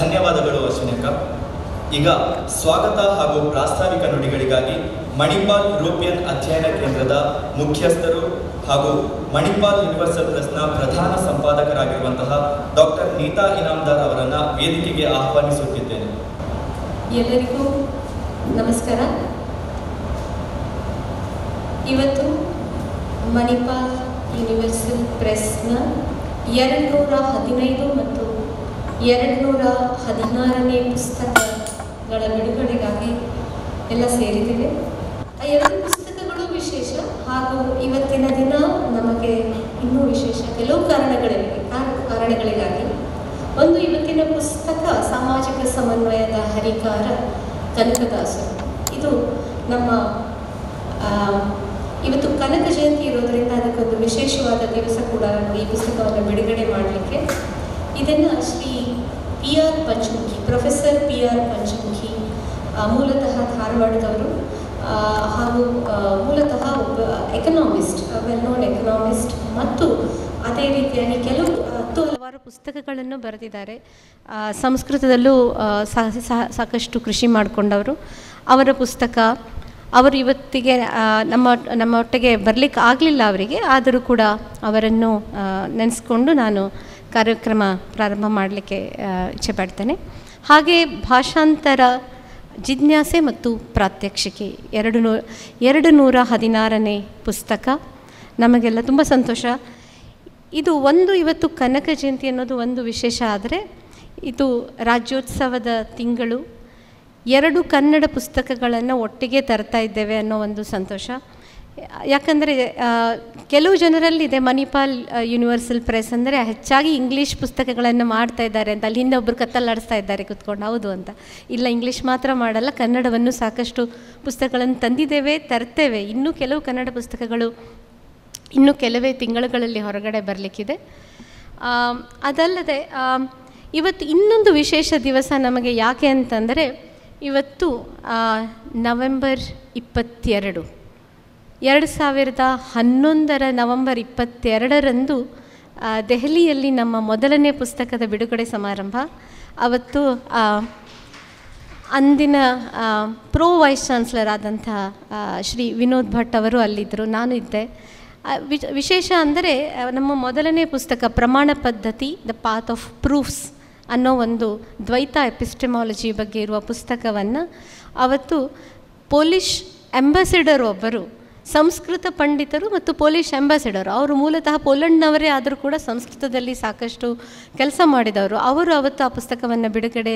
ಧನ್ಯವಾದಗಳು ಅಶ್ವಿನಕ್ಕ ಈಗ ಸ್ವಾಗತ ಹಾಗೂ ಪ್ರಾಸ್ತಾವಿಕ ನುಡಿಗಳಿಗಾಗಿ ಮಣಿಪಾಲ್ ಯುರೋಪಿಯನ್ ಅಧ್ಯಯನ ಕೇಂದ್ರದ ಮುಖ್ಯಸ್ಥರು ಹಾಗೂ ಮಣಿಪಾಲ್ ಯೂನಿವರ್ಸಲ್ ಪ್ರೆಸ್ನ ಪ್ರಧಾನ ಸಂಪಾದಕರಾಗಿರುವಂತಹ ಡಾಕ್ಟರ್ ನೀತಾ ಇನಾಮ್ದಾರ್ ಅವರನ್ನ ವೇದಿಕೆಗೆ ಆಹ್ವಾನಿಸುತ್ತಿದ್ದೇನೆ ಎಲ್ಲರಿಗೂ ನಮಸ್ಕಾರ ಇವತ್ತು ಮಣಿಪಾಲ್ ಯೂನಿವರ್ಸಲ್ ಪ್ರೆಸ್ನ ಎರಡು ನೂರ ಹದಿನೈದು ಮತ್ತು ಎರಡುನೂರ ಹದಿನಾರನೇ ಪುಸ್ತಕಗಳ ಬಿಡುಗಡೆಗಾಗಿ ಎಲ್ಲ ಸೇರಿದ್ದೇವೆ ಆ ಎರಡು ಪುಸ್ತಕಗಳು ವಿಶೇಷ ಹಾಗೂ ಇವತ್ತಿನ ದಿನ ನಮಗೆ ಇನ್ನೂ ವಿಶೇಷ ಕೆಲವು ಕಾರಣಗಳಿಗೆ ಕಾರಣಗಳಿಗಾಗಿ ಒಂದು ಇವತ್ತಿನ ಪುಸ್ತಕ ಸಾಮಾಜಿಕ ಸಮನ್ವಯದ ಹರಿಕಾರ ಕನಕದಾಸರು ಇದು ನಮ್ಮ ಇವತ್ತು ಕನಕ ಜಯಂತಿ ಇರೋದರಿಂದ ಅದಕ್ಕೊಂದು ವಿಶೇಷವಾದ ದಿವಸ ಕೂಡ ಈ ಪುಸ್ತಕವನ್ನು ಬಿಡುಗಡೆ ಮಾಡಲಿಕ್ಕೆ ಇದನ್ನು Shri P R Panchamukhi professor P R Panchamukhi ಮೂಲತಃ ಧಾರವಾಡದವರು ಹಾಗೂ ಮೂಲತಃ ಒಬ್ಬ ಎಕನಾಮಿಸ್ಟ್ ವೆಲ್ ನೋನ್ ಎಕನಾಮಿಸ್ಟ್ ಮತ್ತು ಅದೇ ರೀತಿಯಾಗಿ ಕೆಲವು ಹತ್ತು ಹಲವಾರು ಪುಸ್ತಕಗಳನ್ನು ಬರೆದಿದ್ದಾರೆ ಸಂಸ್ಕೃತದಲ್ಲೂ ಸಾಕಷ್ಟು ಕೃಷಿ ಮಾಡಿಕೊಂಡವರು ಅವರ ಪುಸ್ತಕ ಅವರು ಇವತ್ತಿಗೆ ನಮ್ಮ ನಮ್ಮ ಒಟ್ಟಿಗೆ ಬರಲಿಕ್ಕೆ ಆಗಲಿಲ್ಲ ಅವರಿಗೆ ಆದರೂ ಕೂಡ ಅವರನ್ನು ನೆನೆಸ್ಕೊಂಡು ನಾನು ಕಾರ್ಯಕ್ರಮ ಪ್ರಾರಂಭ ಮಾಡಲಿಕ್ಕೆ ಇಚ್ಛೆ ಪಡ್ತೇನೆ ಹಾಗೆ ಭಾಷಾಂತರ ಜಿಜ್ಞಾಸೆ ಮತ್ತು ಪ್ರಾತ್ಯಕ್ಷಿಕೆ ಎರಡು ನೂ ಎರಡು ನೂರ ಹದಿನಾರನೇ ಪುಸ್ತಕ ನಮಗೆಲ್ಲ ತುಂಬ ಸಂತೋಷ ಇದು ಒಂದು ಇವತ್ತು ಕನಕ ಜಯಂತಿ ಅನ್ನೋದು ಒಂದು ವಿಶೇಷ ಆದರೆ ಇದು ರಾಜ್ಯೋತ್ಸವದ ತಿಂಗಳು ಎರಡು ಕನ್ನಡ ಪುಸ್ತಕಗಳನ್ನು ಒಟ್ಟಿಗೆ ತರ್ತಾ ಇದ್ದೇವೆ ಅನ್ನೋ ಒಂದು ಸಂತೋಷ ಯಾಕಂದರೆ ಕೆಲವು ಜನರಲ್ಲಿದೆ ಮಣಿಪಾಲ್ ಯೂನಿವರ್ಸಲ್ ಪ್ರೆಸ್ ಅಂದರೆ ಹೆಚ್ಚಾಗಿ ಇಂಗ್ಲೀಷ್ ಪುಸ್ತಕಗಳನ್ನು ಮಾಡ್ತಾ ಇದ್ದಾರೆ ಅಂತ ಅಲ್ಲಿ ಹಿಂದೆ ಒಬ್ಬರು ಕತ್ತಲಾಡಿಸ್ತಾ ಇದ್ದಾರೆ ಕುತ್ಕೊಂಡು ಹೌದು ಅಂತ ಇಲ್ಲ ಇಂಗ್ಲೀಷ್ ಮಾತ್ರ ಮಾಡಲ್ಲ ಕನ್ನಡವನ್ನು ಸಾಕಷ್ಟು ಪುಸ್ತಕಗಳನ್ನು ತಂದಿದ್ದೇವೆ ತರ್ತೇವೆ ಇನ್ನೂ ಕೆಲವು ಕನ್ನಡ ಪುಸ್ತಕಗಳು ಇನ್ನೂ ಕೆಲವೇ ತಿಂಗಳುಗಳಲ್ಲಿ ಹೊರಗಡೆ ಬರಲಿಕ್ಕಿದೆ ಅದಲ್ಲದೆ ಇವತ್ತು ಇನ್ನೊಂದು ವಿಶೇಷ ದಿವಸ ನಮಗೆ ಯಾಕೆ ಅಂತಂದರೆ ಇವತ್ತು ನವೆಂಬರ್ ಇಪ್ಪತ್ತೆರಡು ಎರಡು ಸಾವಿರದ ಹನ್ನೊಂದರ ನವೆಂಬರ್ ಇಪ್ಪತ್ತೆರಡರಂದು ದೆಹಲಿಯಲ್ಲಿ ನಮ್ಮ ಮೊದಲನೇ ಪುಸ್ತಕದ ಬಿಡುಗಡೆ ಸಮಾರಂಭ ಅವತ್ತು ಅಂದಿನ ಪ್ರೋ ವೈಸ್ ಚಾನ್ಸ್ಲರ್ ಆದಂತಹ ಶ್ರೀ ವಿನೋದ್ ಭಟ್ ಅವರು ಅಲ್ಲಿದ್ದರು ನಾನು ಇದ್ದೆ ವಿಶೇಷ ಅಂದರೆ ನಮ್ಮ ಮೊದಲನೇ ಪುಸ್ತಕ ಪ್ರಮಾಣ ಪದ್ಧತಿ ದ ಪಾತ್ ಆಫ್ ಪ್ರೂಫ್ಸ್ ಅನ್ನೋ ಒಂದು ದ್ವೈತ ಎಪಿಸ್ಟೆಮಾಲಜಿ ಬಗ್ಗೆ ಇರುವ ಪುಸ್ತಕವನ್ನು ಅವತ್ತು ಪೋಲಿಷ್ ಅಂಬಾಸಿಡರ್ ಒಬ್ಬರು ಸಂಸ್ಕೃತ ಪಂಡಿತರು ಮತ್ತು ಪೋಲಿಷ್ ಅಂಬಾಸಿಡರ್ ಅವರು ಮೂಲತಃ ಪೋಲೆಂಡ್ನವರೇ ಆದರೂ ಕೂಡ ಸಂಸ್ಕೃತದಲ್ಲಿ ಸಾಕಷ್ಟು ಕೆಲಸ ಮಾಡಿದವರು ಅವರು ಅವತ್ತು ಆ ಪುಸ್ತಕವನ್ನು ಬಿಡುಗಡೆ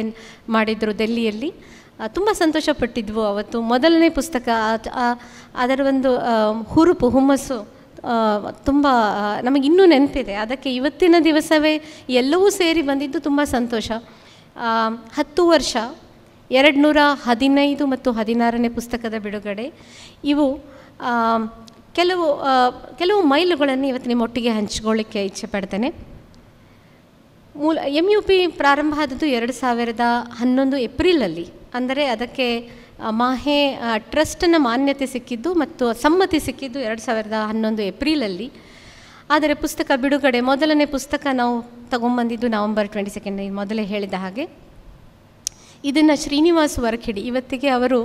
ಮಾಡಿದರು ದೆಲ್ಲಿಯಲ್ಲಿ ತುಂಬ ಸಂತೋಷಪಟ್ಟಿದ್ವು ಅವತ್ತು ಮೊದಲನೇ ಪುಸ್ತಕ ಅದರ ಒಂದು ಹುರುಪು ಹುಮ್ಮಸ್ಸು ತುಂಬ ನಮಗಿನ್ನೂ ನೆನಪಿದೆ ಅದಕ್ಕೆ ಇವತ್ತಿನ ದಿವಸವೇ ಎಲ್ಲವೂ ಸೇರಿ ಬಂದಿದ್ದು ತುಂಬ ಸಂತೋಷ ಹತ್ತು ವರ್ಷ ಎರಡು ನೂರ ಹದಿನೈದು ಮತ್ತು ಹದಿನಾರನೇ ಪುಸ್ತಕದ ಬಿಡುಗಡೆ ಇವು ಕೆಲವು ಕೆಲವು ಮೈಲುಗಳನ್ನು ಇವತ್ತು ನಿಮ್ಮೊಟ್ಟಿಗೆ ಹಂಚಿಕೊಳ್ಳಿಕ್ಕೆ ಇಚ್ಛೆ ಪಡ್ತೇನೆ ಮೂಲ ಎಮ್ ಯು ಪಿ ಪ್ರಾರಂಭ ಆದದ್ದು ಎರಡು ಸಾವಿರದ ಹನ್ನೊಂದು ಏಪ್ರಿಲಲ್ಲಿ ಅಂದರೆ ಅದಕ್ಕೆ ಮಾಹೆ ಟ್ರಸ್ಟನ್ನು ಮಾನ್ಯತೆ ಸಿಕ್ಕಿದ್ದು ಮತ್ತು ಸಮ್ಮತಿ ಸಿಕ್ಕಿದ್ದು ಎರಡು ಸಾವಿರದ ಹನ್ನೊಂದು ಏಪ್ರಿಲಲ್ಲಿ ಆದರೆ ಪುಸ್ತಕ ಬಿಡುಗಡೆ ಮೊದಲನೇ ಪುಸ್ತಕ ನಾವು ತಗೊಂಬಂದಿದ್ದು ನವೆಂಬರ್ ಟ್ವೆಂಟಿ ಸೆಕೆಂಡ್ ಮೊದಲೇ ಹೇಳಿದ ಹಾಗೆ ಇದನ್ನು ಶ್ರೀನಿವಾಸ್ ವರ್ಖಿಡಿ ಇವತ್ತಿಗೆ ಅವರು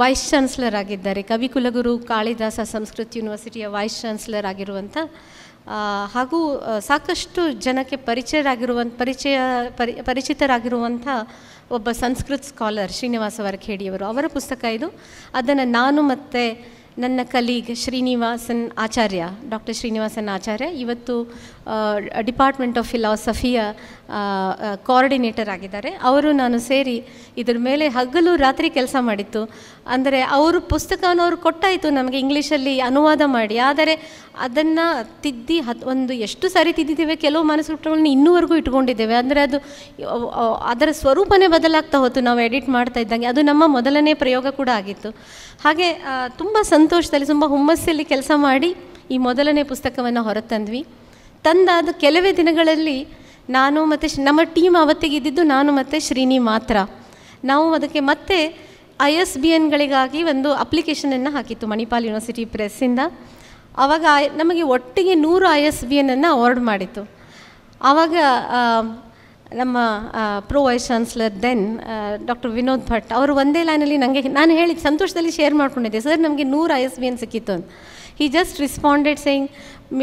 ವೈಸ್ ಚಾನ್ಸ್ಲರ್ ಆಗಿದ್ದಾರೆ ಕವಿಕುಲಗುರು ಕಾಳಿದಾಸ ಸಂಸ್ಕೃತ್ ಯೂನಿವರ್ಸಿಟಿಯ ವೈಸ್ ಚಾನ್ಸ್ಲರ್ ಆಗಿರುವಂಥ ಹಾಗೂ ಸಾಕಷ್ಟು ಜನಕ್ಕೆ ಪರಿಚಯರಾಗಿರುವಂಥ ಪರಿಚಯ ಪರಿ ಪರಿಚಿತರಾಗಿರುವಂಥ ಒಬ್ಬ ಸಂಸ್ಕೃತ್ ಸ್ಕಾಲರ್ ಶ್ರೀನಿವಾಸ ವರ್ಖೇಡಿಯವರು ಅವರ ಪುಸ್ತಕ ಇದು ಅದನ್ನು ನಾನು ಮತ್ತು ನನ್ನ ಕಲೀಗ್ ಶ್ರೀನಿವಾಸನ್ ಆಚಾರ್ಯ ಡಾಕ್ಟರ್ ಶ್ರೀನಿವಾಸನ್ ಆಚಾರ್ಯ ಇವತ್ತು ಡಿಪಾರ್ಟ್ಮೆಂಟ್ ಆಫ್ ಫಿಲಾಸಫಿಯ ಕೋಆರ್ಡಿನೇಟರ್ ಆಗಿದ್ದಾರೆ ಅವರು ನಾನು ಸೇರಿ ಇದ್ರ ಮೇಲೆ ಹಗಲು ರಾತ್ರಿ ಕೆಲಸ ಮಾಡಿತ್ತು ಅಂದರೆ ಅವರು ಪುಸ್ತಕವನ್ನು ಅವರು ಕೊಟ್ಟಾಯಿತು ನಮಗೆ ಇಂಗ್ಲೀಷಲ್ಲಿ ಅನುವಾದ ಮಾಡಿ ಆದರೆ ಅದನ್ನು ತಿದ್ದಿ ಹತ್ ಒಂದು ಎಷ್ಟು ಸಾರಿ ತಿದ್ದಿದ್ದೇವೆ ಕೆಲವು ಹುಟ್ಟುಗಳನ್ನ ಇನ್ನೂವರೆಗೂ ಇಟ್ಕೊಂಡಿದ್ದೇವೆ ಅಂದರೆ ಅದು ಅದರ ಸ್ವರೂಪನೇ ಬದಲಾಗ್ತಾ ಹೋತು ನಾವು ಎಡಿಟ್ ಮಾಡ್ತಾ ಇದ್ದಂಗೆ ಅದು ನಮ್ಮ ಮೊದಲನೇ ಪ್ರಯೋಗ ಕೂಡ ಆಗಿತ್ತು ಹಾಗೆ ತುಂಬ ಸಂತೋಷದಲ್ಲಿ ತುಂಬ ಹುಮ್ಮಸ್ಸಲ್ಲಿ ಕೆಲಸ ಮಾಡಿ ಈ ಮೊದಲನೇ ಪುಸ್ತಕವನ್ನು ಹೊರತಂದ್ವಿ ತಂದಾದ ಕೆಲವೇ ದಿನಗಳಲ್ಲಿ ನಾನು ಮತ್ತು ನಮ್ಮ ಟೀಮ್ ಅವತ್ತಿಗೆ ಇದ್ದಿದ್ದು ನಾನು ಮತ್ತು ಶ್ರೀನಿ ಮಾತ್ರ ನಾವು ಅದಕ್ಕೆ ಮತ್ತೆ ಐ ಎಸ್ ಬಿ ಎನ್ಗಳಿಗಾಗಿ ಒಂದು ಅಪ್ಲಿಕೇಶನನ್ನು ಹಾಕಿತ್ತು ಮಣಿಪಾಲ್ ಯೂನಿವರ್ಸಿಟಿ ಪ್ರೆಸ್ಸಿಂದ ಆವಾಗ ನಮಗೆ ಒಟ್ಟಿಗೆ ನೂರು ಐ ಎಸ್ ಬಿ ಎನ್ನನ್ನು ಅವಾರ್ಡ್ ಮಾಡಿತ್ತು ಆವಾಗ ನಮ್ಮ pro vice chancellor then doctor Vinod Bhat ಅವರು ಒಂದೇ ಲೈನಲ್ಲಿ ನನಗೆ ನಾನು ಹೇಳಿದ್ದು ಸಂತೋಷದಲ್ಲಿ ಶೇರ್ ಮಾಡ್ಕೊಂಡಿದ್ದೆ ಸರ್ ನಮಗೆ ನೂರು ಐ ಎಸ್ ಬಿ ಎನ್ ಸಿಕ್ಕಿತ್ತು ಅಂತ he just responded saying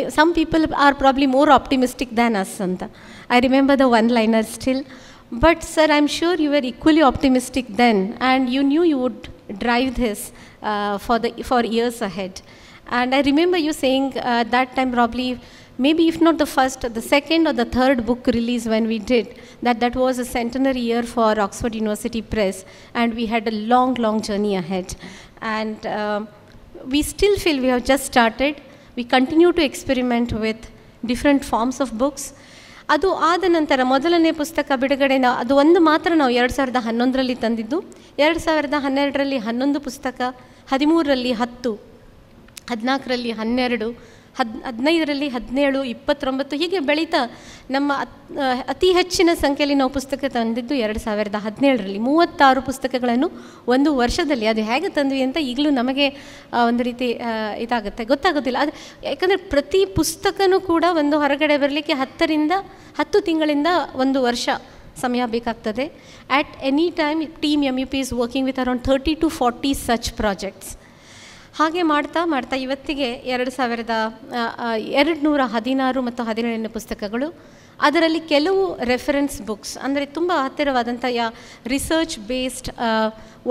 some people are probably more optimistic than us, Santa. I remember the one-liner still. But sir, I'm sure you were equally optimistic then, and you knew you would drive this uh, for the for years ahead. And I remember you saying uh, that time probably maybe if not the first, the second or the third book release when we did, that that was a centenary year for Oxford University Press and we had a long, long journey ahead. And uh, we still feel we have just started we continue to experiment with different forms of books ಅದು ಆದ ನಂತರ ಮೊದಲನೇ ಪುಸ್ತಕ ಬಿಡುಗಡೆ ನಾವು ಅದು ಒಂದು ಮಾತ್ರ ನಾವು ಎರಡು ಸಾವಿರದ ಹನ್ನೊಂದರಲ್ಲಿ ತಂದಿದ್ದು ಎರಡು ಸಾವಿರದ ಹನ್ನೆರಡರಲ್ಲಿ ಹನ್ನೊಂದು ಪುಸ್ತಕ ಹದಿಮೂರರಲ್ಲಿ ಹತ್ತು ಹದಿನಾಲ್ಕರಲ್ಲಿ ಹನ್ನೆರಡು ಹದ್ ಹದಿನೈದರಲ್ಲಿ ಹದಿನೇಳು ಇಪ್ಪತ್ತೊಂಬತ್ತು ಹೀಗೆ ಬೆಳೀತಾ ನಮ್ಮ ಅತಿ ಹೆಚ್ಚಿನ ಸಂಖ್ಯೆಯಲ್ಲಿ ನಾವು ಪುಸ್ತಕ ತಂದಿದ್ದು ಎರಡು ಸಾವಿರದ ಹದಿನೇಳರಲ್ಲಿ ಮೂವತ್ತಾರು ಪುಸ್ತಕಗಳನ್ನು ಒಂದು ವರ್ಷದಲ್ಲಿ ಅದು ಹೇಗೆ ತಂದ್ವಿ ಅಂತ ಈಗಲೂ ನಮಗೆ ಒಂದು ರೀತಿ ಇದಾಗುತ್ತೆ ಗೊತ್ತಾಗೋದಿಲ್ಲ ಅದು ಯಾಕಂದರೆ ಪ್ರತಿ ಪುಸ್ತಕನೂ ಕೂಡ ಒಂದು ಹೊರಗಡೆ ಬರಲಿಕ್ಕೆ ಹತ್ತರಿಂದ ಹತ್ತು ತಿಂಗಳಿಂದ ಒಂದು ವರ್ಷ ಸಮಯ ಬೇಕಾಗ್ತದೆ at any time team M U P is working with around thirty to forty such projects ಹಾಗೆ ಮಾಡ್ತಾ ಮಾಡ್ತಾ ಇವತ್ತಿಗೆ ಎರಡು ಸಾವಿರದ ಎರಡು ನೂರ ಹದಿನಾರು ಮತ್ತು ಹದಿನೇಳನೇ ಪುಸ್ತಕಗಳು ಅದರಲ್ಲಿ ಕೆಲವು ರೆಫರೆನ್ಸ್ ಬುಕ್ಸ್ ಅಂದರೆ ತುಂಬ ಹತ್ತಿರವಾದಂಥ ಯಾ ರಿಸರ್ಚ್ ಬೇಸ್ಡ್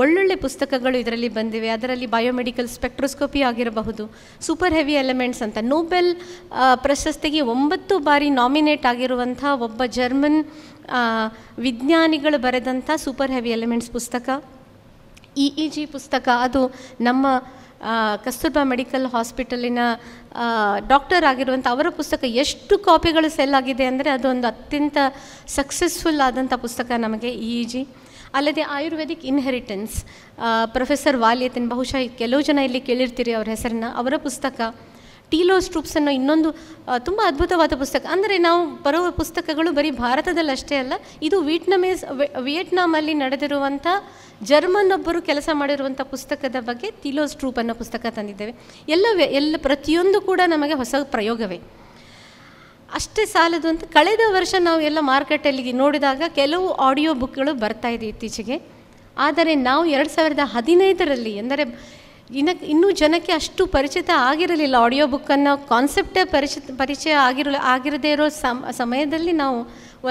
ಒಳ್ಳೊಳ್ಳೆ ಪುಸ್ತಕಗಳು ಇದರಲ್ಲಿ ಬಂದಿವೆ ಅದರಲ್ಲಿ ಬಯೋಮೆಡಿಕಲ್ ಸ್ಪೆಕ್ಟ್ರೋಸ್ಕೋಪಿ ಆಗಿರಬಹುದು ಸೂಪರ್ ಹೆವಿ ಎಲಿಮೆಂಟ್ಸ್ ಅಂತ ನೋಬೆಲ್ ಪ್ರಶಸ್ತಿಗೆ ಒಂಬತ್ತು ಬಾರಿ ನಾಮಿನೇಟ್ ಆಗಿರುವಂಥ ಒಬ್ಬ ಜರ್ಮನ್ ವಿಜ್ಞಾನಿಗಳು ಬರೆದಂಥ ಸೂಪರ್ ಹೆವಿ ಎಲಿಮೆಂಟ್ಸ್ ಪುಸ್ತಕ ಇ ಇ ಜಿ ಪುಸ್ತಕ ಅದು ನಮ್ಮ ಕಸ್ತೂರ್ಬಾ ಮೆಡಿಕಲ್ ಹಾಸ್ಪಿಟಲಿನ ಡಾಕ್ಟರ್ ಆಗಿರುವಂಥ ಅವರ ಪುಸ್ತಕ ಎಷ್ಟು ಕಾಪಿಗಳು ಸೆಲ್ ಆಗಿದೆ ಅಂದರೆ ಅದೊಂದು ಅತ್ಯಂತ ಸಕ್ಸಸ್ಫುಲ್ ಆದಂಥ ಪುಸ್ತಕ ನಮಗೆ ಇ ಜಿ ಅಲ್ಲದೆ ಆಯುರ್ವೇದಿಕ್ ಇನ್ಹೆರಿಟೆನ್ಸ್ ಪ್ರೊಫೆಸರ್ ವಾಲಿಯತಿನ್ ಬಹುಶಃ ಕೆಲವು ಜನ ಇಲ್ಲಿ ಕೇಳಿರ್ತೀರಿ ಅವ್ರ ಹೆಸರನ್ನ ಅವರ ಪುಸ್ತಕ ಟೀಲೋಸ್ ಟ್ರೂಪ್ಸ್ ಅನ್ನೋ ಇನ್ನೊಂದು ತುಂಬ ಅದ್ಭುತವಾದ ಪುಸ್ತಕ ಅಂದರೆ ನಾವು ಬರುವ ಪುಸ್ತಕಗಳು ಬರೀ ಭಾರತದಲ್ಲಷ್ಟೇ ಅಲ್ಲ ಇದು ವಿಯಟ್ನಮೀಸ್ ವಿಯೆಟ್ನಾಮಲ್ಲಿ ನಡೆದಿರುವಂಥ ಜರ್ಮನ್ ಒಬ್ಬರು ಕೆಲಸ ಮಾಡಿರುವಂಥ ಪುಸ್ತಕದ ಬಗ್ಗೆ ಟೀಲೋಸ್ ಸ್ಟ್ರೂಪ್ ಅನ್ನೋ ಪುಸ್ತಕ ತಂದಿದ್ದೇವೆ ಎಲ್ಲ ಎಲ್ಲ ಪ್ರತಿಯೊಂದು ಕೂಡ ನಮಗೆ ಹೊಸ ಪ್ರಯೋಗವೇ ಅಷ್ಟೇ ಸಾಲದು ಅಂತ ಕಳೆದ ವರ್ಷ ನಾವು ಎಲ್ಲ ಮಾರ್ಕೆಟಲ್ಲಿ ನೋಡಿದಾಗ ಕೆಲವು ಆಡಿಯೋ ಬುಕ್ಗಳು ಇದೆ ಇತ್ತೀಚೆಗೆ ಆದರೆ ನಾವು ಎರಡು ಸಾವಿರದ ಹದಿನೈದರಲ್ಲಿ ಎಂದರೆ ಇನ್ನು ಇನ್ನೂ ಜನಕ್ಕೆ ಅಷ್ಟು ಪರಿಚಿತ ಆಗಿರಲಿಲ್ಲ ಆಡಿಯೋ ಬುಕ್ಕನ್ನು ಕಾನ್ಸೆಪ್ಟೇ ಪರಿಚಿತ ಪರಿಚಯ ಆಗಿರಲಿ ಆಗಿರದೇ ಇರೋ ಸಮಯದಲ್ಲಿ ನಾವು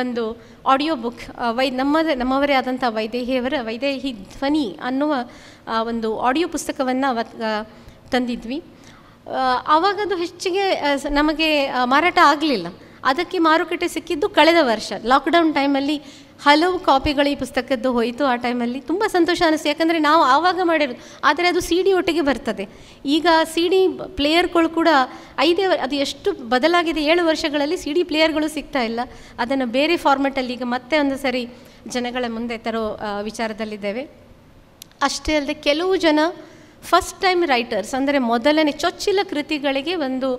ಒಂದು ಆಡಿಯೋ ಬುಕ್ ವೈ ನಮ್ಮದೇ ನಮ್ಮವರೇ ಆದಂಥ ವೈದೇಹಿಯವರ ವೈದೇಹಿ ಧ್ವನಿ ಅನ್ನುವ ಒಂದು ಆಡಿಯೋ ಪುಸ್ತಕವನ್ನು ತಂದಿದ್ವಿ ಆವಾಗದು ಹೆಚ್ಚಿಗೆ ನಮಗೆ ಮಾರಾಟ ಆಗಲಿಲ್ಲ ಅದಕ್ಕೆ ಮಾರುಕಟ್ಟೆ ಸಿಕ್ಕಿದ್ದು ಕಳೆದ ವರ್ಷ ಲಾಕ್ಡೌನ್ ಟೈಮಲ್ಲಿ ಹಲವು ಕಾಪಿಗಳು ಈ ಪುಸ್ತಕದ್ದು ಹೋಯಿತು ಆ ಟೈಮಲ್ಲಿ ತುಂಬ ಸಂತೋಷ ಅನಿಸ್ತು ಯಾಕಂದರೆ ನಾವು ಆವಾಗ ಮಾಡಿರೋದು ಆದರೆ ಅದು ಸಿ ಡಿ ಒಟ್ಟಿಗೆ ಬರ್ತದೆ ಈಗ ಸಿ ಡಿ ಪ್ಲೇಯರ್ಗಳು ಕೂಡ ಐದೇ ಅದು ಎಷ್ಟು ಬದಲಾಗಿದೆ ಏಳು ವರ್ಷಗಳಲ್ಲಿ ಸಿ ಡಿ ಪ್ಲೇಯರ್ಗಳು ಸಿಗ್ತಾ ಇಲ್ಲ ಅದನ್ನು ಬೇರೆ ಫಾರ್ಮೆಟಲ್ಲಿ ಈಗ ಮತ್ತೆ ಒಂದು ಸರಿ ಜನಗಳ ಮುಂದೆ ತರೋ ವಿಚಾರದಲ್ಲಿದ್ದೇವೆ ಅಷ್ಟೇ ಅಲ್ಲದೆ ಕೆಲವು ಜನ ಫಸ್ಟ್ ಟೈಮ್ ರೈಟರ್ಸ್ ಅಂದರೆ ಮೊದಲನೇ ಚೊಚ್ಚಿಲ ಕೃತಿಗಳಿಗೆ ಒಂದು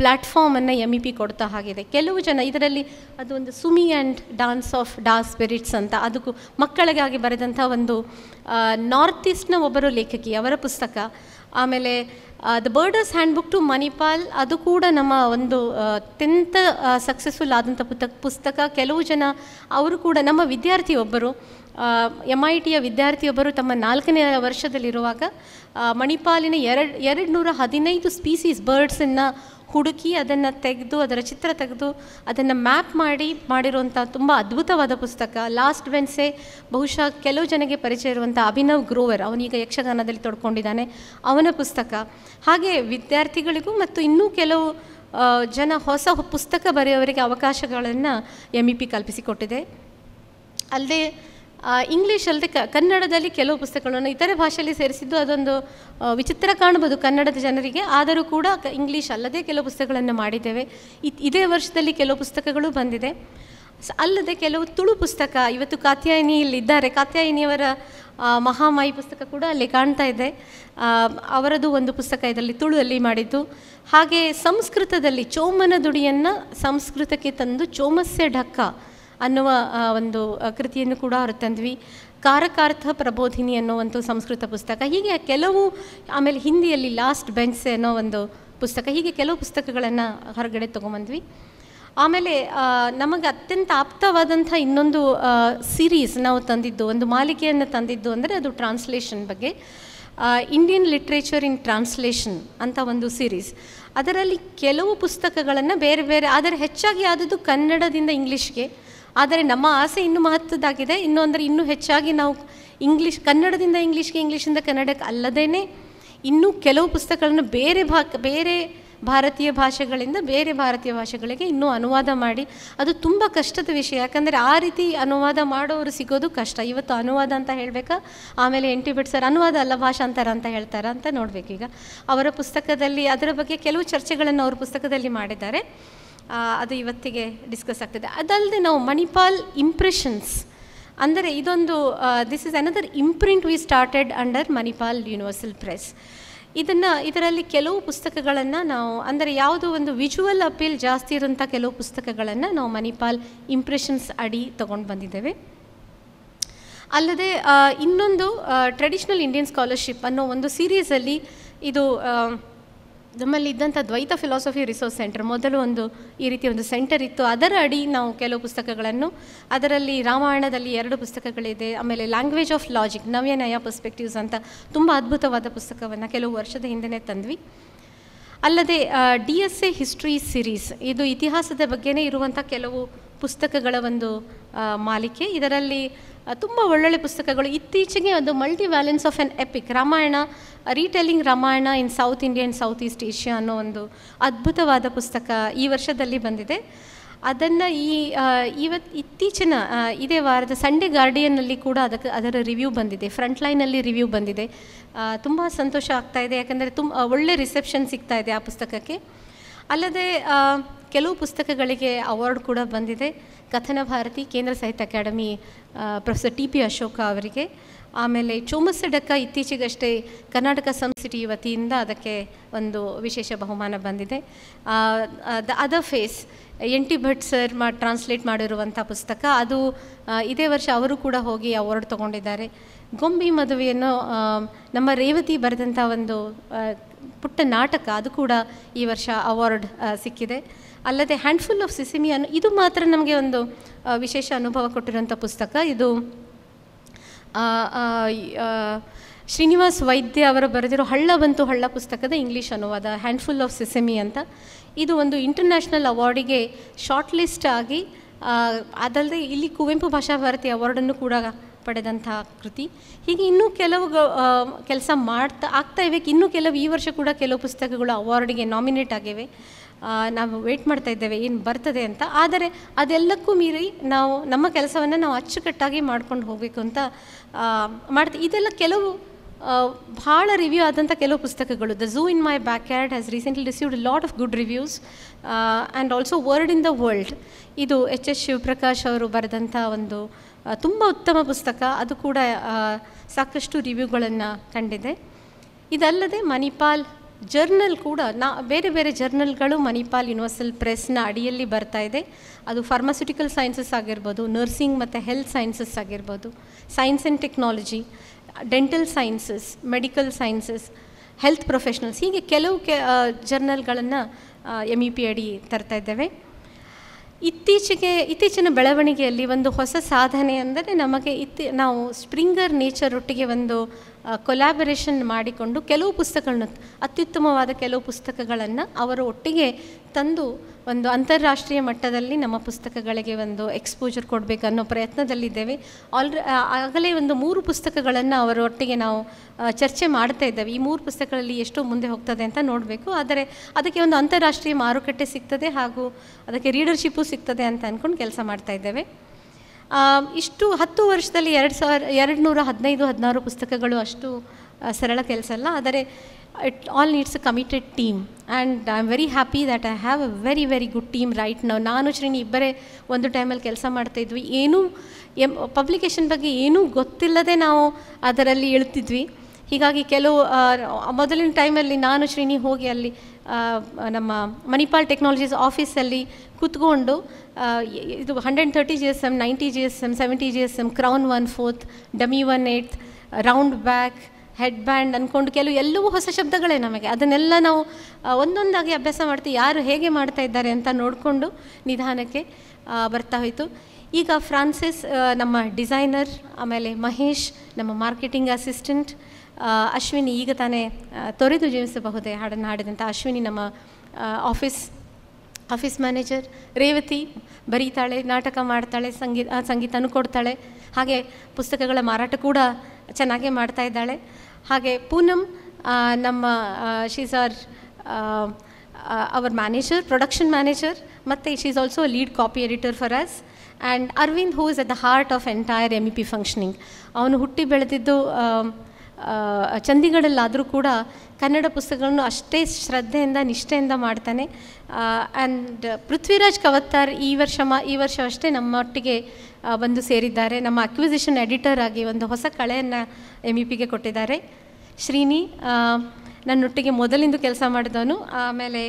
ಪ್ಲ್ಯಾಟ್ಫಾರ್ಮನ್ನು ಎಮ್ ಇ ಪಿ ಕೊಡ್ತಾ ಹಾಗಿದೆ ಕೆಲವು ಜನ ಇದರಲ್ಲಿ ಅದು ಒಂದು ಸುಮಿ and dance of the spirits ಅಂತ ಅದಕ್ಕೂ ಮಕ್ಕಳಿಗಾಗಿ ಬರೆದಂಥ ಒಂದು ನಾರ್ತ್ ಈಸ್ಟ್ನ ಒಬ್ಬರು ಲೇಖಕಿ ಅವರ ಪುಸ್ತಕ ಆಮೇಲೆ the birders handbook to Manipal ಅದು ಕೂಡ ನಮ್ಮ ಒಂದು ಅತ್ಯಂತ ಸಕ್ಸಸ್ಫುಲ್ ಆದಂಥ ಪುಸ್ತಕ ಪುಸ್ತಕ ಕೆಲವು ಜನ ಅವರು ಕೂಡ ನಮ್ಮ ವಿದ್ಯಾರ್ಥಿ ಒಬ್ಬರು ಎಮ್ ಐ ಟಿಯ ವಿದ್ಯಾರ್ಥಿಯೊಬ್ಬರು ತಮ್ಮ ನಾಲ್ಕನೇ ವರ್ಷದಲ್ಲಿರುವಾಗ ಮಣಿಪಾಲಿನ ಎರಡು ಎರಡು ನೂರ ಹದಿನೈದು ಸ್ಪೀಸೀಸ್ ಬರ್ಡ್ಸನ್ನು ಹುಡುಕಿ ಅದನ್ನು ತೆಗೆದು ಅದರ ಚಿತ್ರ ತೆಗೆದು ಅದನ್ನು ಮ್ಯಾಪ್ ಮಾಡಿ ಮಾಡಿರುವಂಥ ತುಂಬ ಅದ್ಭುತವಾದ ಪುಸ್ತಕ ಲಾಸ್ಟ್ ವೆನ್ಸೆ ಬಹುಶಃ ಕೆಲವು ಜನಕ್ಕೆ ಪರಿಚಯ ಇರುವಂಥ ಅಭಿನವ್ ಗ್ರೋವರ್ ಅವನೀಗ ಯಕ್ಷಗಾನದಲ್ಲಿ ತೊಡ್ಕೊಂಡಿದ್ದಾನೆ ಅವನ ಪುಸ್ತಕ ಹಾಗೆ ವಿದ್ಯಾರ್ಥಿಗಳಿಗೂ ಮತ್ತು ಇನ್ನೂ ಕೆಲವು ಜನ ಹೊಸ ಪುಸ್ತಕ ಬರೆಯವರಿಗೆ ಅವಕಾಶಗಳನ್ನು ಎಮ್ ಇ e ಪಿ ಕಲ್ಪಿಸಿಕೊಟ್ಟಿದೆ ಅಲ್ಲದೆ ಇಂಗ್ಲೀಷ್ ಅಲ್ಲದೆ ಕ ಕನ್ನಡದಲ್ಲಿ ಕೆಲವು ಪುಸ್ತಕಗಳನ್ನು ಇತರೆ ಭಾಷೆಯಲ್ಲಿ ಸೇರಿಸಿದ್ದು ಅದೊಂದು ವಿಚಿತ್ರ ಕಾಣಬಹುದು ಕನ್ನಡದ ಜನರಿಗೆ ಆದರೂ ಕೂಡ ಇಂಗ್ಲೀಷ್ ಅಲ್ಲದೆ ಕೆಲವು ಪುಸ್ತಕಗಳನ್ನು ಮಾಡಿದ್ದೇವೆ ಇದೇ ವರ್ಷದಲ್ಲಿ ಕೆಲವು ಪುಸ್ತಕಗಳು ಬಂದಿದೆ ಅಲ್ಲದೆ ಕೆಲವು ತುಳು ಪುಸ್ತಕ ಇವತ್ತು ಇದ್ದಾರೆ ಕಾತ್ಯಾಯಿನಿಯವರ ಮಹಾಮಾಯಿ ಪುಸ್ತಕ ಕೂಡ ಅಲ್ಲಿ ಕಾಣ್ತಾ ಇದೆ ಅವರದು ಒಂದು ಪುಸ್ತಕ ಇದರಲ್ಲಿ ತುಳುವಲ್ಲಿ ಮಾಡಿದ್ದು ಹಾಗೆ ಸಂಸ್ಕೃತದಲ್ಲಿ ಚೋಮನ ದುಡಿಯನ್ನು ಸಂಸ್ಕೃತಕ್ಕೆ ತಂದು ಚೋಮಸ್ಯ ಢಕ್ಕ ಅನ್ನುವ ಒಂದು ಕೃತಿಯನ್ನು ಕೂಡ ಅವರು ತಂದ್ವಿ ಕಾರಕಾರ್ಥ ಪ್ರಬೋಧಿನಿ ಅನ್ನೋ ಒಂದು ಸಂಸ್ಕೃತ ಪುಸ್ತಕ ಹೀಗೆ ಕೆಲವು ಆಮೇಲೆ ಹಿಂದಿಯಲ್ಲಿ ಲಾಸ್ಟ್ ಬೆಂಚ್ ಅನ್ನೋ ಒಂದು ಪುಸ್ತಕ ಹೀಗೆ ಕೆಲವು ಪುಸ್ತಕಗಳನ್ನು ಹೊರಗಡೆ ತೊಗೊಂಬಂದ್ವಿ ಆಮೇಲೆ ನಮಗೆ ಅತ್ಯಂತ ಆಪ್ತವಾದಂಥ ಇನ್ನೊಂದು ಸೀರೀಸ್ ನಾವು ತಂದಿದ್ದು ಒಂದು ಮಾಲಿಕೆಯನ್ನು ತಂದಿದ್ದು ಅಂದರೆ ಅದು ಟ್ರಾನ್ಸ್ಲೇಷನ್ ಬಗ್ಗೆ ಇಂಡಿಯನ್ ಲಿಟ್ರೇಚರ್ ಇನ್ ಟ್ರಾನ್ಸ್ಲೇಷನ್ ಅಂತ ಒಂದು ಸೀರೀಸ್ ಅದರಲ್ಲಿ ಕೆಲವು ಪುಸ್ತಕಗಳನ್ನು ಬೇರೆ ಬೇರೆ ಆದರೆ ಹೆಚ್ಚಾಗಿ ಆದದ್ದು ಕನ್ನಡದಿಂದ ಇಂಗ್ಲೀಷ್ಗೆ ಆದರೆ ನಮ್ಮ ಆಸೆ ಇನ್ನೂ ಮಹತ್ವದ್ದಾಗಿದೆ ಇನ್ನು ಅಂದರೆ ಇನ್ನೂ ಹೆಚ್ಚಾಗಿ ನಾವು ಇಂಗ್ಲೀಷ್ ಕನ್ನಡದಿಂದ ಇಂಗ್ಲೀಷ್ಗೆ ಇಂಗ್ಲೀಷಿಂದ ಕನ್ನಡಕ್ಕೆ ಅಲ್ಲದೇ ಇನ್ನೂ ಕೆಲವು ಪುಸ್ತಕಗಳನ್ನು ಬೇರೆ ಭಾ ಬೇರೆ ಭಾರತೀಯ ಭಾಷೆಗಳಿಂದ ಬೇರೆ ಭಾರತೀಯ ಭಾಷೆಗಳಿಗೆ ಇನ್ನೂ ಅನುವಾದ ಮಾಡಿ ಅದು ತುಂಬ ಕಷ್ಟದ ವಿಷಯ ಯಾಕಂದರೆ ಆ ರೀತಿ ಅನುವಾದ ಮಾಡೋರು ಸಿಗೋದು ಕಷ್ಟ ಇವತ್ತು ಅನುವಾದ ಅಂತ ಹೇಳಬೇಕಾ ಆಮೇಲೆ ಎನ್ ಟಿ ಸರ್ ಅನುವಾದ ಅಲ್ಲ ಭಾಷಾಂತರ ಅಂತ ಹೇಳ್ತಾರೆ ಅಂತ ನೋಡಬೇಕೀಗ ಅವರ ಪುಸ್ತಕದಲ್ಲಿ ಅದರ ಬಗ್ಗೆ ಕೆಲವು ಚರ್ಚೆಗಳನ್ನು ಅವ್ರ ಪುಸ್ತಕದಲ್ಲಿ ಮಾಡಿದ್ದಾರೆ ಅದು ಇವತ್ತಿಗೆ ಡಿಸ್ಕಸ್ ಆಗ್ತದೆ ಅದಲ್ಲದೆ ನಾವು ಮಣಿಪಾಲ್ ಇಂಪ್ರೆಷನ್ಸ್ ಅಂದರೆ ಇದೊಂದು this is another imprint we started under Manipal universal press ಇದನ್ನು ಇದರಲ್ಲಿ ಕೆಲವು ಪುಸ್ತಕಗಳನ್ನು ನಾವು ಅಂದರೆ ಯಾವುದೋ ಒಂದು ವಿಜುವಲ್ ಅಪೀಲ್ ಜಾಸ್ತಿ ಇರುವಂಥ ಕೆಲವು ಪುಸ್ತಕಗಳನ್ನು ನಾವು ಮಣಿಪಾಲ್ ಇಂಪ್ರೆಷನ್ಸ್ ಅಡಿ ತೊಗೊಂಡು ಬಂದಿದ್ದೇವೆ ಅಲ್ಲದೆ ಇನ್ನೊಂದು ಟ್ರೆಡಿಷ್ನಲ್ ಇಂಡಿಯನ್ ಸ್ಕಾಲರ್ಶಿಪ್ ಅನ್ನೋ ಒಂದು ಸೀರೀಸಲ್ಲಿ ಇದು ನಮ್ಮಲ್ಲಿ ಇದ್ದಂಥ ದ್ವೈತ ಫಿಲಾಸಫಿ ರಿಸೋರ್ಸ್ ಸೆಂಟರ್ ಮೊದಲು ಒಂದು ಈ ರೀತಿ ಒಂದು ಸೆಂಟರ್ ಇತ್ತು ಅದರ ಅಡಿ ನಾವು ಕೆಲವು ಪುಸ್ತಕಗಳನ್ನು ಅದರಲ್ಲಿ ರಾಮಾಯಣದಲ್ಲಿ ಎರಡು ಪುಸ್ತಕಗಳಿದೆ ಆಮೇಲೆ ಲ್ಯಾಂಗ್ವೇಜ್ ಆಫ್ ಲಾಜಿಕ್ ನವ್ಯನಯ ಪರ್ಸ್ಪೆಕ್ಟಿವ್ಸ್ ಅಂತ ತುಂಬ ಅದ್ಭುತವಾದ ಪುಸ್ತಕವನ್ನು ಕೆಲವು ವರ್ಷದ ಹಿಂದೆನೇ ತಂದ್ವಿ ಅಲ್ಲದೆ D S A history series ಇದು ಇತಿಹಾಸದ ಬಗ್ಗೆನೇ ಇರುವಂಥ ಕೆಲವು ಪುಸ್ತಕಗಳ ಒಂದು ಮಾಲಿಕೆ ಇದರಲ್ಲಿ ತುಂಬ ಒಳ್ಳೊಳ್ಳೆ ಪುಸ್ತಕಗಳು ಇತ್ತೀಚೆಗೆ ಒಂದು multivalence of an epic Ramayana retelling Ramayana in South India South East Asia ಅನ್ನೋ ಒಂದು ಅದ್ಭುತವಾದ ಪುಸ್ತಕ ಈ ವರ್ಷದಲ್ಲಿ ಬಂದಿದೆ ಅದನ್ನು ಈ ಇವತ್ತು ಇತ್ತೀಚಿನ ಇದೇ ವಾರದ ಸಂಡೇ ಗಾರ್ಡಿಯನ್ನಲ್ಲಿ ಕೂಡ ಅದಕ್ಕೆ ಅದರ ರಿವ್ಯೂ ಬಂದಿದೆ ಫ್ರಂಟ್ ಲೈನಲ್ಲಿ ರಿವ್ಯೂ ಬಂದಿದೆ ತುಂಬ ಸಂತೋಷ ಆಗ್ತಾ ಇದೆ ಯಾಕಂದರೆ ತುಂಬ ಒಳ್ಳೆ ರಿಸೆಪ್ಷನ್ ಸಿಗ್ತಾ ಇದೆ ಆ ಪುಸ್ತಕಕ್ಕೆ ಅಲ್ಲದೆ ಕೆಲವು ಪುಸ್ತಕಗಳಿಗೆ ಅವಾರ್ಡ್ ಕೂಡ ಬಂದಿದೆ ಕಥನ Bharati Kendra Sahitya Akademi professor T P Ashoka ಅವರಿಗೆ ಆಮೇಲೆ ಚೋಮಸಡಕ ಇತ್ತೀಚೆಗಷ್ಟೇ ಕರ್ನಾಟಕ ಸಂಸ್ಕೃತಿ ವತಿಯಿಂದ ಅದಕ್ಕೆ ಒಂದು ವಿಶೇಷ ಬಹುಮಾನ ಬಂದಿದೆ the other face N T Bhat sir ಮಾ ಟ್ರಾನ್ಸ್ಲೇಟ್ ಮಾಡಿರುವಂಥ ಪುಸ್ತಕ ಅದು ಇದೇ ವರ್ಷ ಅವರು ಕೂಡ ಹೋಗಿ ಅವಾರ್ಡ್ ತಗೊಂಡಿದ್ದಾರೆ ಗೊಂಬಿ ಮದುವೆಯನ್ನು ನಮ್ಮ ರೇವತಿ ಬರೆದಂಥ ಒಂದು ಪುಟ್ಟ ನಾಟಕ ಅದು ಕೂಡ ಈ ವರ್ಷ ಅವಾರ್ಡ್ ಸಿಕ್ಕಿದೆ ಅಲ್ಲದೆ ಹ್ಯಾಂಡ್ಫುಲ್ ಆಫ್ ಸಿಸಿಮಿ ಅನ್ನು ಇದು ಮಾತ್ರ ನಮಗೆ ಒಂದು ವಿಶೇಷ ಅನುಭವ ಕೊಟ್ಟಿರುವಂಥ ಪುಸ್ತಕ ಇದು ಶ್ರೀನಿವಾಸ್ ವೈದ್ಯ ಅವರು ಬರೆದಿರೋ ಹಳ್ಳ ಬಂತು ಹಳ್ಳ ಪುಸ್ತಕದ ಇಂಗ್ಲೀಷ್ ಅನುವಾದ ಹ್ಯಾಂಡ್ಫುಲ್ ಆಫ್ ಸಿಸಿಮಿ ಅಂತ ಇದು ಒಂದು ಇಂಟರ್ನ್ಯಾಷನಲ್ ಅವಾರ್ಡಿಗೆ ಶಾರ್ಟ್ ಲಿಸ್ಟ್ ಆಗಿ ಅದಲ್ಲದೆ ಇಲ್ಲಿ ಕುವೆಂಪು ಭಾಷಾ ಭಾರತಿ ಅವಾರ್ಡನ್ನು ಕೂಡ ಪಡೆದಂತಹ ಕೃತಿ ಹೀಗೆ ಇನ್ನೂ ಕೆಲವು ಕೆಲಸ ಮಾಡ್ತಾ ಆಗ್ತಾ ಇವೆ ಇನ್ನೂ ಕೆಲವು ಈ ವರ್ಷ ಕೂಡ ಕೆಲವು ಪುಸ್ತಕಗಳು ಅವಾರ್ಡ್ಗೆ ನಾಮಿನೇಟ್ ಆಗಿವೆ ನಾವು ವೆಯ್ಟ್ ಮಾಡ್ತಾ ಇದ್ದೇವೆ ಏನು ಬರ್ತದೆ ಅಂತ ಆದರೆ ಅದೆಲ್ಲಕ್ಕೂ ಮೀರಿ ನಾವು ನಮ್ಮ ಕೆಲಸವನ್ನು ನಾವು ಅಚ್ಚುಕಟ್ಟಾಗಿ ಮಾಡ್ಕೊಂಡು ಹೋಗಬೇಕು ಅಂತ ಮಾಡ್ತೀವಿ ಇದೆಲ್ಲ ಕೆಲವು ಭಾಳ ರಿವ್ಯೂ ಆದಂಥ ಕೆಲವು ಪುಸ್ತಕಗಳು the zoo in my backyard has recently received lot of good reviews and also word in the world ಇದು ಎಚ್ ಎಸ್ ಶಿವಪ್ರಕಾಶ್ ಅವರು ಬರೆದಂಥ ಒಂದು ತುಂಬ ಉತ್ತಮ ಪುಸ್ತಕ ಅದು ಕೂಡ ಸಾಕಷ್ಟು ರಿವ್ಯೂಗಳನ್ನು ಕಂಡಿದೆ ಇದಲ್ಲದೆ ಮಣಿಪಾಲ್ ಜರ್ನಲ್ ಕೂಡ ನಾ ಬೇರೆ ಬೇರೆ ಜರ್ನಲ್ಗಳು ಮಣಿಪಾಲ್ ಯೂನಿವರ್ಸಲ್ ಪ್ರೆಸ್ನ ಅಡಿಯಲ್ಲಿ ಬರ್ತಾ ಇದೆ ಅದು ಫಾರ್ಮಾಸ್ಯೂಟಿಕಲ್ ಸೈನ್ಸಸ್ ಆಗಿರ್ಬೋದು ನರ್ಸಿಂಗ್ ಮತ್ತು ಹೆಲ್ತ್ ಸೈನ್ಸಸ್ ಆಗಿರ್ಬೋದು science and technology dental sciences medical sciences health professionals ಹೀಗೆ ಕೆಲವು ಕೆ ಜರ್ನಲ್ಗಳನ್ನು ಎಮ್ ಇ ಪಿ ಅಡಿ ತರ್ತಾ ಇದ್ದೇವೆ ಇತ್ತೀಚೆಗೆ ಇತ್ತೀಚಿನ ಬೆಳವಣಿಗೆಯಲ್ಲಿ ಒಂದು ಹೊಸ ಸಾಧನೆ ಅಂದರೆ ನಮಗೆ ಇತ್ತಿ ನಾವು ಸ್ಪ್ರಿಂಗರ್ ನೇಚರ್ ಒಟ್ಟಿಗೆ ಒಂದು ಕೊಲ್ಯಾಬರೇಷನ್ ಮಾಡಿಕೊಂಡು ಕೆಲವು ಪುಸ್ತಕಗಳನ್ನು ಅತ್ಯುತ್ತಮವಾದ ಕೆಲವು ಪುಸ್ತಕಗಳನ್ನು ಅವರ ಒಟ್ಟಿಗೆ ತಂದು ಒಂದು ಅಂತಾರಾಷ್ಟ್ರೀಯ ಮಟ್ಟದಲ್ಲಿ ನಮ್ಮ ಪುಸ್ತಕಗಳಿಗೆ ಒಂದು ಎಕ್ಸ್ಪೋಜರ್ ಕೊಡಬೇಕನ್ನೋ ಪ್ರಯತ್ನದಲ್ಲಿದ್ದೇವೆ ಆಲ್ರೆ ಆಗಲೇ ಒಂದು ಮೂರು ಪುಸ್ತಕಗಳನ್ನು ಅವರೊಟ್ಟಿಗೆ ನಾವು ಚರ್ಚೆ ಮಾಡ್ತಾ ಇದ್ದೇವೆ ಈ ಮೂರು ಪುಸ್ತಕಗಳಲ್ಲಿ ಎಷ್ಟು ಮುಂದೆ ಹೋಗ್ತದೆ ಅಂತ ನೋಡಬೇಕು ಆದರೆ ಅದಕ್ಕೆ ಒಂದು ಅಂತಾರಾಷ್ಟ್ರೀಯ ಮಾರುಕಟ್ಟೆ ಸಿಗ್ತದೆ ಹಾಗೂ ಅದಕ್ಕೆ ರೀಡರ್ಶಿಪ್ಪು ಸಿಗ್ತದೆ ಅಂತ ಅಂದ್ಕೊಂಡು ಕೆಲಸ ಮಾಡ್ತಾ ಇದ್ದೇವೆ ಇಷ್ಟು ಹತ್ತು ವರ್ಷದಲ್ಲಿ ಎರಡು ಸಾವಿರ ಎರಡು ನೂರ ಹದಿನೈದು ಹದಿನಾರು ಪುಸ್ತಕಗಳು ಅಷ್ಟು ಸರಳ ಕೆಲಸ ಅಲ್ಲ ಆದರೆ it all needs a committed team and I am very happy that I have a very very good team right ನಾವು ನಾನು ಶ್ರೀನಿ ಇಬ್ಬರೇ ಒಂದು ಟೈಮಲ್ಲಿ ಕೆಲಸ ಮಾಡ್ತಾಯಿದ್ವಿ ಏನೂ ಎಮ್ ಪಬ್ಲಿಕೇಶನ್ ಬಗ್ಗೆ ಏನೂ ಗೊತ್ತಿಲ್ಲದೆ ನಾವು ಅದರಲ್ಲಿ ಇಳ್ತಿದ್ವಿ ಹೀಗಾಗಿ ಕೆಲವು ಮೊದಲಿನ ಟೈಮಲ್ಲಿ ನಾನು ಶ್ರೀನಿ ಹೋಗಿ ಅಲ್ಲಿ ನಮ್ಮ ಮಣಿಪಾಲ್ ಟೆಕ್ನಾಲಜೀಸ್ ಆಫೀಸಲ್ಲಿ ಕೂತ್ಕೊಂಡು ಇದು hundred thirty G S M ninety G S M seventy G S M crown one fourth demy one eighth round back head band ಅಂದ್ಕೊಂಡು ಕೆಲವು ಎಲ್ಲವೂ ಹೊಸ ಶಬ್ದಗಳೇ ನಮಗೆ ಅದನ್ನೆಲ್ಲ ನಾವು ಒಂದೊಂದಾಗಿ ಅಭ್ಯಾಸ ಮಾಡ್ತೀವಿ ಯಾರು ಹೇಗೆ ಮಾಡ್ತಾ ಇದ್ದಾರೆ ಅಂತ ನೋಡಿಕೊಂಡು ನಿಧಾನಕ್ಕೆ ಬರ್ತಾ ಹೋಯಿತು ಈಗ ಫ್ರಾನ್ಸಿಸ್ ನಮ್ಮ ಡಿಸೈನರ್ ಆಮೇಲೆ ಮಹೇಶ್ ನಮ್ಮ ಮಾರ್ಕೆಟಿಂಗ್ ಅಸಿಸ್ಟೆಂಟ್ ಅಶ್ವಿನಿ ಈಗ ತಾನೇ ತೊರೆದು ಜೀವಿಸಬಹುದೇ ಹಾಡನ್ನು ಹಾಡಿದಂಥ ಅಶ್ವಿನಿ ನಮ್ಮ ಆಫೀಸ್ ಆಫೀಸ್ ಮ್ಯಾನೇಜರ್ ರೇವತಿ ಬರೀತಾಳೆ ನಾಟಕ ಮಾಡ್ತಾಳೆ ಸಂಗೀತ ಸಂಗೀತನೂ ಕೊಡ್ತಾಳೆ ಹಾಗೆ ಪುಸ್ತಕಗಳ ಮಾರಾಟ ಕೂಡ ಚೆನ್ನಾಗೇ ಮಾಡ್ತಾ ಇದ್ದಾಳೆ ಹಾಗೆ ಪೂನಮ್ ನಮ್ಮ she's are our manager production manager ಮತ್ತು she is also lead copy editor for us and Aravind who is at the heart of entire M E P functioning ಅವನು ಹುಟ್ಟಿ ಬೆಳೆದಿದ್ದು ಚಂದಿಗಳಲ್ಲಾದರೂ ಕೂಡ ಕನ್ನಡ ಪುಸ್ತಕಗಳನ್ನು ಅಷ್ಟೇ ಶ್ರದ್ಧೆಯಿಂದ ನಿಷ್ಠೆಯಿಂದ ಮಾಡ್ತಾನೆ ಆ್ಯಂಡ್ ಪೃಥ್ವಿರಾಜ್ ಕವತ್ತಾರ್ ಈ ವರ್ಷ ಮಾ ಈ ವರ್ಷ ಅಷ್ಟೇ ನಮ್ಮೊಟ್ಟಿಗೆ ಬಂದು ಸೇರಿದ್ದಾರೆ ನಮ್ಮ ಅಕ್ವಿಸಿಷನ್ ಎಡಿಟರ್ ಆಗಿ ಒಂದು ಹೊಸ ಕಳೆಯನ್ನು ಎಮ್ ಇ e ಪಿಗೆ ಕೊಟ್ಟಿದ್ದಾರೆ ಶ್ರೀನಿ ನನ್ನೊಟ್ಟಿಗೆ ಮೊದಲಿಂದು ಕೆಲಸ ಮಾಡಿದವನು ಆಮೇಲೆ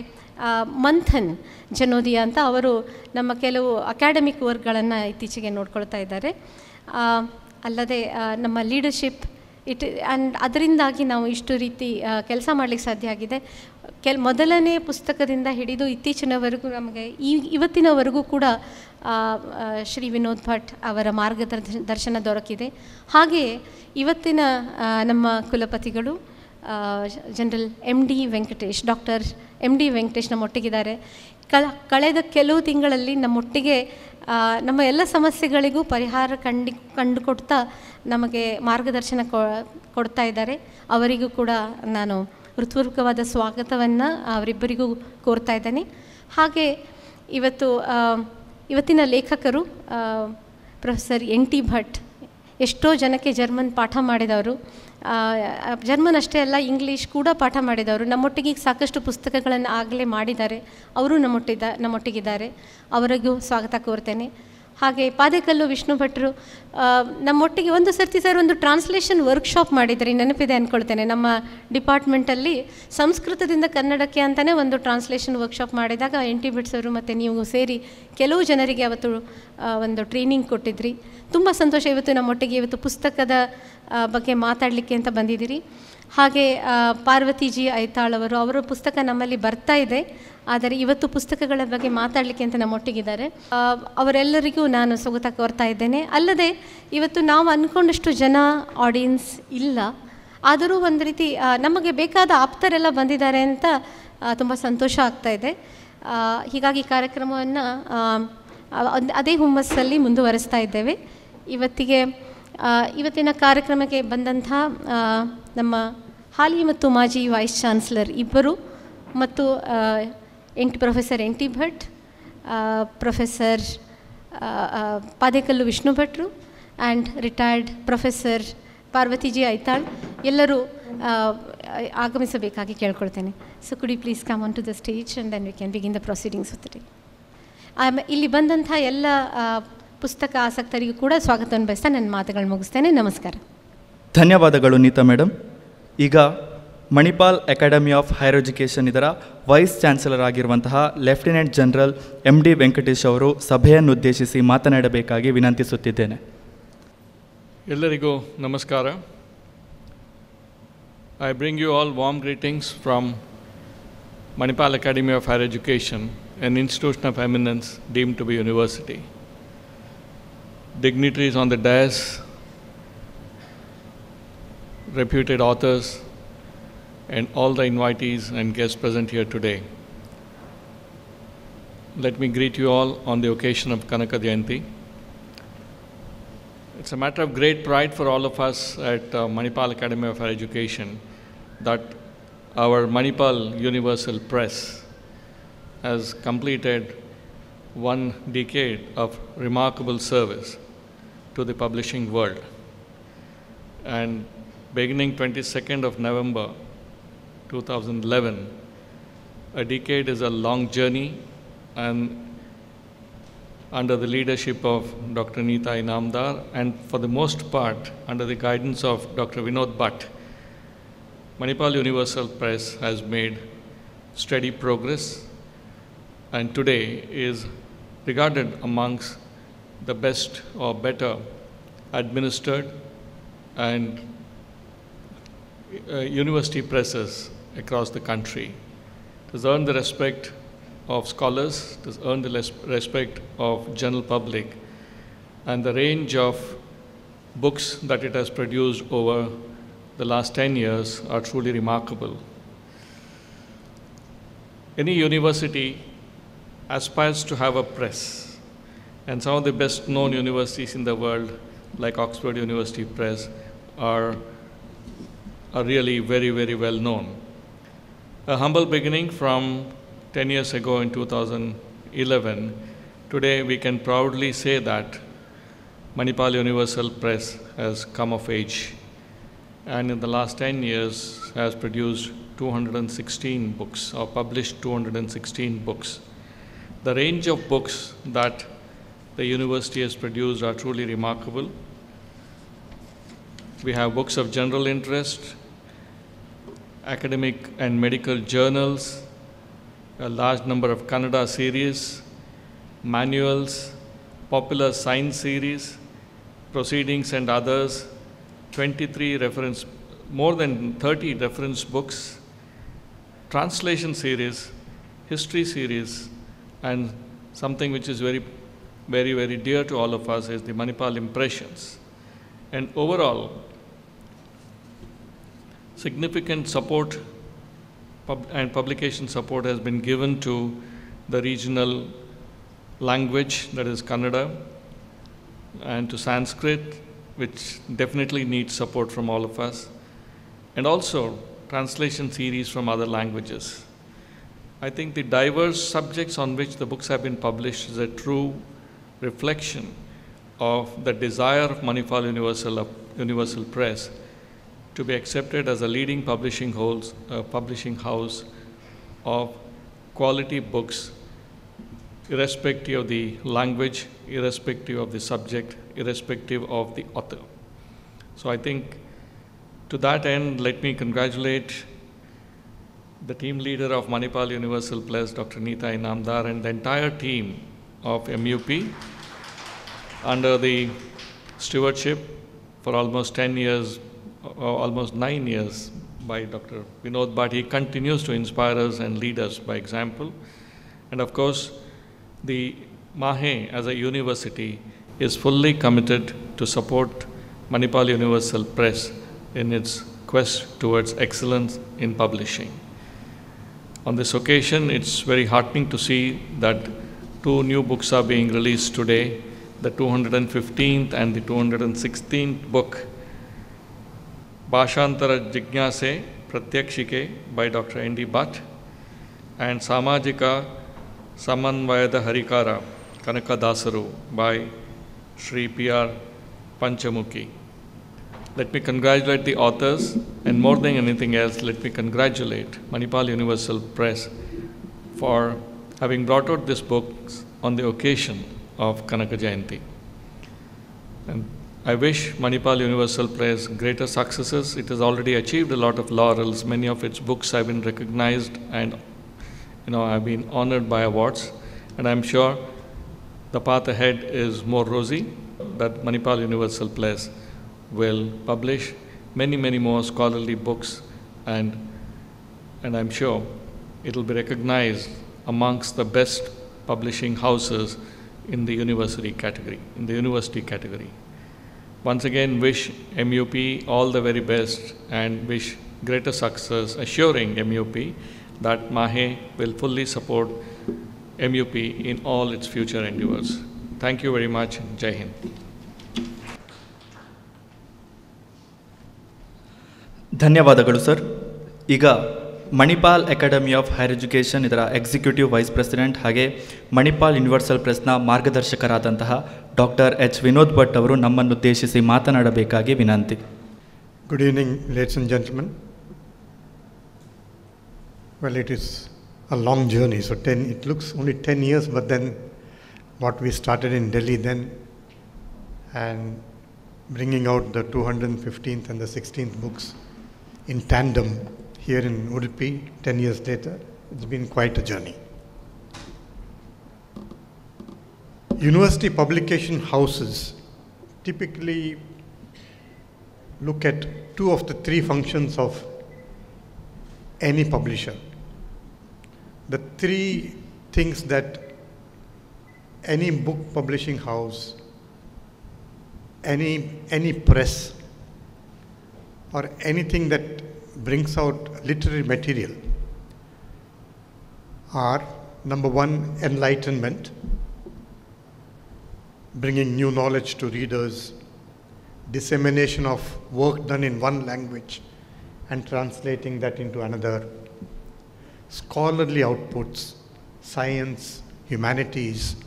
ಮಂಥನ್ ಜನೋದಿಯಾ ಅಂತ ಅವರು ನಮ್ಮ ಕೆಲವು ಅಕಾಡೆಮಿಕ್ ವರ್ಕ್ಗಳನ್ನು ಇತ್ತೀಚೆಗೆ ನೋಡ್ಕೊಳ್ತಾ ಇದ್ದಾರೆ ಅಲ್ಲದೆ ನಮ್ಮ ಲೀಡರ್ಶಿಪ್ ಇಟ್ ಆ್ಯಂಡ್ ಅದರಿಂದಾಗಿ ನಾವು ಇಷ್ಟು ರೀತಿ ಕೆಲಸ ಮಾಡಲಿಕ್ಕೆ ಸಾಧ್ಯ ಆಗಿದೆ ಕೆಲ್ ಮೊದಲನೇ ಪುಸ್ತಕದಿಂದ ಹಿಡಿದು ಇತ್ತೀಚಿನವರೆಗೂ ನಮಗೆ ಈ ಇವತ್ತಿನವರೆಗೂ ಕೂಡ ಶ್ರೀ ವಿನೋದ್ ಭಟ್ ಅವರ ಮಾರ್ಗದರ್ಶ ದರ್ಶನ ದೊರಕಿದೆ ಹಾಗೆಯೇ ಇವತ್ತಿನ ನಮ್ಮ ಕುಲಪತಿಗಳು general M D Venkatesh doctor M D Venkatesh ನಮ್ಮೊಟ್ಟಿಗಿದ್ದಾರೆ ಕಳೆದ ಕೆಲವು ತಿಂಗಳಲ್ಲಿ ನಮ್ಮೊಟ್ಟಿಗೆ ನಮ್ಮ ಎಲ್ಲ ಸಮಸ್ಯೆಗಳಿಗೂ ಪರಿಹಾರ ಕಂಡು ಕಂಡುಕೊಡ್ತಾ ನಮಗೆ ಮಾರ್ಗದರ್ಶನ ಕೊಡ್ತಾ ಇದ್ದಾರೆ ಅವರಿಗೂ ಕೂಡ ನಾನು ಹೃತ್ಪೂರ್ವಕವಾದ ಸ್ವಾಗತವನ್ನು ಅವರಿಬ್ಬರಿಗೂ ಕೋರ್ತಾ ಇದ್ದೇನೆ ಹಾಗೆ ಇವತ್ತು ಇವತ್ತಿನ ಲೇಖಕರು ಪ್ರೊಫೆಸರ್ ಎನ್ ಟಿ ಭಟ್ ಎಷ್ಟೋ ಜನಕ್ಕೆ ಜರ್ಮನ್ ಪಾಠ ಮಾಡಿದವರು ಜರ್ಮನ್ ಅಷ್ಟೇ ಅಲ್ಲ ಇಂಗ್ಲೀಷ್ ಕೂಡ ಪಾಠ ಮಾಡಿದವರು ನಮ್ಮೊಟ್ಟಿಗೆ ಸಾಕಷ್ಟು ಪುಸ್ತಕಗಳನ್ನು ಆಗಲೇ ಮಾಡಿದ್ದಾರೆ ಅವರು ನಮ್ಮೊಟ್ಟಿದ ನಮ್ಮೊಟ್ಟಿಗಿದ್ದಾರೆ ಅವರಿಗೂ ಸ್ವಾಗತ ಕೋರ್ತೇನೆ ಹಾಗೆ ಪಾದೆಕಲ್ಲು ವಿಷ್ಣು ಭಟ್ರು ನಮ್ಮೊಟ್ಟಿಗೆ ಒಂದು ಸರ್ತಿ ಸರ್ ಒಂದು ಟ್ರಾನ್ಸ್ಲೇಷನ್ ವರ್ಕ್ಶಾಪ್ ಮಾಡಿದ್ರಿ ನೆನಪಿದೆ ಅಂದ್ಕೊಳ್ತೇನೆ ನಮ್ಮ ಡಿಪಾರ್ಟ್ಮೆಂಟಲ್ಲಿ ಸಂಸ್ಕೃತದಿಂದ ಕನ್ನಡಕ್ಕೆ ಅಂತಲೇ ಒಂದು ಟ್ರಾನ್ಸ್ಲೇಷನ್ ವರ್ಕ್ಶಾಪ್ ಮಾಡಿದಾಗ ಎನ್ ಟಿ ಬಿಟ್ಸ್ ಅವರು ಮತ್ತು ನೀವು ಸೇರಿ ಕೆಲವು ಜನರಿಗೆ ಅವತ್ತು ಒಂದು ಟ್ರೈನಿಂಗ್ ಕೊಟ್ಟಿದ್ರಿ ತುಂಬ ಸಂತೋಷ ಇವತ್ತು ನಮ್ಮೊಟ್ಟಿಗೆ ಇವತ್ತು ಪುಸ್ತಕದ ಬಗ್ಗೆ ಮಾತಾಡಲಿಕ್ಕೆ ಅಂತ ಬಂದಿದ್ದೀರಿ ಹಾಗೆ ಪಾರ್ವತಿಜಿ ಐತಾಳವರು ಅವರ ಪುಸ್ತಕ ನಮ್ಮಲ್ಲಿ ಬರ್ತಾ ಇದೆ ಆದರೆ ಇವತ್ತು ಪುಸ್ತಕಗಳ ಬಗ್ಗೆ ಮಾತಾಡಲಿಕ್ಕೆ ಅಂತ ನಮ್ಮೊಟ್ಟಿಗಿದ್ದಾರೆ ಅವರೆಲ್ಲರಿಗೂ ನಾನು ಸೊಗತ ಕೋರ್ತಾ ಇದ್ದೇನೆ ಅಲ್ಲದೆ ಇವತ್ತು ನಾವು ಅಂದ್ಕೊಂಡಷ್ಟು ಜನ ಆಡಿಯನ್ಸ್ ಇಲ್ಲ ಆದರೂ ಒಂದು ರೀತಿ ನಮಗೆ ಬೇಕಾದ ಆಪ್ತರೆಲ್ಲ ಬಂದಿದ್ದಾರೆ ಅಂತ ತುಂಬ ಸಂತೋಷ ಆಗ್ತಾ ಇದೆ ಹೀಗಾಗಿ ಕಾರ್ಯಕ್ರಮವನ್ನು ಅದೇ ಹುಮ್ಮಸ್ಸಲ್ಲಿ ಮುಂದುವರಿಸ್ತಾ ಇದ್ದೇವೆ ಇವತ್ತಿಗೆ ಇವತ್ತಿನ ಕಾರ್ಯಕ್ರಮಕ್ಕೆ ಬಂದಂಥ ನಮ್ಮ ಹಾಲಿ ಮತ್ತು ಮಾಜಿ ವೈಸ್ ಚಾನ್ಸಲರ್ ಇಬ್ಬರು ಮತ್ತು T professor N T Bhat professor Padekallu Vishnu ಭಟ್ರು and retired professor Parvathi G Aithal ಎಲ್ಲರೂ ಆಗಮಿಸಬೇಕಾಗಿ ಕೇಳ್ಕೊಳ್ತೇನೆ ಸೊ ಕುಡಿ please come on to the stage and then we can begin the proceedings today ಇಲ್ಲಿ ಬಂದಂಥ ಎಲ್ಲ ಪುಸ್ತಕ ಆಸಕ್ತರಿಗೂ ಕೂಡ ಸ್ವಾಗತವನ್ನು ಬಯಸ್ತಾ ನನ್ನ ಮಾತುಗಳನ್ನ ಮುಗಿಸ್ತೇನೆ ನಮಸ್ಕಾರ ಧನ್ಯವಾದಗಳು ನೀತಾ ಮೇಡಮ್ ಈಗ Manipal academy of higher education ಇದರ ವೈಸ್ ಚಾನ್ಸಲರ್ ಆಗಿರುವಂತಹ lieutenant general M D Venkatesh ಅವರು ಸಭೆಯನ್ನುದ್ದೇಶಿಸಿ ಮಾತನಾಡಬೇಕಾಗಿ ವಿನಂತಿಸುತ್ತಿದ್ದೇನೆ ಎಲ್ಲರಿಗೂ ನಮಸ್ಕಾರ I bring you all warm greetings from Manipal academy of higher education an institution of eminence deemed to be university dignitaries on the dais reputed authors, and all the invitees and guests present here today. Let me greet you all on the occasion of Kanaka Jayanti. It's a matter of great pride for all of us at uh, Manipal Academy of Higher Education that our Manipal Universal Press has completed one decade of remarkable service to the publishing world. And beginning 22nd of November 2011. A decade is a long journey and under the leadership of Dr. Neetai Inamdar, and for the most part under the guidance of Dr. Vinod Bhatt, Manipal Universal Press has made steady progress and today is regarded amongst the best or better administered and uh, university presses across the country. It has earned the respect of scholars, it has earned the respect of general public, and the range of books that it has produced over the last 10 years are truly remarkable. Any university aspires to have a press, and some of the best known universities in the world, like Oxford University Press, are are really very, very well known. A humble beginning from 10 years ago in 2011, today we can proudly say that Manipal Universal Press has come of age and in the last 10 years has produced 216 books or published 216 books. The range of books that the university has produced are truly remarkable. We have books of general interest, academic and medical journals, a large number of Kannada series, manuals, popular science series, proceedings and others, 23 reference, more than 30 reference books, translation series, history series, and something which is very, very, very dear to all of us is the Manipal Impressions. And overall, significant support pub and publication support has been given to the regional language, that is Kannada, and to Sanskrit, which definitely needs support from all of us, and also translation series from other languages. I think the diverse subjects on which the books have been published is a true reflection of the desire of Manipal Universal, Universal Press to be accepted as a leading publishing, holds, uh, publishing house of quality books, irrespective of the language, irrespective of the subject, irrespective of the author. So I think to that end, let me congratulate the team leader of Manipal Universal Press, Dr. Neetai Inamdar, and the entire team of MUP under the stewardship for almost 10 years uh, almost nine years by Dr. Vinod but He continues to inspire us and lead us by example. And of course, the Mahe as a university is fully committed to support Manipal Universal Press in its quest towards excellence in publishing. On this occasion, it's very heartening to see that two new books are being released today, the 215th and the 216th book ಭಾಷಾಂತರ ಜಿಜ್ಞಾಸೆ ಪ್ರತ್ಯಕ್ಷಿಕೆ by doctor N D Bhat and ಸಾಮಾಜಿಕ ಸಮನ್ವಯದ ಹರಿಕಾರ ಕನಕದಾಸರು by Shri P R Panchamukhi Let me congratulate the authors, and more than anything else, let me congratulate Manipal Universal Press for having brought out this book on the occasion of Kanaka And I wish Manipal Universal Press greater successes. It has already achieved a lot of laurels. Many of its books have been recognized and you know, I've been honored by awards. And I'm sure the path ahead is more rosy that Manipal Universal Press will publish many, many more scholarly books and, and I'm sure it will be recognized amongst the best publishing houses in the university category, in the university category. Once again, wish MUP all the very best and wish greater success, assuring MUP that MAHE will fully support MUP in all its future endeavors. Thank you very much. Jai Hind. ಧನ್ಯವಾದಗಳು sir ಈಗ Manipal academy of higher education ಇದರ executive vice president ಹಾಗೆ Manipal universal ಪ್ರೆಸ್ನ ಮಾರ್ಗದರ್ಶಕರಾದಂತಹ doctor H Vinod Bhat ಅವರು ನಮ್ಮನ್ನುದ್ದೇಶಿಸಿ ಮಾತನಾಡಬೇಕಾಗಿ ವಿನಂತಿ good evening ladies and gentlemen well it is a long journey so ten it looks only ten years but then what we started in Delhi then and bringing out the 215th and the 16th books in tandem here in Udupi 10 years later. It's been quite a journey. university publication houses typically look at two of the three functions of any publisher. The three things that any book publishing house, any, any press, or anything that brings out literary material are number one, enlightenment, bringing new knowledge to readers, dissemination of work done in one language and translating that into another, scholarly outputs, science, humanities,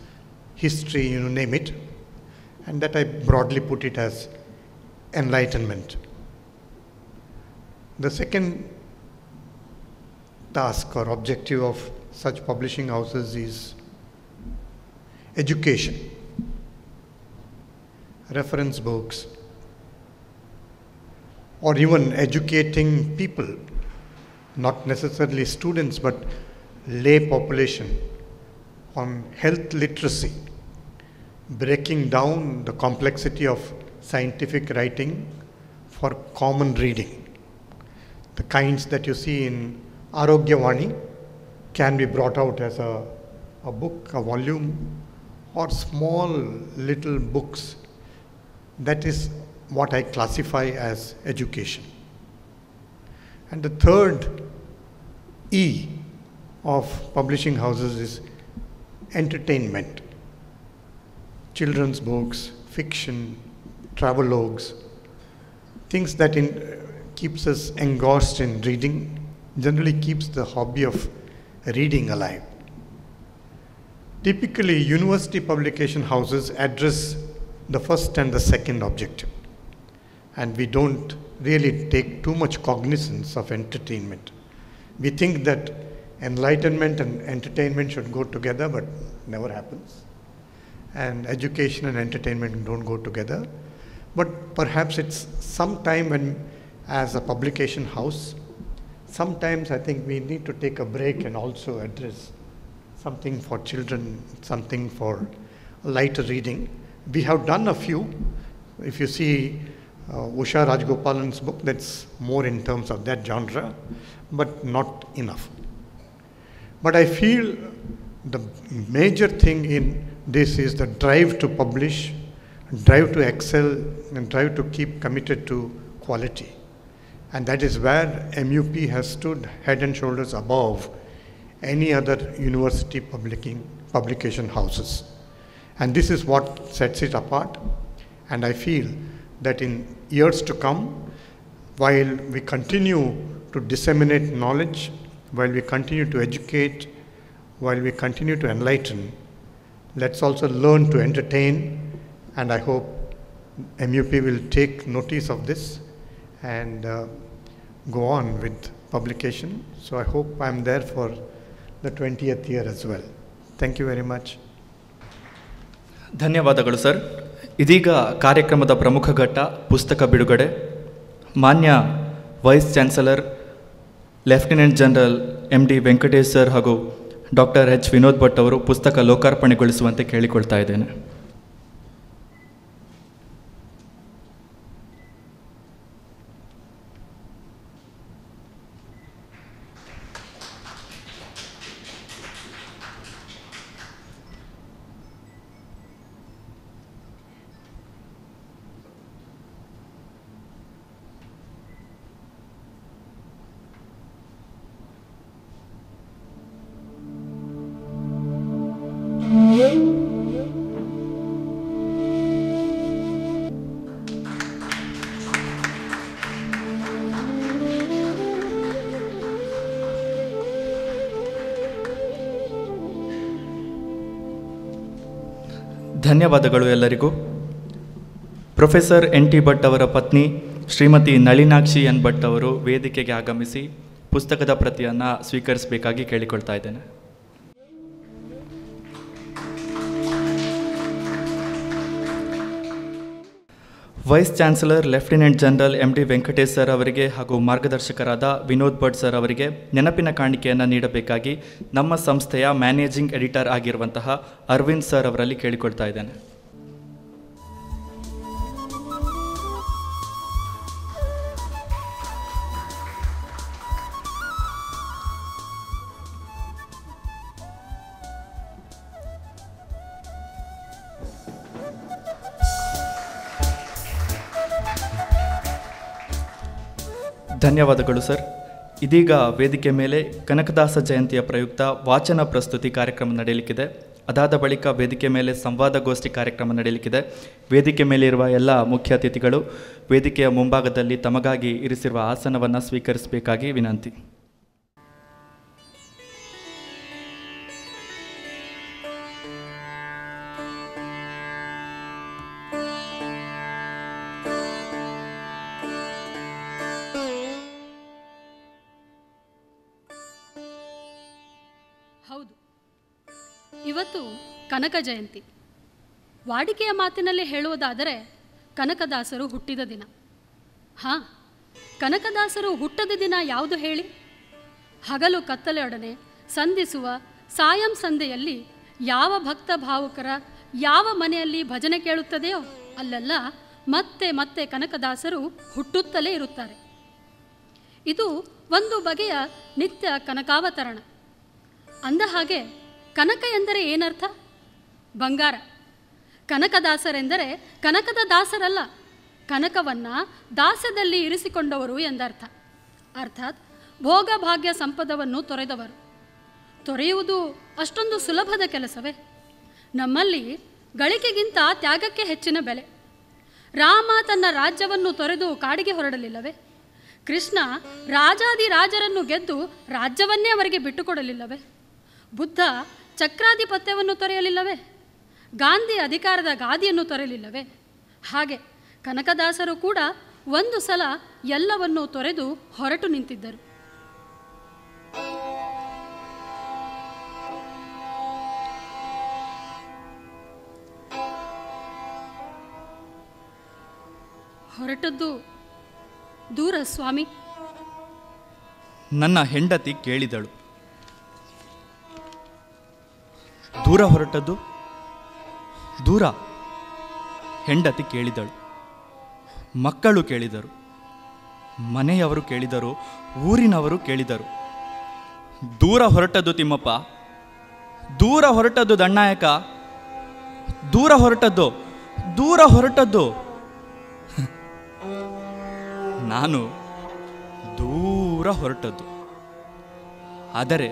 history, you name it, and that I broadly put it as enlightenment. The second task or objective of such publishing houses is education reference books, or even educating people, not necessarily students, but lay population on health literacy, breaking down the complexity of scientific writing for common reading. The kinds that you see in Arogyavani can be brought out as a, a book, a volume, or small little books that is what I classify as education. And the third E of publishing houses is entertainment. Children's books, fiction, travelogues, things that in, keeps us engrossed in reading, generally keeps the hobby of reading alive. Typically, university publication houses address the first and the second objective. And we don't really take too much cognizance of entertainment. We think that enlightenment and entertainment should go together, but never happens. And education and entertainment don't go together. But perhaps it's sometime when, as a publication house, sometimes I think we need to take a break and also address something for children, something for lighter reading. We have done a few. If you see uh, Usha Rajgopalan's book, that's more in terms of that genre, but not enough. But I feel the major thing in this is the drive to publish, drive to excel, and drive to keep committed to quality. And that is where MUP has stood head and shoulders above any other university publishing, publication houses. And this is what sets it apart. And I feel that in years to come, while we continue to disseminate knowledge, while we continue to educate, while we continue to enlighten, let's also learn to entertain. And I hope MUP will take notice of this and uh, go on with publication. So I hope I'm there for the 20th year as well. Thank you very much. ಧನ್ಯವಾದಗಳು sir ಇದೀಗ ಕಾರ್ಯಕ್ರಮದ ಪ್ರಮುಖ ಘಟ್ಟ ಪುಸ್ತಕ ಬಿಡುಗಡೆ ಮಾನ್ಯ vice chancellor lieutenant general M D Venkatesh sir ಹಾಗೂ doctor H Vinod Bhat ಅವರು ಪುಸ್ತಕ ಲೋಕಾರ್ಪಣೆಗೊಳಿಸುವಂತೆ ಕೇಳಿಕೊಳ್ತಾ ಇದ್ದೇನೆ ಧನ್ಯವಾದಗಳು ಎಲ್ಲರಿಗೂ ಪ್ರೊಫೆಸರ್ ಎನ್ ಟಿ ಭಟ್ ಅವರ ಪತ್ನಿ ಶ್ರೀಮತಿ ನಳಿನಾಕ್ಷಿ ಎನ್ ಭಟ್ ಅವರು ವೇದಿಕೆಗೆ ಆಗಮಿಸಿ ಪುಸ್ತಕದ ಪ್ರತಿಯನ್ನು ಸ್ವೀಕರಿಸಬೇಕಾಗಿ ಕೇಳಿಕೊಳ್ತಾ ಇದ್ದೇನೆ vice chancellor lieutenant general M D Venkatesh sir ಅವರಿಗೆ ಹಾಗೂ ಮಾರ್ಗದರ್ಶಕರಾದ ವಿನೋದ್ ಭಟ್ ಸರ್ ಅವರಿಗೆ ನೆನಪಿನ ಕಾಣಿಕೆಯನ್ನು ನೀಡಬೇಕಾಗಿ ನಮ್ಮ ಸಂಸ್ಥೆಯ ಮ್ಯಾನೇಜಿಂಗ್ ಎಡಿಟರ್ ಆಗಿರುವಂತಹ ಅರವಿಂದ್ ಸರ್ ಅವರಲ್ಲಿ ಕೇಳಿಕೊಳ್ತಾ ಇದ್ದೇನೆ ಧನ್ಯವಾದಗಳು ಸರ್ ಇದೀಗ ವೇದಿಕೆ ಮೇಲೆ ಕನಕದಾಸ ಜಯಂತಿಯ ಪ್ರಯುಕ್ತ ವಾಚನ ಪ್ರಸ್ತುತಿ ಕಾರ್ಯಕ್ರಮ ನಡೆಯಲಿಕ್ಕಿದೆ ಅದಾದ ಬಳಿಕ ವೇದಿಕೆ ಮೇಲೆ ಸಂವಾದಗೋಷ್ಠಿ ಕಾರ್ಯಕ್ರಮ ನಡೆಯಲಿಕ್ಕಿದೆ ವೇದಿಕೆ ಮೇಲಿರುವ ಎಲ್ಲ ಮುಖ್ಯ ಅತಿಥಿಗಳು ವೇದಿಕೆಯ ಮುಂಭಾಗದಲ್ಲಿ ತಮಗಾಗಿ ಇರಿಸಿರುವ ಆಸನವನ್ನು ಸ್ವೀಕರಿಸಬೇಕಾಗಿ ವಿನಂತಿ ಕನಕ ಜಯಂತಿ ವಾಡಿಕೆಯ ಮಾತಿನಲ್ಲಿ ಹೇಳುವುದಾದರೆ ಕನಕದಾಸರು ಹುಟ್ಟಿದ ದಿನ ಹಾ ಕನಕದಾಸರು ಹುಟ್ಟದ ದಿನ ಯಾವುದು ಹೇಳಿ ಹಗಲು ಕತ್ತಲೆಯೊಡನೆ ಸಂಧಿಸುವ ಸಾಯಂ ಸಂಧೆಯಲ್ಲಿ ಯಾವ ಭಕ್ತ ಭಾವುಕರ ಯಾವ ಮನೆಯಲ್ಲಿ ಭಜನೆ ಕೇಳುತ್ತದೆಯೋ ಅಲ್ಲೆಲ್ಲ ಮತ್ತೆ ಮತ್ತೆ ಕನಕದಾಸರು ಹುಟ್ಟುತ್ತಲೇ ಇರುತ್ತಾರೆ ಇದು ಒಂದು ಬಗೆಯ ನಿತ್ಯ ಕನಕಾವತರಣ ಅಂದ ಹಾಗೆ ಕನಕ ಎಂದರೆ ಏನರ್ಥ ಬಂಗಾರ ಕನಕದಾಸರೆಂದರೆ ಕನಕದ ದಾಸರಲ್ಲ ಕನಕವನ್ನು ದಾಸದಲ್ಲಿ ಇರಿಸಿಕೊಂಡವರು ಎಂದರ್ಥ ಅರ್ಥಾತ್ ಭೋಗಭಾಗ್ಯ ಸಂಪದವನ್ನು ತೊರೆದವರು ತೊರೆಯುವುದು ಅಷ್ಟೊಂದು ಸುಲಭದ ಕೆಲಸವೇ ನಮ್ಮಲ್ಲಿ ಗಳಿಕೆಗಿಂತ ತ್ಯಾಗಕ್ಕೆ ಹೆಚ್ಚಿನ ಬೆಲೆ ರಾಮ ತನ್ನ ರಾಜ್ಯವನ್ನು ತೊರೆದು ಕಾಡಿಗೆ ಹೊರಡಲಿಲ್ಲವೇ ಕೃಷ್ಣ ರಾಜಾದಿ ರಾಜರನ್ನು ಗೆದ್ದು ರಾಜ್ಯವನ್ನೇ ಅವರಿಗೆ ಬಿಟ್ಟುಕೊಡಲಿಲ್ಲವೇ ಬುದ್ಧ ಚಕ್ರಾಧಿಪತ್ಯವನ್ನು ತೊರೆಯಲಿಲ್ಲವೇ ಗಾಂಧಿ ಅಧಿಕಾರದ ಗಾದಿಯನ್ನು ತೊರೆಯಲಿಲ್ಲವೇ ಹಾಗೆ ಕನಕದಾಸರು ಕೂಡ ಒಂದು ಸಲ ಎಲ್ಲವನ್ನೂ ತೊರೆದು ಹೊರಟು ನಿಂತಿದ್ದರು ಹೊರಟದ್ದು ದೂರ ಸ್ವಾಮಿ ನನ್ನ ಹೆಂಡತಿ ಕೇಳಿದಳು ದೂರ ಹೊರಟದ್ದು ದೂರ ಹೆಂಡತಿ ಕೇಳಿದಳು ಮಕ್ಕಳು ಕೇಳಿದರು ಮನೆಯವರು ಕೇಳಿದರು ಊರಿನವರು ಕೇಳಿದರು ದೂರ ಹೊರಟದ್ದು ತಿಮ್ಮಪ್ಪ ದೂರ ಹೊರಟದ್ದು ದಣ್ಣಾಯಕ ದೂರ ಹೊರಟದ್ದು ದೂರ ಹೊರಟದ್ದು ನಾನು ದೂರ ಹೊರಟದ್ದು ಆದರೆ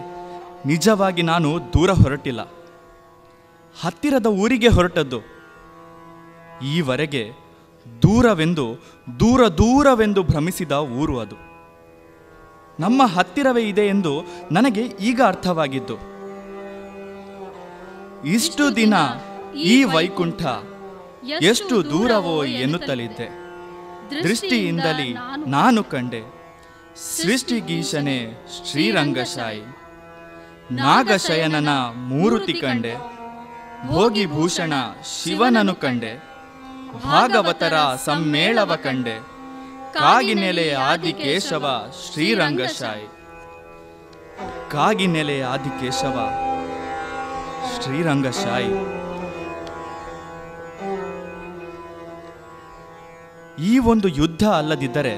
ನಿಜವಾಗಿ ನಾನು ದೂರ ಹೊರಟಿಲ್ಲ ಹತ್ತಿರದ ಊರಿಗೆ ಹೊರಟದ್ದು ಈವರೆಗೆ ದೂರವೆಂದು ದೂರ ದೂರವೆಂದು ಭ್ರಮಿಸಿದ ಊರು ಅದು ನಮ್ಮ ಹತ್ತಿರವೇ ಇದೆ ಎಂದು ನನಗೆ ಈಗ ಅರ್ಥವಾಗಿದ್ದು ಇಷ್ಟು ದಿನ ಈ ವೈಕುಂಠ ಎಷ್ಟು ದೂರವೋ ಎನ್ನುತ್ತಲಿದ್ದೆ ದೃಷ್ಟಿಯಿಂದಲೇ ನಾನು ಕಂಡೆ ಗೀಷಣೆ ಶ್ರೀರಂಗಶಾಯಿ ನಾಗಶಯನನ ಮೂರುತಿ ಕಂಡೆ ಭೋಗಿ ಭೂಷಣ ಶಿವನನು ಕಂಡೆ ಭಾಗವತರ ಸಮ್ಮೇಳವ ಕಂಡೆ ಕಾಗಿನೆಲೆ ಆದಿಕೇಶವ ಶ್ರೀರಂಗಶಾಯಿ ಕಾಗಿನೆಲೆ ಆದಿಕೇಶವ ಶ್ರೀರಂಗಶಾಯಿ ಈ ಒಂದು ಯುದ್ಧ ಅಲ್ಲದಿದ್ದರೆ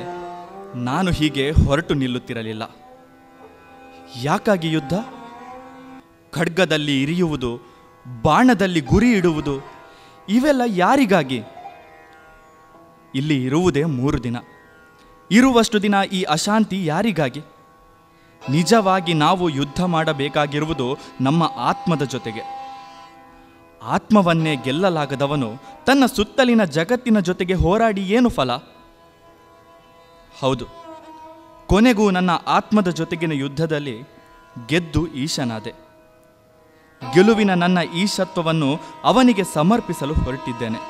ನಾನು ಹೀಗೆ ಹೊರಟು ನಿಲ್ಲುತ್ತಿರಲಿಲ್ಲ ಯಾಕಾಗಿ ಯುದ್ಧ ಖಡ್ಗದಲ್ಲಿ ಇರಿಯುವುದು ಬಾಣದಲ್ಲಿ ಗುರಿ ಇಡುವುದು ಇವೆಲ್ಲ ಯಾರಿಗಾಗಿ ಇಲ್ಲಿ ಇರುವುದೇ ಮೂರು ದಿನ ಇರುವಷ್ಟು ದಿನ ಈ ಅಶಾಂತಿ ಯಾರಿಗಾಗಿ ನಿಜವಾಗಿ ನಾವು ಯುದ್ಧ ಮಾಡಬೇಕಾಗಿರುವುದು ನಮ್ಮ ಆತ್ಮದ ಜೊತೆಗೆ ಆತ್ಮವನ್ನೇ ಗೆಲ್ಲಲಾಗದವನು ತನ್ನ ಸುತ್ತಲಿನ ಜಗತ್ತಿನ ಜೊತೆಗೆ ಹೋರಾಡಿ ಏನು ಫಲ ಹೌದು ಕೊನೆಗೂ ನನ್ನ ಆತ್ಮದ ಜೊತೆಗಿನ ಯುದ್ಧದಲ್ಲಿ ಗೆದ್ದು ಈಶನಾದೆ ಗೆಲುವಿನ ನನ್ನ ಈಶತ್ವವನ್ನು ಅವನಿಗೆ ಸಮರ್ಪಿಸಲು ಹೊರಟಿದ್ದೇನೆ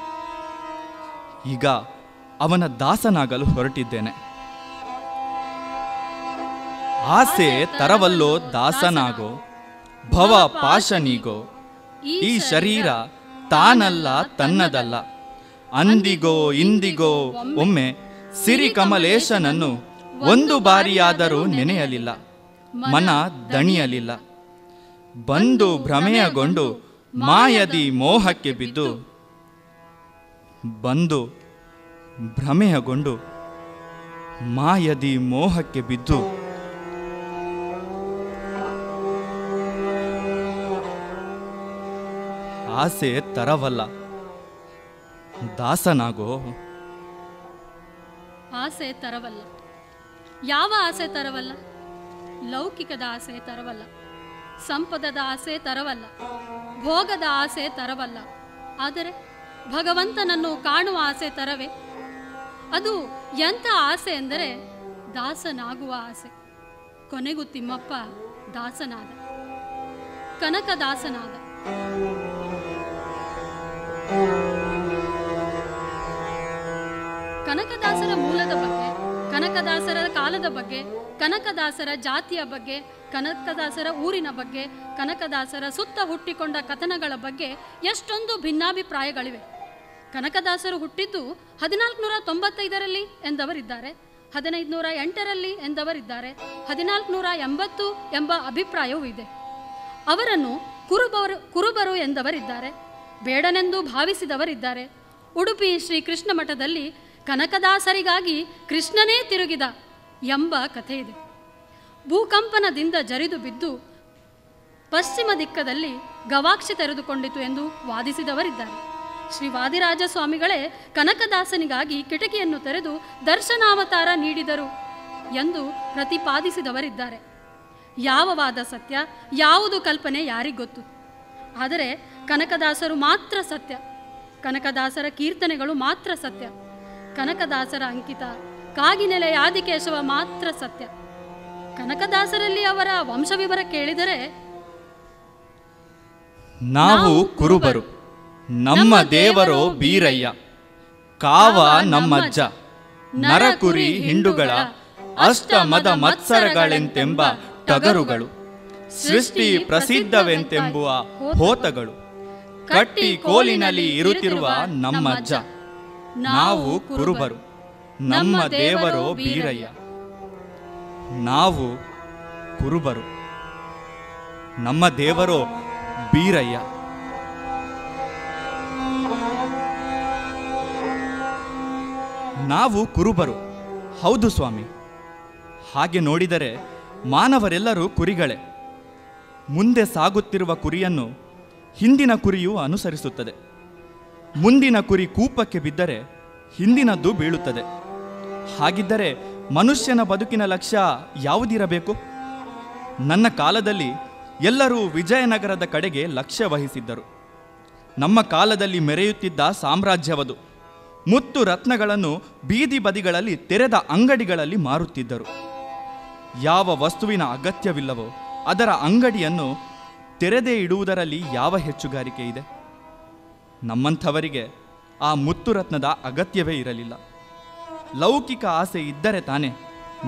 ಈಗ ಅವನ ದಾಸನಾಗಲು ಹೊರಟಿದ್ದೇನೆ ಆಸೆ ತರವಲ್ಲೋ ದಾಸನಾಗೋ ಭವ ಪಾಶನಿಗೋ ಈ ಶರೀರ ತಾನಲ್ಲ ತನ್ನದಲ್ಲ ಅಂದಿಗೋ ಇಂದಿಗೋ ಒಮ್ಮೆ ಸಿರಿ ಕಮಲೇಶನನ್ನು ಒಂದು ಬಾರಿಯಾದರೂ ನೆನೆಯಲಿಲ್ಲ ಮನ ದಣಿಯಲಿಲ್ಲ ಬಂದು ಭ್ರಮೆಯಗೊಂಡು ಮಾಯದಿ ಮೋಹಕ್ಕೆ ಬಿದ್ದು ಬಂದು ಭ್ರಮೆಯಗೊಂಡು ಮಾಯದಿ ಮೋಹಕ್ಕೆ ಬಿದ್ದು ಆಸೆ ತರವಲ್ಲ ದಾಸನಾಗೋ ಆಸೆ ತರವಲ್ಲ ಯಾವ ಆಸೆ ತರವಲ್ಲ ಲೌಕಿಕದ ಆಸೆ ತರವಲ್ಲ ಸಂಪದದ ಆಸೆ ತರವಲ್ಲ ಭೋಗದ ಆಸೆ ತರವಲ್ಲ ಆದರೆ ಭಗವಂತನನ್ನು ಕಾಣುವ ಆಸೆ ತರವೇ ಅದು ಎಂಥ ಆಸೆ ಎಂದರೆ ದಾಸನಾಗುವ ಆಸೆ ಕೊನೆಗೂ ತಿಮ್ಮಪ್ಪ ದಾಸನಾದ ಕನಕದಾಸನಾದ ಕನಕದಾಸರ ಮೂಲದ ಬಗ್ಗೆ ಕನಕದಾಸರ ಕಾಲದ ಬಗ್ಗೆ ಕನಕದಾಸರ ಜಾತಿಯ ಬಗ್ಗೆ ಕನಕದಾಸರ ಊರಿನ ಬಗ್ಗೆ ಕನಕದಾಸರ ಸುತ್ತ ಹುಟ್ಟಿಕೊಂಡ ಕಥನಗಳ ಬಗ್ಗೆ ಎಷ್ಟೊಂದು ಭಿನ್ನಾಭಿಪ್ರಾಯಗಳಿವೆ ಕನಕದಾಸರು ಹುಟ್ಟಿದ್ದು ಹದಿನಾಲ್ಕು ನೂರ ತೊಂಬತ್ತೈದರಲ್ಲಿ ಎಂದವರಿದ್ದಾರೆ ಹದಿನೈದು ನೂರ ಎಂಟರಲ್ಲಿ ಎಂದವರಿದ್ದಾರೆ ಹದಿನಾಲ್ಕು ನೂರ ಎಂಬತ್ತು ಎಂಬ ಅಭಿಪ್ರಾಯವೂ ಇದೆ ಅವರನ್ನು ಕುರುಬರು ಕುರುಬರು ಎಂದವರಿದ್ದಾರೆ ಬೇಡನೆಂದು ಭಾವಿಸಿದವರಿದ್ದಾರೆ ಉಡುಪಿ ಶ್ರೀ ಕೃಷ್ಣ ಮಠದಲ್ಲಿ ಕನಕದಾಸರಿಗಾಗಿ ಕೃಷ್ಣನೇ ತಿರುಗಿದ ಎಂಬ ಇದೆ ಭೂಕಂಪನದಿಂದ ಜರಿದು ಬಿದ್ದು ಪಶ್ಚಿಮ ದಿಕ್ಕದಲ್ಲಿ ಗವಾಕ್ಷಿ ತೆರೆದುಕೊಂಡಿತು ಎಂದು ವಾದಿಸಿದವರಿದ್ದಾರೆ ಶ್ರೀ ವಾದಿರಾಜ ಸ್ವಾಮಿಗಳೇ ಕನಕದಾಸನಿಗಾಗಿ ಕಿಟಕಿಯನ್ನು ತೆರೆದು ದರ್ಶನಾವತಾರ ನೀಡಿದರು ಎಂದು ಪ್ರತಿಪಾದಿಸಿದವರಿದ್ದಾರೆ ಯಾವ ವಾದ ಸತ್ಯ ಯಾವುದು ಕಲ್ಪನೆ ಯಾರಿಗೊತ್ತು ಆದರೆ ಕನಕದಾಸರು ಮಾತ್ರ ಸತ್ಯ ಕನಕದಾಸರ ಕೀರ್ತನೆಗಳು ಮಾತ್ರ ಸತ್ಯ ಕನಕದಾಸರ ಅಂಕಿತ ಕಾಗಿನೆಲೆ ಆದಿಕೇಶವ ಮಾತ್ರ ಸತ್ಯ ಕನಕದಾಸರಲ್ಲಿ ಅವರ ವಂಶವಿವರ ಕೇಳಿದರೆ ನಾವು ಕುರುಬರು ನಮ್ಮ ದೇವರು ಬೀರಯ್ಯ ಕಾವ ನಮ್ಮಜ್ಜ ನರಕುರಿ ಹಿಂಡುಗಳ ಅಷ್ಟ ಮದ ಮತ್ಸರಗಳೆಂತೆಂಬ ಟಗರುಗಳು ಸೃಷ್ಟಿ ಪ್ರಸಿದ್ಧವೆಂತೆಂಬುವ ಹೋತಗಳು ಕಟ್ಟಿ ಕೋಲಿನಲ್ಲಿ ಇರುತ್ತಿರುವ ನಮ್ಮಜ್ಜ ನಾವು ಕುರುಬರು ನಮ್ಮ ದೇವರೋ ಬೀರಯ್ಯ ನಾವು ಕುರುಬರು ನಮ್ಮ ದೇವರೋ ಬೀರಯ್ಯ ನಾವು ಕುರುಬರು ಹೌದು ಸ್ವಾಮಿ ಹಾಗೆ ನೋಡಿದರೆ ಮಾನವರೆಲ್ಲರೂ ಕುರಿಗಳೇ ಮುಂದೆ ಸಾಗುತ್ತಿರುವ ಕುರಿಯನ್ನು ಹಿಂದಿನ ಕುರಿಯು ಅನುಸರಿಸುತ್ತದೆ ಮುಂದಿನ ಕುರಿ ಕೂಪಕ್ಕೆ ಬಿದ್ದರೆ ಹಿಂದಿನದ್ದು ಬೀಳುತ್ತದೆ ಹಾಗಿದ್ದರೆ ಮನುಷ್ಯನ ಬದುಕಿನ ಲಕ್ಷ್ಯ ಯಾವುದಿರಬೇಕು ನನ್ನ ಕಾಲದಲ್ಲಿ ಎಲ್ಲರೂ ವಿಜಯನಗರದ ಕಡೆಗೆ ಲಕ್ಷ್ಯ ವಹಿಸಿದ್ದರು ನಮ್ಮ ಕಾಲದಲ್ಲಿ ಮೆರೆಯುತ್ತಿದ್ದ ಸಾಮ್ರಾಜ್ಯವದು ಮುತ್ತು ರತ್ನಗಳನ್ನು ಬೀದಿ ಬದಿಗಳಲ್ಲಿ ತೆರೆದ ಅಂಗಡಿಗಳಲ್ಲಿ ಮಾರುತ್ತಿದ್ದರು ಯಾವ ವಸ್ತುವಿನ ಅಗತ್ಯವಿಲ್ಲವೋ ಅದರ ಅಂಗಡಿಯನ್ನು ತೆರೆದೇ ಇಡುವುದರಲ್ಲಿ ಯಾವ ಹೆಚ್ಚುಗಾರಿಕೆ ಇದೆ ನಮ್ಮಂಥವರಿಗೆ ಆ ಮುತ್ತು ರತ್ನದ ಅಗತ್ಯವೇ ಇರಲಿಲ್ಲ ಲೌಕಿಕ ಆಸೆ ಇದ್ದರೆ ತಾನೆ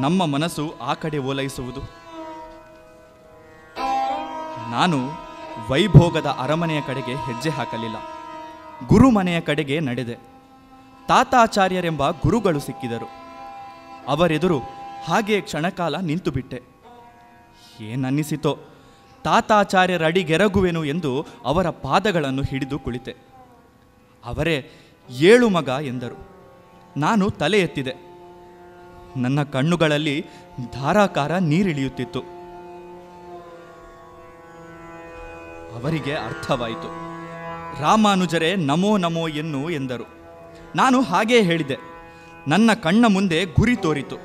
ನಮ್ಮ ಮನಸ್ಸು ಆ ಕಡೆ ಓಲೈಸುವುದು ನಾನು ವೈಭೋಗದ ಅರಮನೆಯ ಕಡೆಗೆ ಹೆಜ್ಜೆ ಹಾಕಲಿಲ್ಲ ಗುರು ಮನೆಯ ಕಡೆಗೆ ನಡೆದೆ ತಾತಾಚಾರ್ಯರೆಂಬ ಗುರುಗಳು ಸಿಕ್ಕಿದರು ಅವರೆದುರು ಹಾಗೆ ಕ್ಷಣಕಾಲ ನಿಂತು ಬಿಟ್ಟೆ ಏನನ್ನಿಸಿತೋ ತಾತಾಚಾರ್ಯರಡಿಗೆರಗುವೆನು ಎಂದು ಅವರ ಪಾದಗಳನ್ನು ಹಿಡಿದು ಕುಳಿತೆ ಅವರೇ ಏಳು ಮಗ ಎಂದರು ನಾನು ತಲೆ ಎತ್ತಿದೆ ನನ್ನ ಕಣ್ಣುಗಳಲ್ಲಿ ಧಾರಾಕಾರ ನೀರಿಳಿಯುತ್ತಿತ್ತು ಅವರಿಗೆ ಅರ್ಥವಾಯಿತು ರಾಮಾನುಜರೇ ನಮೋ ನಮೋ ಎನ್ನು ಎಂದರು ನಾನು ಹಾಗೇ ಹೇಳಿದೆ ನನ್ನ ಕಣ್ಣ ಮುಂದೆ ಗುರಿ ತೋರಿತು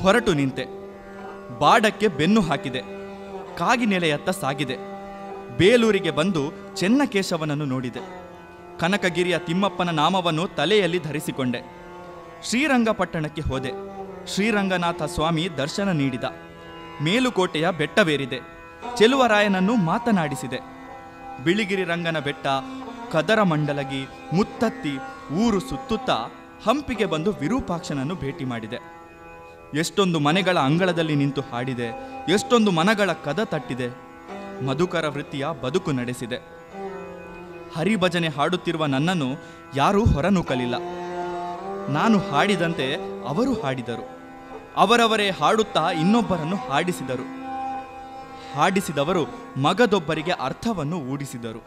ಹೊರಟು ನಿಂತೆ ಬಾಡಕ್ಕೆ ಬೆನ್ನು ಹಾಕಿದೆ ಕಾಗಿನೆಲೆಯತ್ತ ಸಾಗಿದೆ ಬೇಲೂರಿಗೆ ಬಂದು ಚೆನ್ನಕೇಶವನನ್ನು ನೋಡಿದೆ ಕನಕಗಿರಿಯ ತಿಮ್ಮಪ್ಪನ ನಾಮವನ್ನು ತಲೆಯಲ್ಲಿ ಧರಿಸಿಕೊಂಡೆ ಶ್ರೀರಂಗಪಟ್ಟಣಕ್ಕೆ ಹೋದೆ ಶ್ರೀರಂಗನಾಥ ಸ್ವಾಮಿ ದರ್ಶನ ನೀಡಿದ ಮೇಲುಕೋಟೆಯ ಬೆಟ್ಟವೇರಿದೆ ಚೆಲುವರಾಯನನ್ನು ಮಾತನಾಡಿಸಿದೆ ಬಿಳಿಗಿರಿ ರಂಗನ ಬೆಟ್ಟ ಕದರ ಮಂಡಲಗಿ ಮುತ್ತತ್ತಿ ಊರು ಸುತ್ತುತ್ತಾ ಹಂಪಿಗೆ ಬಂದು ವಿರೂಪಾಕ್ಷನನ್ನು ಭೇಟಿ ಮಾಡಿದೆ ಎಷ್ಟೊಂದು ಮನೆಗಳ ಅಂಗಳದಲ್ಲಿ ನಿಂತು ಹಾಡಿದೆ ಎಷ್ಟೊಂದು ಮನಗಳ ಕದ ತಟ್ಟಿದೆ ಮಧುಕರ ವೃತ್ತಿಯ ಬದುಕು ನಡೆಸಿದೆ ಹರಿಭಜನೆ ಹಾಡುತ್ತಿರುವ ನನ್ನನ್ನು ಯಾರೂ ಹೊರನೂಕಲಿಲ್ಲ ನಾನು ಹಾಡಿದಂತೆ ಅವರು ಹಾಡಿದರು ಅವರವರೇ ಹಾಡುತ್ತಾ ಇನ್ನೊಬ್ಬರನ್ನು ಹಾಡಿಸಿದರು ಹಾಡಿಸಿದವರು ಮಗದೊಬ್ಬರಿಗೆ ಅರ್ಥವನ್ನು ಊಡಿಸಿದರು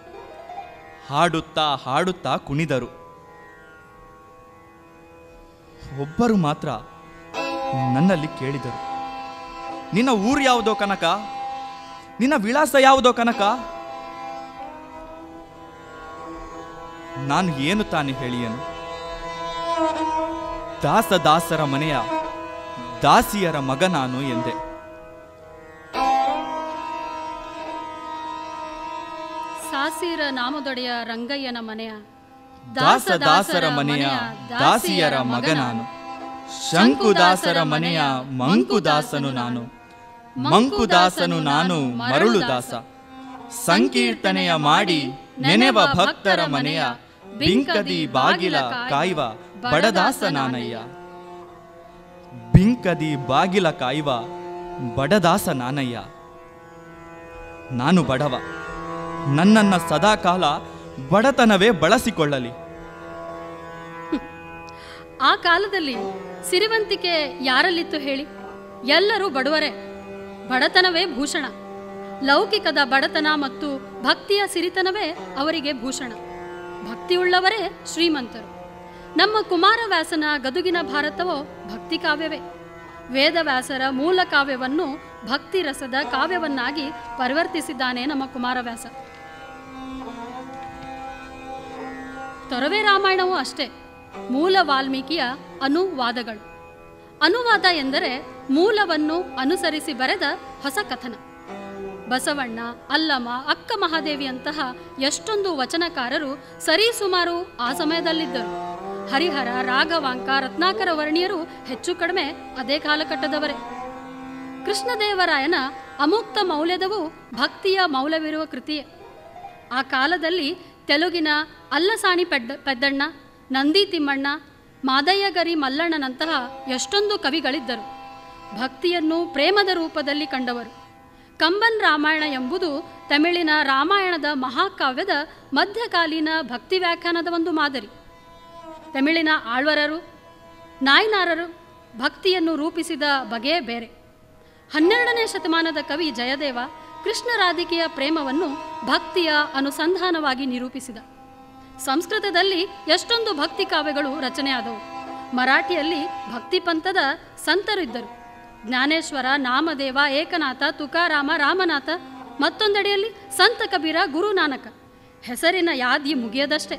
ಹಾಡುತ್ತಾ ಹಾಡುತ್ತಾ ಕುಣಿದರು ಒಬ್ಬರು ಮಾತ್ರ ನನ್ನಲ್ಲಿ ಕೇಳಿದರು ನಿನ್ನ ಊರು ಯಾವುದೋ ಕನಕ ನಿನ್ನ ವಿಳಾಸ ಯಾವುದೋ ಕನಕ ನಾನು ಏನು ತಾನೇ ಹೇಳಿಯನು ದಾಸ ದಾಸರ ಮನೆಯ ದಾಸಿಯರ ಮಗ ನಾನು ಎಂದೆ ಸಾಸಿರ ನಾಮದೊಡೆಯ ರಂಗಯ್ಯನ ಮನೆಯ ದಾಸದಾಸರ ದಾಸರ ಮನೆಯ ದಾಸಿಯರ ಮಗ ನಾನು ಶಂಕುದಾಸರ ಮನೆಯ ಮಂಕುದಾಸನು ನಾನು ಮಂಕುದಾಸನು ನಾನು ದಾಸ ಸಂಕೀರ್ತನೆಯ ಮಾಡಿ ನೆನೆವ ಭಕ್ತರ ಮನೆಯ ಬಿಂಕದಿ ಬಾಗಿಲ ಕಾಯುವ ಬಡದಾಸ ನಾನಯ್ಯ ಬಿಂಕದಿ ಬಾಗಿಲ ಕಾಯುವ ಬಡದಾಸ ನಾನಯ್ಯ ನಾನು ಬಡವ ನನ್ನನ್ನ ಸದಾಕಾಲ ಬಡತನವೇ ಬಳಸಿಕೊಳ್ಳಲಿ ಆ ಕಾಲದಲ್ಲಿ ಸಿರಿವಂತಿಕೆ ಯಾರಲ್ಲಿತ್ತು ಹೇಳಿ ಎಲ್ಲರೂ ಬಡವರೇ ಬಡತನವೇ ಭೂಷಣ ಲೌಕಿಕದ ಬಡತನ ಮತ್ತು ಭಕ್ತಿಯ ಸಿರಿತನವೇ ಅವರಿಗೆ ಭೂಷಣ ಭಕ್ತಿಯುಳ್ಳವರೇ ಶ್ರೀಮಂತರು ನಮ್ಮ ಕುಮಾರವ್ಯಾಸನ ಗದುಗಿನ ಭಾರತವೋ ಭಕ್ತಿ ಕಾವ್ಯವೇ ವೇದವ್ಯಾಸರ ಮೂಲ ಕಾವ್ಯವನ್ನು ಭಕ್ತಿ ರಸದ ಕಾವ್ಯವನ್ನಾಗಿ ಪರಿವರ್ತಿಸಿದ್ದಾನೆ ನಮ್ಮ ಕುಮಾರವ್ಯಾಸ ತೊರವೆ ರಾಮಾಯಣವೂ ಅಷ್ಟೇ ಮೂಲ ವಾಲ್ಮೀಕಿಯ ಅನುವಾದಗಳು ಅನುವಾದ ಎಂದರೆ ಮೂಲವನ್ನು ಅನುಸರಿಸಿ ಬರೆದ ಹೊಸ ಕಥನ ಬಸವಣ್ಣ ಅಲ್ಲಮ ಅಕ್ಕ ಮಹಾದೇವಿಯಂತಹ ಎಷ್ಟೊಂದು ವಚನಕಾರರು ಸುಮಾರು ಆ ಸಮಯದಲ್ಲಿದ್ದರು ಹರಿಹರ ರಾಘವಾಂಕ ರತ್ನಾಕರ ವರ್ಣಿಯರು ಹೆಚ್ಚು ಕಡಿಮೆ ಅದೇ ಕಾಲಘಟ್ಟದವರೇ ಕೃಷ್ಣದೇವರಾಯನ ಅಮುಕ್ತ ಮೌಲ್ಯದವು ಭಕ್ತಿಯ ಮೌಲ್ಯವಿರುವ ಕೃತಿಯೇ ಆ ಕಾಲದಲ್ಲಿ ತೆಲುಗಿನ ಅಲ್ಲಸಾಣಿ ಪೆಡ್ ಪೆದ್ದಣ್ಣ ನಂದಿ ತಿಮ್ಮಣ್ಣ ಮಾದಯ್ಯಗರಿ ಮಲ್ಲಣ್ಣನಂತಹ ಎಷ್ಟೊಂದು ಕವಿಗಳಿದ್ದರು ಭಕ್ತಿಯನ್ನು ಪ್ರೇಮದ ರೂಪದಲ್ಲಿ ಕಂಡವರು ಕಂಬನ್ ರಾಮಾಯಣ ಎಂಬುದು ತಮಿಳಿನ ರಾಮಾಯಣದ ಮಹಾಕಾವ್ಯದ ಮಧ್ಯಕಾಲೀನ ಭಕ್ತಿ ವ್ಯಾಖ್ಯಾನದ ಒಂದು ಮಾದರಿ ತಮಿಳಿನ ಆಳ್ವರರು ನಾಯ್ನಾರರು ಭಕ್ತಿಯನ್ನು ರೂಪಿಸಿದ ಬಗೆಯೇ ಬೇರೆ ಹನ್ನೆರಡನೇ ಶತಮಾನದ ಕವಿ ಜಯದೇವ ಕೃಷ್ಣರಾಧಿಕೆಯ ಪ್ರೇಮವನ್ನು ಭಕ್ತಿಯ ಅನುಸಂಧಾನವಾಗಿ ನಿರೂಪಿಸಿದ ಸಂಸ್ಕೃತದಲ್ಲಿ ಎಷ್ಟೊಂದು ಭಕ್ತಿ ಕಾವ್ಯಗಳು ರಚನೆಯಾದವು ಮರಾಠಿಯಲ್ಲಿ ಭಕ್ತಿ ಪಂಥದ ಸಂತರು ಇದ್ದರು ಜ್ಞಾನೇಶ್ವರ ನಾಮದೇವ ಏಕನಾಥ ತುಕಾರಾಮ ರಾಮನಾಥ ಮತ್ತೊಂದಡಿಯಲ್ಲಿ ಸಂತ ಕಬೀರ ಗುರುನಾನಕ ಹೆಸರಿನ ಯಾದಿ ಮುಗಿಯದಷ್ಟೇ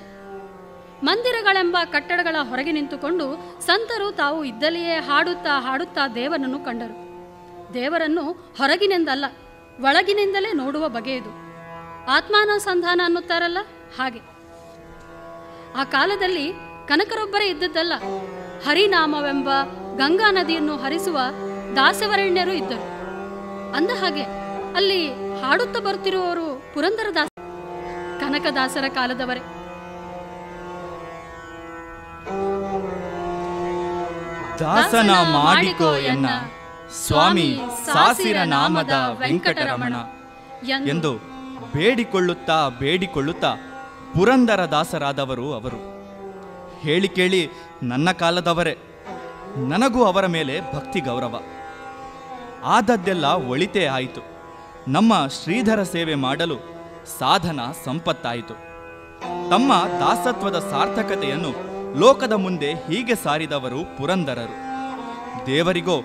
ಮಂದಿರಗಳೆಂಬ ಕಟ್ಟಡಗಳ ಹೊರಗೆ ನಿಂತುಕೊಂಡು ಸಂತರು ತಾವು ಇದ್ದಲ್ಲಿಯೇ ಹಾಡುತ್ತಾ ಹಾಡುತ್ತಾ ದೇವರನ್ನು ಕಂಡರು ದೇವರನ್ನು ಹೊರಗಿನಿಂದಲ್ಲ ಒಳಗಿನಿಂದಲೇ ನೋಡುವ ಬಗೆಯದು ಆತ್ಮಾನುಸಂಧಾನ ಅನ್ನುತ್ತಾರಲ್ಲ ಹಾಗೆ ಆ ಕಾಲದಲ್ಲಿ ಕನಕರೊಬ್ಬರೇ ಇದ್ದದ್ದಲ್ಲ ಹರಿನಾಮವೆಂಬ ಗಂಗಾ ನದಿಯನ್ನು ಹರಿಸುವ ದಾಸವರಣ್ಯರು ಇದ್ದರು ಅಂದ ಹಾಗೆ ಅಲ್ಲಿ ಹಾಡುತ್ತಾ ಬರುತ್ತಿರುವವರು ಪುರಂದರದಾಸ ಕನಕದಾಸರ ಕಾಲದವರೇ ದಾಸನ ಮಾಡಿಕೋ ಎನ್ನ ಸ್ವಾಮಿ ಸಾಸಿರ ನಾಮದ ವೆಂಕಟರಮಣ ಎಂದು ಬೇಡಿಕೊಳ್ಳುತ್ತಾ ಬೇಡಿಕೊಳ್ಳುತ್ತಾ ಪುರಂದರ ದಾಸರಾದವರು ಅವರು ಹೇಳಿ ಕೇಳಿ ನನ್ನ ಕಾಲದವರೇ ನನಗೂ ಅವರ ಮೇಲೆ ಭಕ್ತಿ ಗೌರವ ಆದದ್ದೆಲ್ಲ ಒಳಿತೇ ಆಯಿತು ನಮ್ಮ ಶ್ರೀಧರ ಸೇವೆ ಮಾಡಲು ಸಾಧನ ಸಂಪತ್ತಾಯಿತು ತಮ್ಮ ದಾಸತ್ವದ ಸಾರ್ಥಕತೆಯನ್ನು ಲೋಕದ ಮುಂದೆ ಹೀಗೆ ಸಾರಿದವರು ಪುರಂದರರು ದೇವರಿಗೋ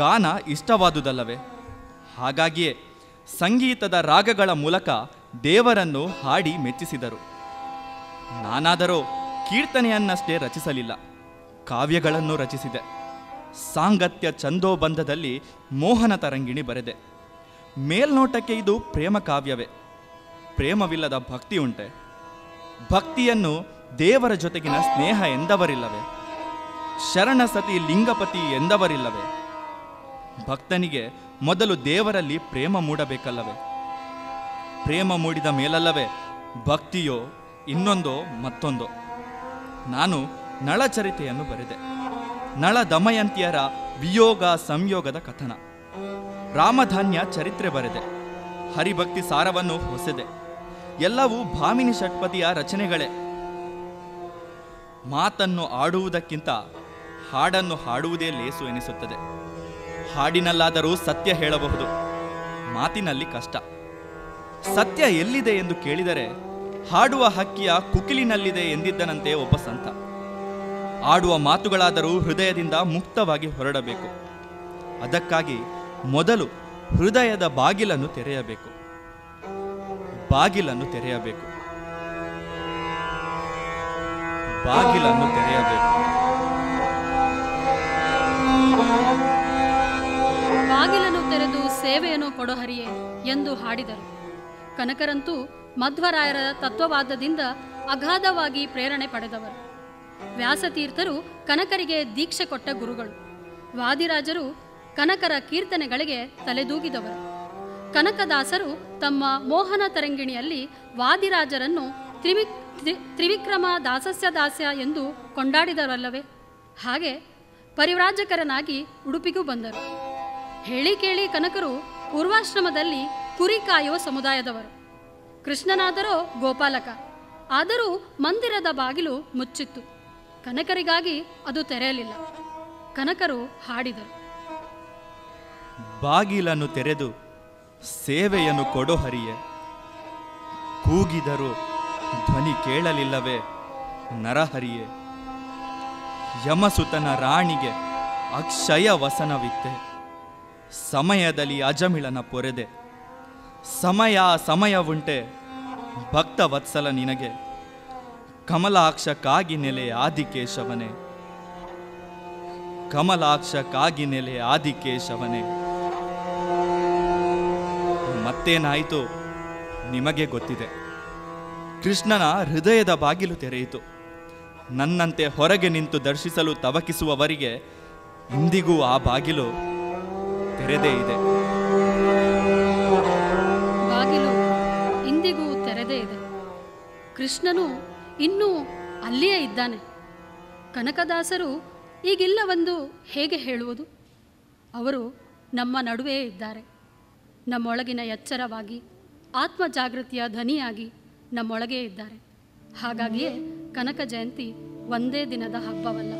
ಗಾನ ಇಷ್ಟವಾದುದಲ್ಲವೇ ಹಾಗಾಗಿಯೇ ಸಂಗೀತದ ರಾಗಗಳ ಮೂಲಕ ದೇವರನ್ನು ಹಾಡಿ ಮೆಚ್ಚಿಸಿದರು ನಾನಾದರೂ ಕೀರ್ತನೆಯನ್ನಷ್ಟೇ ರಚಿಸಲಿಲ್ಲ ಕಾವ್ಯಗಳನ್ನು ರಚಿಸಿದೆ ಸಾಂಗತ್ಯ ಚಂದೋಬಂಧದಲ್ಲಿ ಮೋಹನ ತರಂಗಿಣಿ ಬರೆದೆ ಮೇಲ್ನೋಟಕ್ಕೆ ಇದು ಪ್ರೇಮ ಕಾವ್ಯವೇ ಪ್ರೇಮವಿಲ್ಲದ ಭಕ್ತಿ ಉಂಟೆ ಭಕ್ತಿಯನ್ನು ದೇವರ ಜೊತೆಗಿನ ಸ್ನೇಹ ಎಂದವರಿಲ್ಲವೇ ಶರಣ ಸತಿ ಲಿಂಗಪತಿ ಎಂದವರಿಲ್ಲವೇ ಭಕ್ತನಿಗೆ ಮೊದಲು ದೇವರಲ್ಲಿ ಪ್ರೇಮ ಮೂಡಬೇಕಲ್ಲವೇ ಪ್ರೇಮ ಮೂಡಿದ ಮೇಲಲ್ಲವೇ ಭಕ್ತಿಯೋ ಇನ್ನೊಂದೋ ಮತ್ತೊಂದೋ ನಾನು ನಳಚರಿತೆಯನ್ನು ಬರೆದೆ ನಳ ದಮಯಂತಿಯರ ವಿಯೋಗ ಸಂಯೋಗದ ಕಥನ ರಾಮಧಾನ್ಯ ಚರಿತ್ರೆ ಬರೆದೆ ಹರಿಭಕ್ತಿ ಸಾರವನ್ನು ಹೊಸೆದೆ ಎಲ್ಲವೂ ಭಾಮಿನಿ ಷಟ್ಪದಿಯ ರಚನೆಗಳೇ ಮಾತನ್ನು ಆಡುವುದಕ್ಕಿಂತ ಹಾಡನ್ನು ಹಾಡುವುದೇ ಲೇಸು ಎನಿಸುತ್ತದೆ ಹಾಡಿನಲ್ಲಾದರೂ ಸತ್ಯ ಹೇಳಬಹುದು ಮಾತಿನಲ್ಲಿ ಕಷ್ಟ ಸತ್ಯ ಎಲ್ಲಿದೆ ಎಂದು ಕೇಳಿದರೆ ಹಾಡುವ ಹಕ್ಕಿಯ ಕುಕಿಲಿನಲ್ಲಿದೆ ಎಂದಿದ್ದನಂತೆ ಒಬ್ಬ ಸಂತ ಆಡುವ ಮಾತುಗಳಾದರೂ ಹೃದಯದಿಂದ ಮುಕ್ತವಾಗಿ ಹೊರಡಬೇಕು ಅದಕ್ಕಾಗಿ ಮೊದಲು ಹೃದಯದ ಬಾಗಿಲನ್ನು ತೆರೆಯಬೇಕು ಬಾಗಿಲನ್ನು ತೆರೆಯಬೇಕು ಬಾಗಿಲನ್ನು ತೆರೆಯಬೇಕು ಬಾಗಿಲನ್ನು ತೆರೆದು ಸೇವೆಯನ್ನು ಕೊಡೋ ಹರಿಯೇ ಎಂದು ಹಾಡಿದರು ಕನಕರಂತೂ ಮಧ್ವರಾಯರ ತತ್ವವಾದದಿಂದ ಅಗಾಧವಾಗಿ ಪ್ರೇರಣೆ ಪಡೆದವರು ವ್ಯಾಸತೀರ್ಥರು ಕನಕರಿಗೆ ದೀಕ್ಷೆ ಕೊಟ್ಟ ಗುರುಗಳು ವಾದಿರಾಜರು ಕನಕರ ಕೀರ್ತನೆಗಳಿಗೆ ತಲೆದೂಗಿದವರು ಕನಕದಾಸರು ತಮ್ಮ ಮೋಹನ ತರಂಗಿಣಿಯಲ್ಲಿ ವಾದಿರಾಜರನ್ನು ತ್ರಿವಿಕ್ ತ್ರಿವಿಕ್ರಮ ದಾಸಸ್ಯ ದಾಸ್ಯ ಎಂದು ಕೊಂಡಾಡಿದರಲ್ಲವೇ ಹಾಗೆ ಪರಿವ್ರಾಜಕರನಾಗಿ ಉಡುಪಿಗೂ ಬಂದರು ಹೇಳಿ ಕೇಳಿ ಕನಕರು ಪೂರ್ವಾಶ್ರಮದಲ್ಲಿ ಕುರಿ ಕಾಯುವ ಸಮುದಾಯದವರು ಕೃಷ್ಣನಾದರೋ ಗೋಪಾಲಕ ಆದರೂ ಮಂದಿರದ ಬಾಗಿಲು ಮುಚ್ಚಿತ್ತು ಕನಕರಿಗಾಗಿ ಅದು ತೆರೆಯಲಿಲ್ಲ ಕನಕರು ಹಾಡಿದರು ಬಾಗಿಲನ್ನು ತೆರೆದು ಸೇವೆಯನ್ನು ಕೊಡು ಹರಿಯೇ ಕೂಗಿದರು ಧ್ವನಿ ಕೇಳಲಿಲ್ಲವೇ ನರಹರಿಯೆ ಯಮಸುತನ ರಾಣಿಗೆ ಅಕ್ಷಯ ವಸನವಿತ್ತೆ ಸಮಯದಲ್ಲಿ ಅಜಮಿಳನ ಪೊರೆದೆ ಸಮಯ ಸಮಯ ಉಂಟೆ ಭಕ್ತ ವತ್ಸಲ ನಿನಗೆ ಕಮಲಾಕ್ಷ ಕಾಗಿ ನೆಲೆ ಆದಿಕೇಶವನೆ ಕಮಲಾಕ್ಷ ಕಾಗಿ ನೆಲೆ ಆದಿಕೇಶವನೆ ಮತ್ತೇನಾಯಿತು ನಿಮಗೆ ಗೊತ್ತಿದೆ ಕೃಷ್ಣನ ಹೃದಯದ ಬಾಗಿಲು ತೆರೆಯಿತು ನನ್ನಂತೆ ಹೊರಗೆ ನಿಂತು ದರ್ಶಿಸಲು ತವಕಿಸುವವರಿಗೆ ಇಂದಿಗೂ ಆ ಬಾಗಿಲು ತೆರೆದೇ ಇದೆ ತೆರೆದೇ ಇದೆ ಕೃಷ್ಣನು ಇನ್ನೂ ಅಲ್ಲಿಯೇ ಇದ್ದಾನೆ ಕನಕದಾಸರು ಈಗಿಲ್ಲವೆಂದು ಹೇಗೆ ಹೇಳುವುದು ಅವರು ನಮ್ಮ ನಡುವೆ ಇದ್ದಾರೆ ನಮ್ಮೊಳಗಿನ ಎಚ್ಚರವಾಗಿ ಆತ್ಮ ಜಾಗೃತಿಯ ಧ್ವನಿಯಾಗಿ ನಮ್ಮೊಳಗೇ ಇದ್ದಾರೆ ಹಾಗಾಗಿಯೇ ಕನಕ ಜಯಂತಿ ಒಂದೇ ದಿನದ ಹಬ್ಬವಲ್ಲ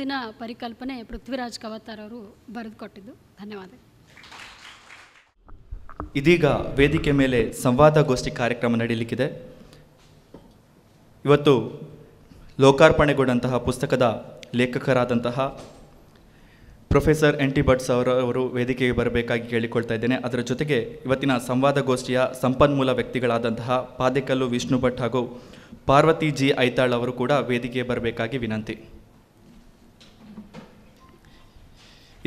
ದಿನ ಪರಿಕಲ್ಪನೆ ಪೃಥ್ವಿರಾಜ್ ಕವತ್ತಾರ್ ಅವರು ಬರೆದುಕೊಟ್ಟಿದ್ದು ಧನ್ಯವಾದ ಇದೀಗ ವೇದಿಕೆ ಮೇಲೆ ಸಂವಾದಗೋಷ್ಠಿ ಕಾರ್ಯಕ್ರಮ ನಡೆಯಲಿಕ್ಕಿದೆ ಇವತ್ತು ಲೋಕಾರ್ಪಣೆಗೊಂಡಂತಹ ಪುಸ್ತಕದ ಲೇಖಕರಾದಂತಹ ಪ್ರೊಫೆಸರ್ ಎನ್ ಟಿ ಭಟ್ಸ್ ಅವರವರು ವೇದಿಕೆಗೆ ಬರಬೇಕಾಗಿ ಕೇಳಿಕೊಳ್ತಾ ಇದ್ದೇನೆ ಅದರ ಜೊತೆಗೆ ಇವತ್ತಿನ ಸಂವಾದಗೋಷ್ಠಿಯ ಸಂಪನ್ಮೂಲ ವ್ಯಕ್ತಿಗಳಾದಂತಹ ಪಾದೆಕಲ್ಲು ವಿಷ್ಣು ಭಟ್ ಹಾಗೂ ಪಾರ್ವತಿ ಜಿ ಐತಾಳ್ ಅವರು ಕೂಡ ವೇದಿಕೆಗೆ ಬರಬೇಕಾಗಿ ವಿನಂತಿ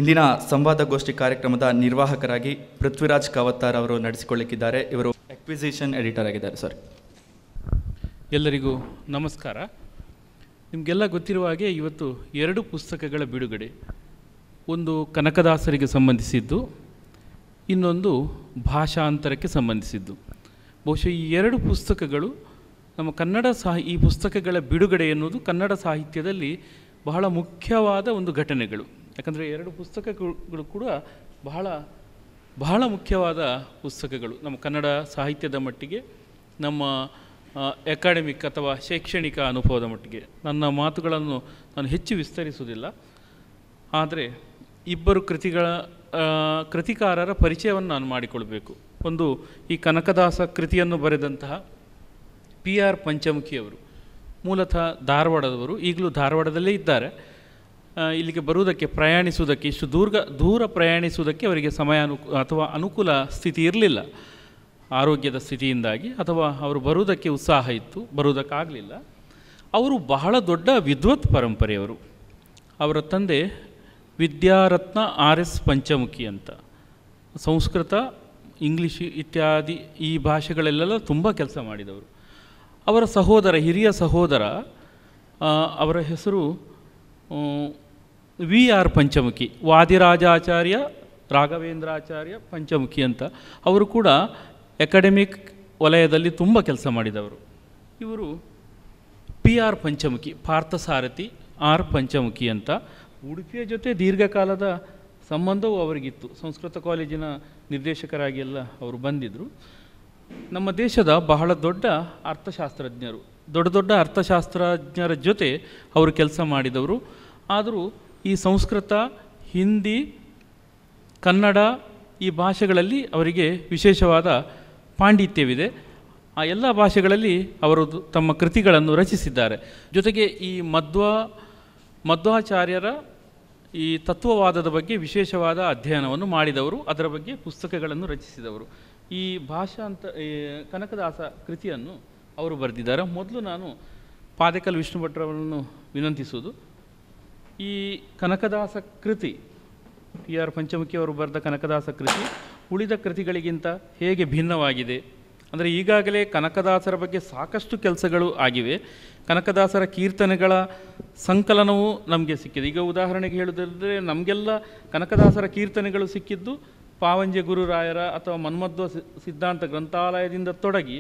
ಇಂದಿನ ಸಂವಾದಗೋಷ್ಠಿ ಕಾರ್ಯಕ್ರಮದ ನಿರ್ವಾಹಕರಾಗಿ ಪೃಥ್ವಿರಾಜ್ ಕಾವತ್ತಾರ್ ಅವರು ನಡೆಸಿಕೊಳ್ಳಿಕ್ಕಿದ್ದಾರೆ ಇವರು ಎಕ್ವಿಸಿಷನ್ ಎಡಿಟರ್ ಆಗಿದ್ದಾರೆ ಸರ್ ಎಲ್ಲರಿಗೂ ನಮಸ್ಕಾರ ನಿಮಗೆಲ್ಲ ಗೊತ್ತಿರುವ ಹಾಗೆ ಇವತ್ತು ಎರಡು ಪುಸ್ತಕಗಳ ಬಿಡುಗಡೆ ಒಂದು ಕನಕದಾಸರಿಗೆ ಸಂಬಂಧಿಸಿದ್ದು ಇನ್ನೊಂದು ಭಾಷಾಂತರಕ್ಕೆ ಸಂಬಂಧಿಸಿದ್ದು ಬಹುಶಃ ಈ ಎರಡು ಪುಸ್ತಕಗಳು ನಮ್ಮ ಕನ್ನಡ ಸಾಹಿ ಈ ಪುಸ್ತಕಗಳ ಬಿಡುಗಡೆ ಎನ್ನುವುದು ಕನ್ನಡ ಸಾಹಿತ್ಯದಲ್ಲಿ ಬಹಳ ಮುಖ್ಯವಾದ ಒಂದು ಘಟನೆಗಳು ಯಾಕಂದರೆ ಎರಡು ಪುಸ್ತಕಗಳು ಕೂಡ ಬಹಳ ಬಹಳ ಮುಖ್ಯವಾದ ಪುಸ್ತಕಗಳು ನಮ್ಮ ಕನ್ನಡ ಸಾಹಿತ್ಯದ ಮಟ್ಟಿಗೆ ನಮ್ಮ ಅಕಾಡೆಮಿಕ್ ಅಥವಾ ಶೈಕ್ಷಣಿಕ ಅನುಭವದ ಮಟ್ಟಿಗೆ ನನ್ನ ಮಾತುಗಳನ್ನು ನಾನು ಹೆಚ್ಚು ವಿಸ್ತರಿಸುವುದಿಲ್ಲ ಆದರೆ ಇಬ್ಬರು ಕೃತಿಗಳ ಕೃತಿಕಾರರ ಪರಿಚಯವನ್ನು ನಾನು ಮಾಡಿಕೊಳ್ಬೇಕು ಒಂದು ಈ ಕನಕದಾಸ ಕೃತಿಯನ್ನು ಬರೆದಂತಹ ಪಿ ಆರ್ ಪಂಚಮುಖಿಯವರು ಮೂಲತಃ ಧಾರವಾಡದವರು ಈಗಲೂ ಧಾರವಾಡದಲ್ಲೇ ಇದ್ದಾರೆ ಇಲ್ಲಿಗೆ ಬರುವುದಕ್ಕೆ ಪ್ರಯಾಣಿಸುವುದಕ್ಕೆ ಇಷ್ಟು ದೂರ್ಗ ದೂರ ಪ್ರಯಾಣಿಸುವುದಕ್ಕೆ ಅವರಿಗೆ ಸಮಯ ಅನು ಅಥವಾ ಅನುಕೂಲ ಸ್ಥಿತಿ ಇರಲಿಲ್ಲ ಆರೋಗ್ಯದ ಸ್ಥಿತಿಯಿಂದಾಗಿ ಅಥವಾ ಅವರು ಬರುವುದಕ್ಕೆ ಉತ್ಸಾಹ ಇತ್ತು ಬರುವುದಕ್ಕಾಗಲಿಲ್ಲ ಅವರು ಬಹಳ ದೊಡ್ಡ ವಿದ್ವತ್ ಪರಂಪರೆಯವರು ಅವರ ತಂದೆ ವಿದ್ಯಾರತ್ನ ಆರ್ ಎಸ್ ಪಂಚಮುಖಿ ಅಂತ ಸಂಸ್ಕೃತ ಇಂಗ್ಲೀಷ್ ಇತ್ಯಾದಿ ಈ ಭಾಷೆಗಳಲ್ಲೆಲ್ಲ ತುಂಬ ಕೆಲಸ ಮಾಡಿದವರು ಅವರ ಸಹೋದರ ಹಿರಿಯ ಸಹೋದರ ಅವರ ಹೆಸರು ವಿ ಆರ್ ಪಂಚಮುಖಿ ವಾದಿರಾಜಾಚಾರ್ಯ ರಾಘವೇಂದ್ರಾಚಾರ್ಯ ಪಂಚಮುಖಿ ಅಂತ ಅವರು ಕೂಡ ಎಕಡೆಮಿಕ್ ವಲಯದಲ್ಲಿ ತುಂಬ ಕೆಲಸ ಮಾಡಿದವರು ಇವರು P R Panchamukhi Parthasarathi R Panchamukhi ಅಂತ ಉಡುಪಿಯ ಜೊತೆ ದೀರ್ಘಕಾಲದ ಸಂಬಂಧವೂ ಅವರಿಗಿತ್ತು ಸಂಸ್ಕೃತ ಕಾಲೇಜಿನ ನಿರ್ದೇಶಕರಾಗಿ ಎಲ್ಲ ಅವರು ಬಂದಿದ್ದರು ನಮ್ಮ ದೇಶದ ಬಹಳ ದೊಡ್ಡ ಅರ್ಥಶಾಸ್ತ್ರಜ್ಞರು ದೊಡ್ಡ ದೊಡ್ಡ ಅರ್ಥಶಾಸ್ತ್ರಜ್ಞರ ಜೊತೆ ಅವರು ಕೆಲಸ ಮಾಡಿದವರು ಆದರೂ ಈ ಸಂಸ್ಕೃತ ಹಿಂದಿ ಕನ್ನಡ ಈ ಭಾಷೆಗಳಲ್ಲಿ ಅವರಿಗೆ ವಿಶೇಷವಾದ ಪಾಂಡಿತ್ಯವಿದೆ ಆ ಎಲ್ಲ ಭಾಷೆಗಳಲ್ಲಿ ಅವರು ತಮ್ಮ ಕೃತಿಗಳನ್ನು ರಚಿಸಿದ್ದಾರೆ ಜೊತೆಗೆ ಈ ಮಧ್ವ ಮಧ್ವಾಚಾರ್ಯರ ಈ ತತ್ವವಾದದ ಬಗ್ಗೆ ವಿಶೇಷವಾದ ಅಧ್ಯಯನವನ್ನು ಮಾಡಿದವರು ಅದರ ಬಗ್ಗೆ ಪುಸ್ತಕಗಳನ್ನು ರಚಿಸಿದವರು ಈ ಭಾಷಾಂತ ಕನಕದಾಸ ಕೃತಿಯನ್ನು ಅವರು ಬರೆದಿದ್ದಾರೆ ಮೊದಲು ನಾನು ಪಾದಕಲ್ ವಿಷ್ಣು ಭಟ್ರವರನ್ನು ವಿನಂತಿಸುವುದು ಈ ಕನಕದಾಸ ಕೃತಿ ಟಿ ಆರ್ ಪಂಚಮುಖಿಯವರು ಬರೆದ ಕನಕದಾಸ ಕೃತಿ ಉಳಿದ ಕೃತಿಗಳಿಗಿಂತ ಹೇಗೆ ಭಿನ್ನವಾಗಿದೆ ಅಂದರೆ ಈಗಾಗಲೇ ಕನಕದಾಸರ ಬಗ್ಗೆ ಸಾಕಷ್ಟು ಕೆಲಸಗಳು ಆಗಿವೆ ಕನಕದಾಸರ ಕೀರ್ತನೆಗಳ ಸಂಕಲನವೂ ನಮಗೆ ಸಿಕ್ಕಿದೆ ಈಗ ಉದಾಹರಣೆಗೆ ಹೇಳುವುದಾದರೆ ನಮಗೆಲ್ಲ ಕನಕದಾಸರ ಕೀರ್ತನೆಗಳು ಸಿಕ್ಕಿದ್ದು ಪಾವಂಜೆ ಗುರುರಾಯರ ಅಥವಾ ಮನ್ಮಧ್ವ ಸಿದ್ಧಾಂತ ಗ್ರಂಥಾಲಯದಿಂದ ತೊಡಗಿ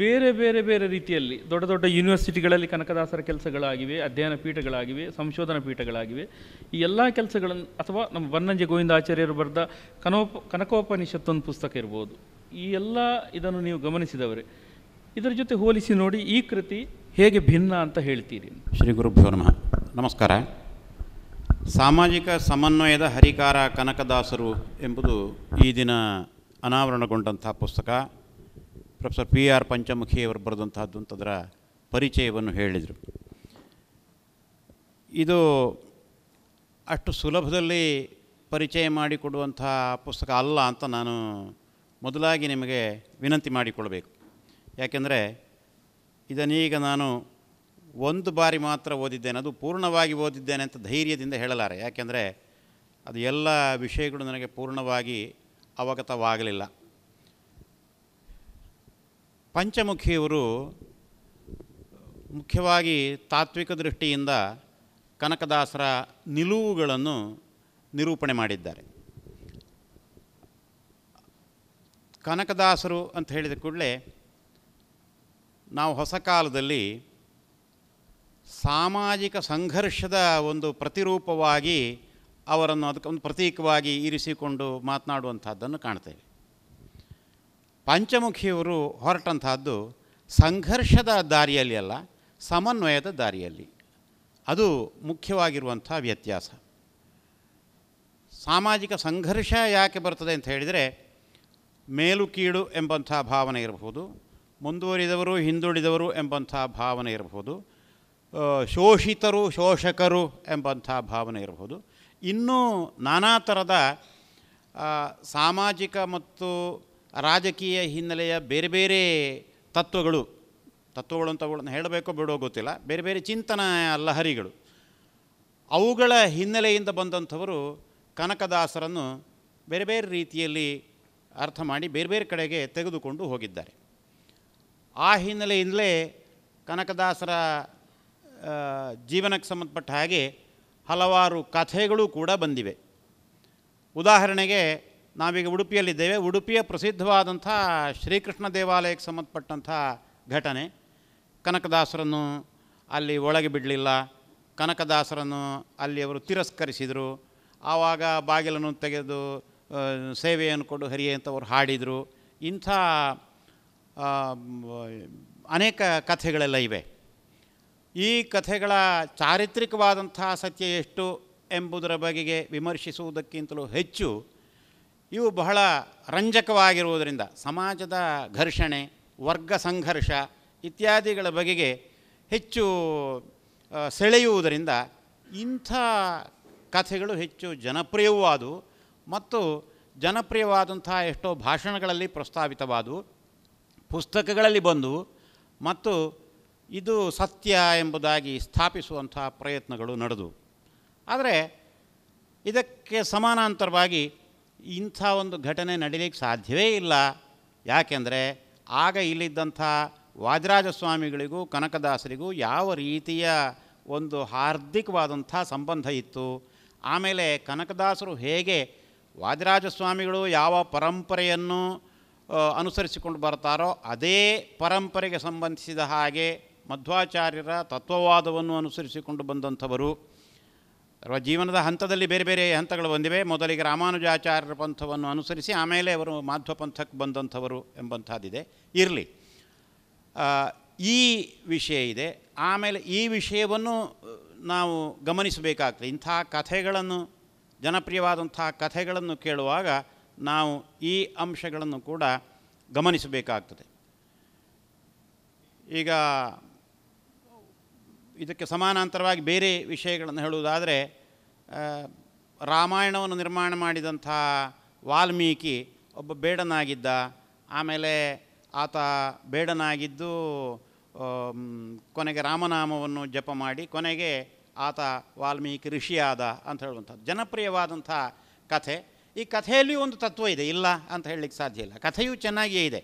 ಬೇರೆ ಬೇರೆ ಬೇರೆ ರೀತಿಯಲ್ಲಿ ದೊಡ್ಡ ದೊಡ್ಡ ಯೂನಿವರ್ಸಿಟಿಗಳಲ್ಲಿ ಕನಕದಾಸರ ಕೆಲಸಗಳಾಗಿವೆ ಅಧ್ಯಯನ ಪೀಠಗಳಾಗಿವೆ ಸಂಶೋಧನಾ ಪೀಠಗಳಾಗಿವೆ ಈ ಎಲ್ಲ ಕೆಲಸಗಳನ್ನು ಅಥವಾ ನಮ್ಮ ಬನ್ನಂಜೆ ಗೋವಿಂದ ಆಚಾರ್ಯರು ಬರೆದ ಕನೋಪ ಒಂದು ಪುಸ್ತಕ ಇರ್ಬೋದು ಈ ಎಲ್ಲ ಇದನ್ನು ನೀವು ಗಮನಿಸಿದವರೇ ಇದರ ಜೊತೆ ಹೋಲಿಸಿ ನೋಡಿ ಈ ಕೃತಿ ಹೇಗೆ ಭಿನ್ನ ಅಂತ ಹೇಳ್ತೀರಿ ಶ್ರೀ ಗುರು ನಮಃ ನಮಸ್ಕಾರ ಸಾಮಾಜಿಕ ಸಮನ್ವಯದ ಹರಿಕಾರ ಕನಕದಾಸರು ಎಂಬುದು ಈ ದಿನ ಅನಾವರಣಗೊಂಡಂತಹ ಪುಸ್ತಕ ಪ್ರೊಫೆಸರ್ ಪಿ ಆರ್ ಪಂಚಮುಖಿಯವರು ಬರೆದಂತಹದ್ದು ಅಂತದರ ಪರಿಚಯವನ್ನು ಹೇಳಿದರು ಇದು ಅಷ್ಟು ಸುಲಭದಲ್ಲಿ ಪರಿಚಯ ಮಾಡಿಕೊಡುವಂತಹ ಪುಸ್ತಕ ಅಲ್ಲ ಅಂತ ನಾನು ಮೊದಲಾಗಿ ನಿಮಗೆ ವಿನಂತಿ ಮಾಡಿಕೊಳ್ಬೇಕು ಯಾಕೆಂದರೆ ಇದನ್ನೀಗ ನಾನು ಒಂದು ಬಾರಿ ಮಾತ್ರ ಓದಿದ್ದೇನೆ ಅದು ಪೂರ್ಣವಾಗಿ ಓದಿದ್ದೇನೆ ಅಂತ ಧೈರ್ಯದಿಂದ ಹೇಳಲಾರೆ ಯಾಕೆಂದರೆ ಅದು ಎಲ್ಲ ವಿಷಯಗಳು ನನಗೆ ಪೂರ್ಣವಾಗಿ ಅವಗತವಾಗಲಿಲ್ಲ ಪಂಚಮುಖಿಯವರು ಮುಖ್ಯವಾಗಿ ತಾತ್ವಿಕ ದೃಷ್ಟಿಯಿಂದ ಕನಕದಾಸರ ನಿಲುವುಗಳನ್ನು ನಿರೂಪಣೆ ಮಾಡಿದ್ದಾರೆ ಕನಕದಾಸರು ಅಂತ ಹೇಳಿದ ಕೂಡಲೇ ನಾವು ಹೊಸ ಕಾಲದಲ್ಲಿ ಸಾಮಾಜಿಕ ಸಂಘರ್ಷದ ಒಂದು ಪ್ರತಿರೂಪವಾಗಿ ಅವರನ್ನು ಅದಕ್ಕೊಂದು ಪ್ರತೀಕವಾಗಿ ಇರಿಸಿಕೊಂಡು ಮಾತನಾಡುವಂಥದ್ದನ್ನು ಕಾಣ್ತೇವೆ ಪಂಚಮುಖಿಯವರು ಹೊರಟಂತಹದ್ದು ಸಂಘರ್ಷದ ದಾರಿಯಲ್ಲಿ ಅಲ್ಲ ಸಮನ್ವಯದ ದಾರಿಯಲ್ಲಿ ಅದು ಮುಖ್ಯವಾಗಿರುವಂಥ ವ್ಯತ್ಯಾಸ ಸಾಮಾಜಿಕ ಸಂಘರ್ಷ ಯಾಕೆ ಬರ್ತದೆ ಅಂತ ಹೇಳಿದರೆ ಮೇಲು ಕೀಳು ಎಂಬಂಥ ಭಾವನೆ ಇರಬಹುದು ಮುಂದುವರಿದವರು ಹಿಂದುಳಿದವರು ಎಂಬಂಥ ಭಾವನೆ ಇರಬಹುದು ಶೋಷಿತರು ಶೋಷಕರು ಎಂಬಂಥ ಭಾವನೆ ಇರಬಹುದು ಇನ್ನೂ ನಾನಾ ಥರದ ಸಾಮಾಜಿಕ ಮತ್ತು ರಾಜಕೀಯ ಹಿನ್ನೆಲೆಯ ಬೇರೆ ಬೇರೆ ತತ್ವಗಳು ತತ್ವಗಳು ಅಂತ ಹೇಳಬೇಕೋ ಬಿಡೋ ಗೊತ್ತಿಲ್ಲ ಬೇರೆ ಬೇರೆ ಚಿಂತನ ಲಹರಿಗಳು ಅವುಗಳ ಹಿನ್ನೆಲೆಯಿಂದ ಬಂದಂಥವರು ಕನಕದಾಸರನ್ನು ಬೇರೆ ಬೇರೆ ರೀತಿಯಲ್ಲಿ ಅರ್ಥ ಮಾಡಿ ಬೇರೆ ಬೇರೆ ಕಡೆಗೆ ತೆಗೆದುಕೊಂಡು ಹೋಗಿದ್ದಾರೆ ಆ ಹಿನ್ನೆಲೆಯಿಂದಲೇ ಕನಕದಾಸರ ಜೀವನಕ್ಕೆ ಸಂಬಂಧಪಟ್ಟ ಹಾಗೆ ಹಲವಾರು ಕಥೆಗಳು ಕೂಡ ಬಂದಿವೆ ಉದಾಹರಣೆಗೆ ನಾವೀಗ ಉಡುಪಿಯಲ್ಲಿದ್ದೇವೆ ಉಡುಪಿಯ ಪ್ರಸಿದ್ಧವಾದಂಥ ಶ್ರೀಕೃಷ್ಣ ದೇವಾಲಯಕ್ಕೆ ಸಂಬಂಧಪಟ್ಟಂಥ ಘಟನೆ ಕನಕದಾಸರನ್ನು ಅಲ್ಲಿ ಒಳಗೆ ಬಿಡಲಿಲ್ಲ ಕನಕದಾಸರನ್ನು ಅಲ್ಲಿ ಅವರು ತಿರಸ್ಕರಿಸಿದರು ಆವಾಗ ಬಾಗಿಲನ್ನು ತೆಗೆದು ಸೇವೆಯನ್ನು ಕೊಡು ಹರಿಯೇ ಅಂತ ಅವರು ಹಾಡಿದರು ಇಂಥ ಅನೇಕ ಕಥೆಗಳೆಲ್ಲ ಇವೆ ಈ ಕಥೆಗಳ ಚಾರಿತ್ರಿಕವಾದಂಥ ಸತ್ಯ ಎಷ್ಟು ಎಂಬುದರ ಬಗೆಗೆ ವಿಮರ್ಶಿಸುವುದಕ್ಕಿಂತಲೂ ಹೆಚ್ಚು ಇವು ಬಹಳ ರಂಜಕವಾಗಿರುವುದರಿಂದ ಸಮಾಜದ ಘರ್ಷಣೆ ವರ್ಗ ಸಂಘರ್ಷ ಇತ್ಯಾದಿಗಳ ಬಗೆಗೆ ಹೆಚ್ಚು ಸೆಳೆಯುವುದರಿಂದ ಇಂಥ ಕಥೆಗಳು ಹೆಚ್ಚು ಜನಪ್ರಿಯವೂ ಮತ್ತು ಜನಪ್ರಿಯವಾದಂಥ ಎಷ್ಟೋ ಭಾಷಣಗಳಲ್ಲಿ ಪ್ರಸ್ತಾವಿತವಾದವು ಪುಸ್ತಕಗಳಲ್ಲಿ ಬಂದು ಮತ್ತು ಇದು ಸತ್ಯ ಎಂಬುದಾಗಿ ಸ್ಥಾಪಿಸುವಂಥ ಪ್ರಯತ್ನಗಳು ನಡೆದವು ಆದರೆ ಇದಕ್ಕೆ ಸಮಾನಾಂತರವಾಗಿ ಇಂಥ ಒಂದು ಘಟನೆ ನಡೀಲಿಕ್ಕೆ ಸಾಧ್ಯವೇ ಇಲ್ಲ ಯಾಕೆಂದರೆ ಆಗ ಇಲ್ಲಿದ್ದಂಥ ವಾಜರಾಜ ಸ್ವಾಮಿಗಳಿಗೂ ಕನಕದಾಸರಿಗೂ ಯಾವ ರೀತಿಯ ಒಂದು ಹಾರ್ದಿಕವಾದಂಥ ಸಂಬಂಧ ಇತ್ತು ಆಮೇಲೆ ಕನಕದಾಸರು ಹೇಗೆ ವಾಜರಾಜ ಸ್ವಾಮಿಗಳು ಯಾವ ಪರಂಪರೆಯನ್ನು ಅನುಸರಿಸಿಕೊಂಡು ಬರ್ತಾರೋ ಅದೇ ಪರಂಪರೆಗೆ ಸಂಬಂಧಿಸಿದ ಹಾಗೆ ಮಧ್ವಾಚಾರ್ಯರ ತತ್ವವಾದವನ್ನು ಅನುಸರಿಸಿಕೊಂಡು ಬಂದಂಥವರು ಅಥವಾ ಜೀವನದ ಹಂತದಲ್ಲಿ ಬೇರೆ ಬೇರೆ ಹಂತಗಳು ಬಂದಿವೆ ಮೊದಲಿಗೆ ರಾಮಾನುಜಾಚಾರ್ಯರ ಪಂಥವನ್ನು ಅನುಸರಿಸಿ ಆಮೇಲೆ ಅವರು ಮಾಧ್ವ ಪಂಥಕ್ಕೆ ಬಂದಂಥವರು ಎಂಬಂಥದ್ದಿದೆ ಇರಲಿ ಈ ವಿಷಯ ಇದೆ ಆಮೇಲೆ ಈ ವಿಷಯವನ್ನು ನಾವು ಗಮನಿಸಬೇಕಾಗ್ತದೆ ಇಂಥ ಕಥೆಗಳನ್ನು ಜನಪ್ರಿಯವಾದಂಥ ಕಥೆಗಳನ್ನು ಕೇಳುವಾಗ ನಾವು ಈ ಅಂಶಗಳನ್ನು ಕೂಡ ಗಮನಿಸಬೇಕಾಗ್ತದೆ ಈಗ ಇದಕ್ಕೆ ಸಮಾನಾಂತರವಾಗಿ ಬೇರೆ ವಿಷಯಗಳನ್ನು ಹೇಳುವುದಾದರೆ ರಾಮಾಯಣವನ್ನು ನಿರ್ಮಾಣ ಮಾಡಿದಂಥ ವಾಲ್ಮೀಕಿ ಒಬ್ಬ ಬೇಡನಾಗಿದ್ದ ಆಮೇಲೆ ಆತ ಬೇಡನಾಗಿದ್ದು ಕೊನೆಗೆ ರಾಮನಾಮವನ್ನು ಜಪ ಮಾಡಿ ಕೊನೆಗೆ ಆತ ವಾಲ್ಮೀಕಿ ಋಷಿಯಾದ ಅಂತ ಹೇಳುವಂಥದ್ದು ಜನಪ್ರಿಯವಾದಂಥ ಕಥೆ ಈ ಕಥೆಯಲ್ಲಿಯೂ ಒಂದು ತತ್ವ ಇದೆ ಇಲ್ಲ ಅಂತ ಹೇಳಲಿಕ್ಕೆ ಸಾಧ್ಯ ಇಲ್ಲ ಕಥೆಯೂ ಚೆನ್ನಾಗಿಯೇ ಇದೆ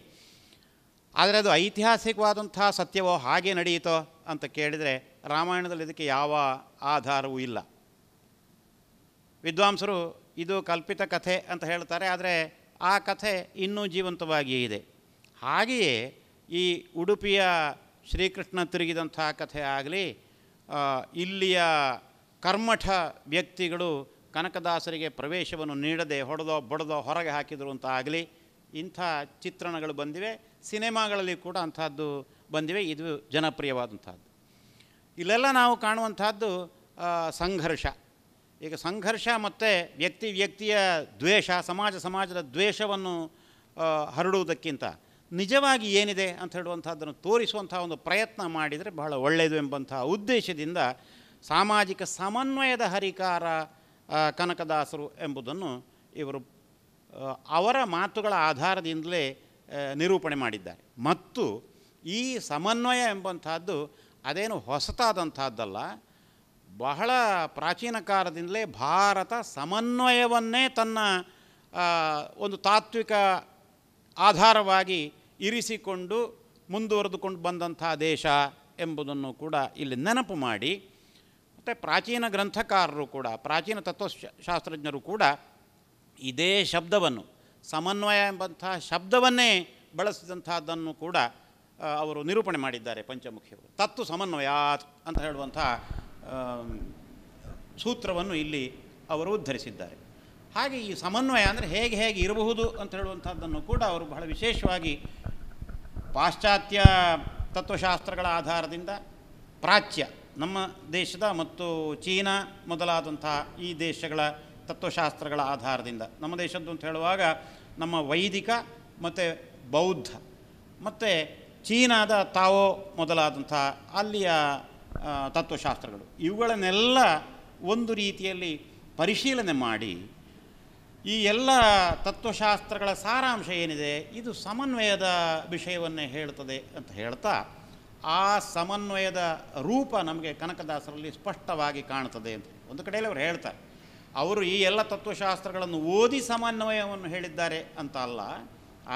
ಆದರೆ ಅದು ಐತಿಹಾಸಿಕವಾದಂಥ ಸತ್ಯವೋ ಹಾಗೆ ನಡೆಯಿತೋ ಅಂತ ಕೇಳಿದರೆ ರಾಮಾಯಣದಲ್ಲಿ ಇದಕ್ಕೆ ಯಾವ ಆಧಾರವೂ ಇಲ್ಲ ವಿದ್ವಾಂಸರು ಇದು ಕಲ್ಪಿತ ಕಥೆ ಅಂತ ಹೇಳ್ತಾರೆ ಆದರೆ ಆ ಕಥೆ ಇನ್ನೂ ಜೀವಂತವಾಗಿಯೇ ಇದೆ ಹಾಗೆಯೇ ಈ ಉಡುಪಿಯ ಶ್ರೀಕೃಷ್ಣ ತಿರುಗಿದಂಥ ಕಥೆ ಆಗಲಿ ಇಲ್ಲಿಯ ಕರ್ಮಠ ವ್ಯಕ್ತಿಗಳು ಕನಕದಾಸರಿಗೆ ಪ್ರವೇಶವನ್ನು ನೀಡದೆ ಹೊಡೆದೋ ಬಡದೋ ಹೊರಗೆ ಹಾಕಿದರು ಅಂತ ಆಗಲಿ ಇಂಥ ಚಿತ್ರಣಗಳು ಬಂದಿವೆ ಸಿನಿಮಾಗಳಲ್ಲಿ ಕೂಡ ಅಂಥದ್ದು ಬಂದಿವೆ ಇದು ಜನಪ್ರಿಯವಾದಂಥದ್ದು ಇಲ್ಲೆಲ್ಲ ನಾವು ಕಾಣುವಂಥದ್ದು ಸಂಘರ್ಷ ಈಗ ಸಂಘರ್ಷ ಮತ್ತು ವ್ಯಕ್ತಿ ವ್ಯಕ್ತಿಯ ದ್ವೇಷ ಸಮಾಜ ಸಮಾಜದ ದ್ವೇಷವನ್ನು ಹರಡುವುದಕ್ಕಿಂತ ನಿಜವಾಗಿ ಏನಿದೆ ಅಂತ ಹೇಳುವಂಥದ್ದನ್ನು ತೋರಿಸುವಂಥ ಒಂದು ಪ್ರಯತ್ನ ಮಾಡಿದರೆ ಬಹಳ ಒಳ್ಳೆಯದು ಎಂಬಂತಹ ಉದ್ದೇಶದಿಂದ ಸಾಮಾಜಿಕ ಸಮನ್ವಯದ ಹರಿಕಾರ ಕನಕದಾಸರು ಎಂಬುದನ್ನು ಇವರು ಅವರ ಮಾತುಗಳ ಆಧಾರದಿಂದಲೇ ನಿರೂಪಣೆ ಮಾಡಿದ್ದಾರೆ ಮತ್ತು ಈ ಸಮನ್ವಯ ಎಂಬಂಥದ್ದು ಅದೇನು ಹೊಸತಾದಂಥದ್ದಲ್ಲ ಬಹಳ ಪ್ರಾಚೀನ ಕಾಲದಿಂದಲೇ ಭಾರತ ಸಮನ್ವಯವನ್ನೇ ತನ್ನ ಒಂದು ತಾತ್ವಿಕ ಆಧಾರವಾಗಿ ಇರಿಸಿಕೊಂಡು ಮುಂದುವರೆದುಕೊಂಡು ಬಂದಂಥ ದೇಶ ಎಂಬುದನ್ನು ಕೂಡ ಇಲ್ಲಿ ನೆನಪು ಮಾಡಿ ಮತ್ತು ಪ್ರಾಚೀನ ಗ್ರಂಥಕಾರರು ಕೂಡ ಪ್ರಾಚೀನ ತತ್ವಶಾಸ್ತ್ರಜ್ಞರು ಕೂಡ ಇದೇ ಶಬ್ದವನ್ನು ಸಮನ್ವಯ ಎಂಬಂತಹ ಶಬ್ದವನ್ನೇ ಬಳಸಿದಂಥದ್ದನ್ನು ಕೂಡ ಅವರು ನಿರೂಪಣೆ ಮಾಡಿದ್ದಾರೆ ಪಂಚಮುಖಿಯವರು ತತ್ತು ಸಮನ್ವಯ ಅಂತ ಹೇಳುವಂಥ ಸೂತ್ರವನ್ನು ಇಲ್ಲಿ ಅವರು ಉದ್ಧರಿಸಿದ್ದಾರೆ ಹಾಗೆ ಈ ಸಮನ್ವಯ ಅಂದರೆ ಹೇಗೆ ಹೇಗೆ ಇರಬಹುದು ಅಂತ ಹೇಳುವಂಥದ್ದನ್ನು ಕೂಡ ಅವರು ಬಹಳ ವಿಶೇಷವಾಗಿ ಪಾಶ್ಚಾತ್ಯ ತತ್ವಶಾಸ್ತ್ರಗಳ ಆಧಾರದಿಂದ ಪ್ರಾಚ್ಯ ನಮ್ಮ ದೇಶದ ಮತ್ತು ಚೀನಾ ಮೊದಲಾದಂಥ ಈ ದೇಶಗಳ ತತ್ವಶಾಸ್ತ್ರಗಳ ಆಧಾರದಿಂದ ನಮ್ಮ ದೇಶದ್ದು ಅಂತ ಹೇಳುವಾಗ ನಮ್ಮ ವೈದಿಕ ಮತ್ತು ಬೌದ್ಧ ಮತ್ತು ಚೀನಾದ ತಾವೋ ಮೊದಲಾದಂಥ ಅಲ್ಲಿಯ ತತ್ವಶಾಸ್ತ್ರಗಳು ಇವುಗಳನ್ನೆಲ್ಲ ಒಂದು ರೀತಿಯಲ್ಲಿ ಪರಿಶೀಲನೆ ಮಾಡಿ ಈ ಎಲ್ಲ ತತ್ವಶಾಸ್ತ್ರಗಳ ಸಾರಾಂಶ ಏನಿದೆ ಇದು ಸಮನ್ವಯದ ವಿಷಯವನ್ನೇ ಹೇಳ್ತದೆ ಅಂತ ಹೇಳ್ತಾ ಆ ಸಮನ್ವಯದ ರೂಪ ನಮಗೆ ಕನಕದಾಸರಲ್ಲಿ ಸ್ಪಷ್ಟವಾಗಿ ಕಾಣ್ತದೆ ಅಂತ ಒಂದು ಕಡೆಯಲ್ಲಿ ಅವರು ಹೇಳ್ತಾರೆ ಅವರು ಈ ಎಲ್ಲ ತತ್ವಶಾಸ್ತ್ರಗಳನ್ನು ಓದಿ ಸಮನ್ವಯವನ್ನು ಹೇಳಿದ್ದಾರೆ ಅಂತ ಅಲ್ಲ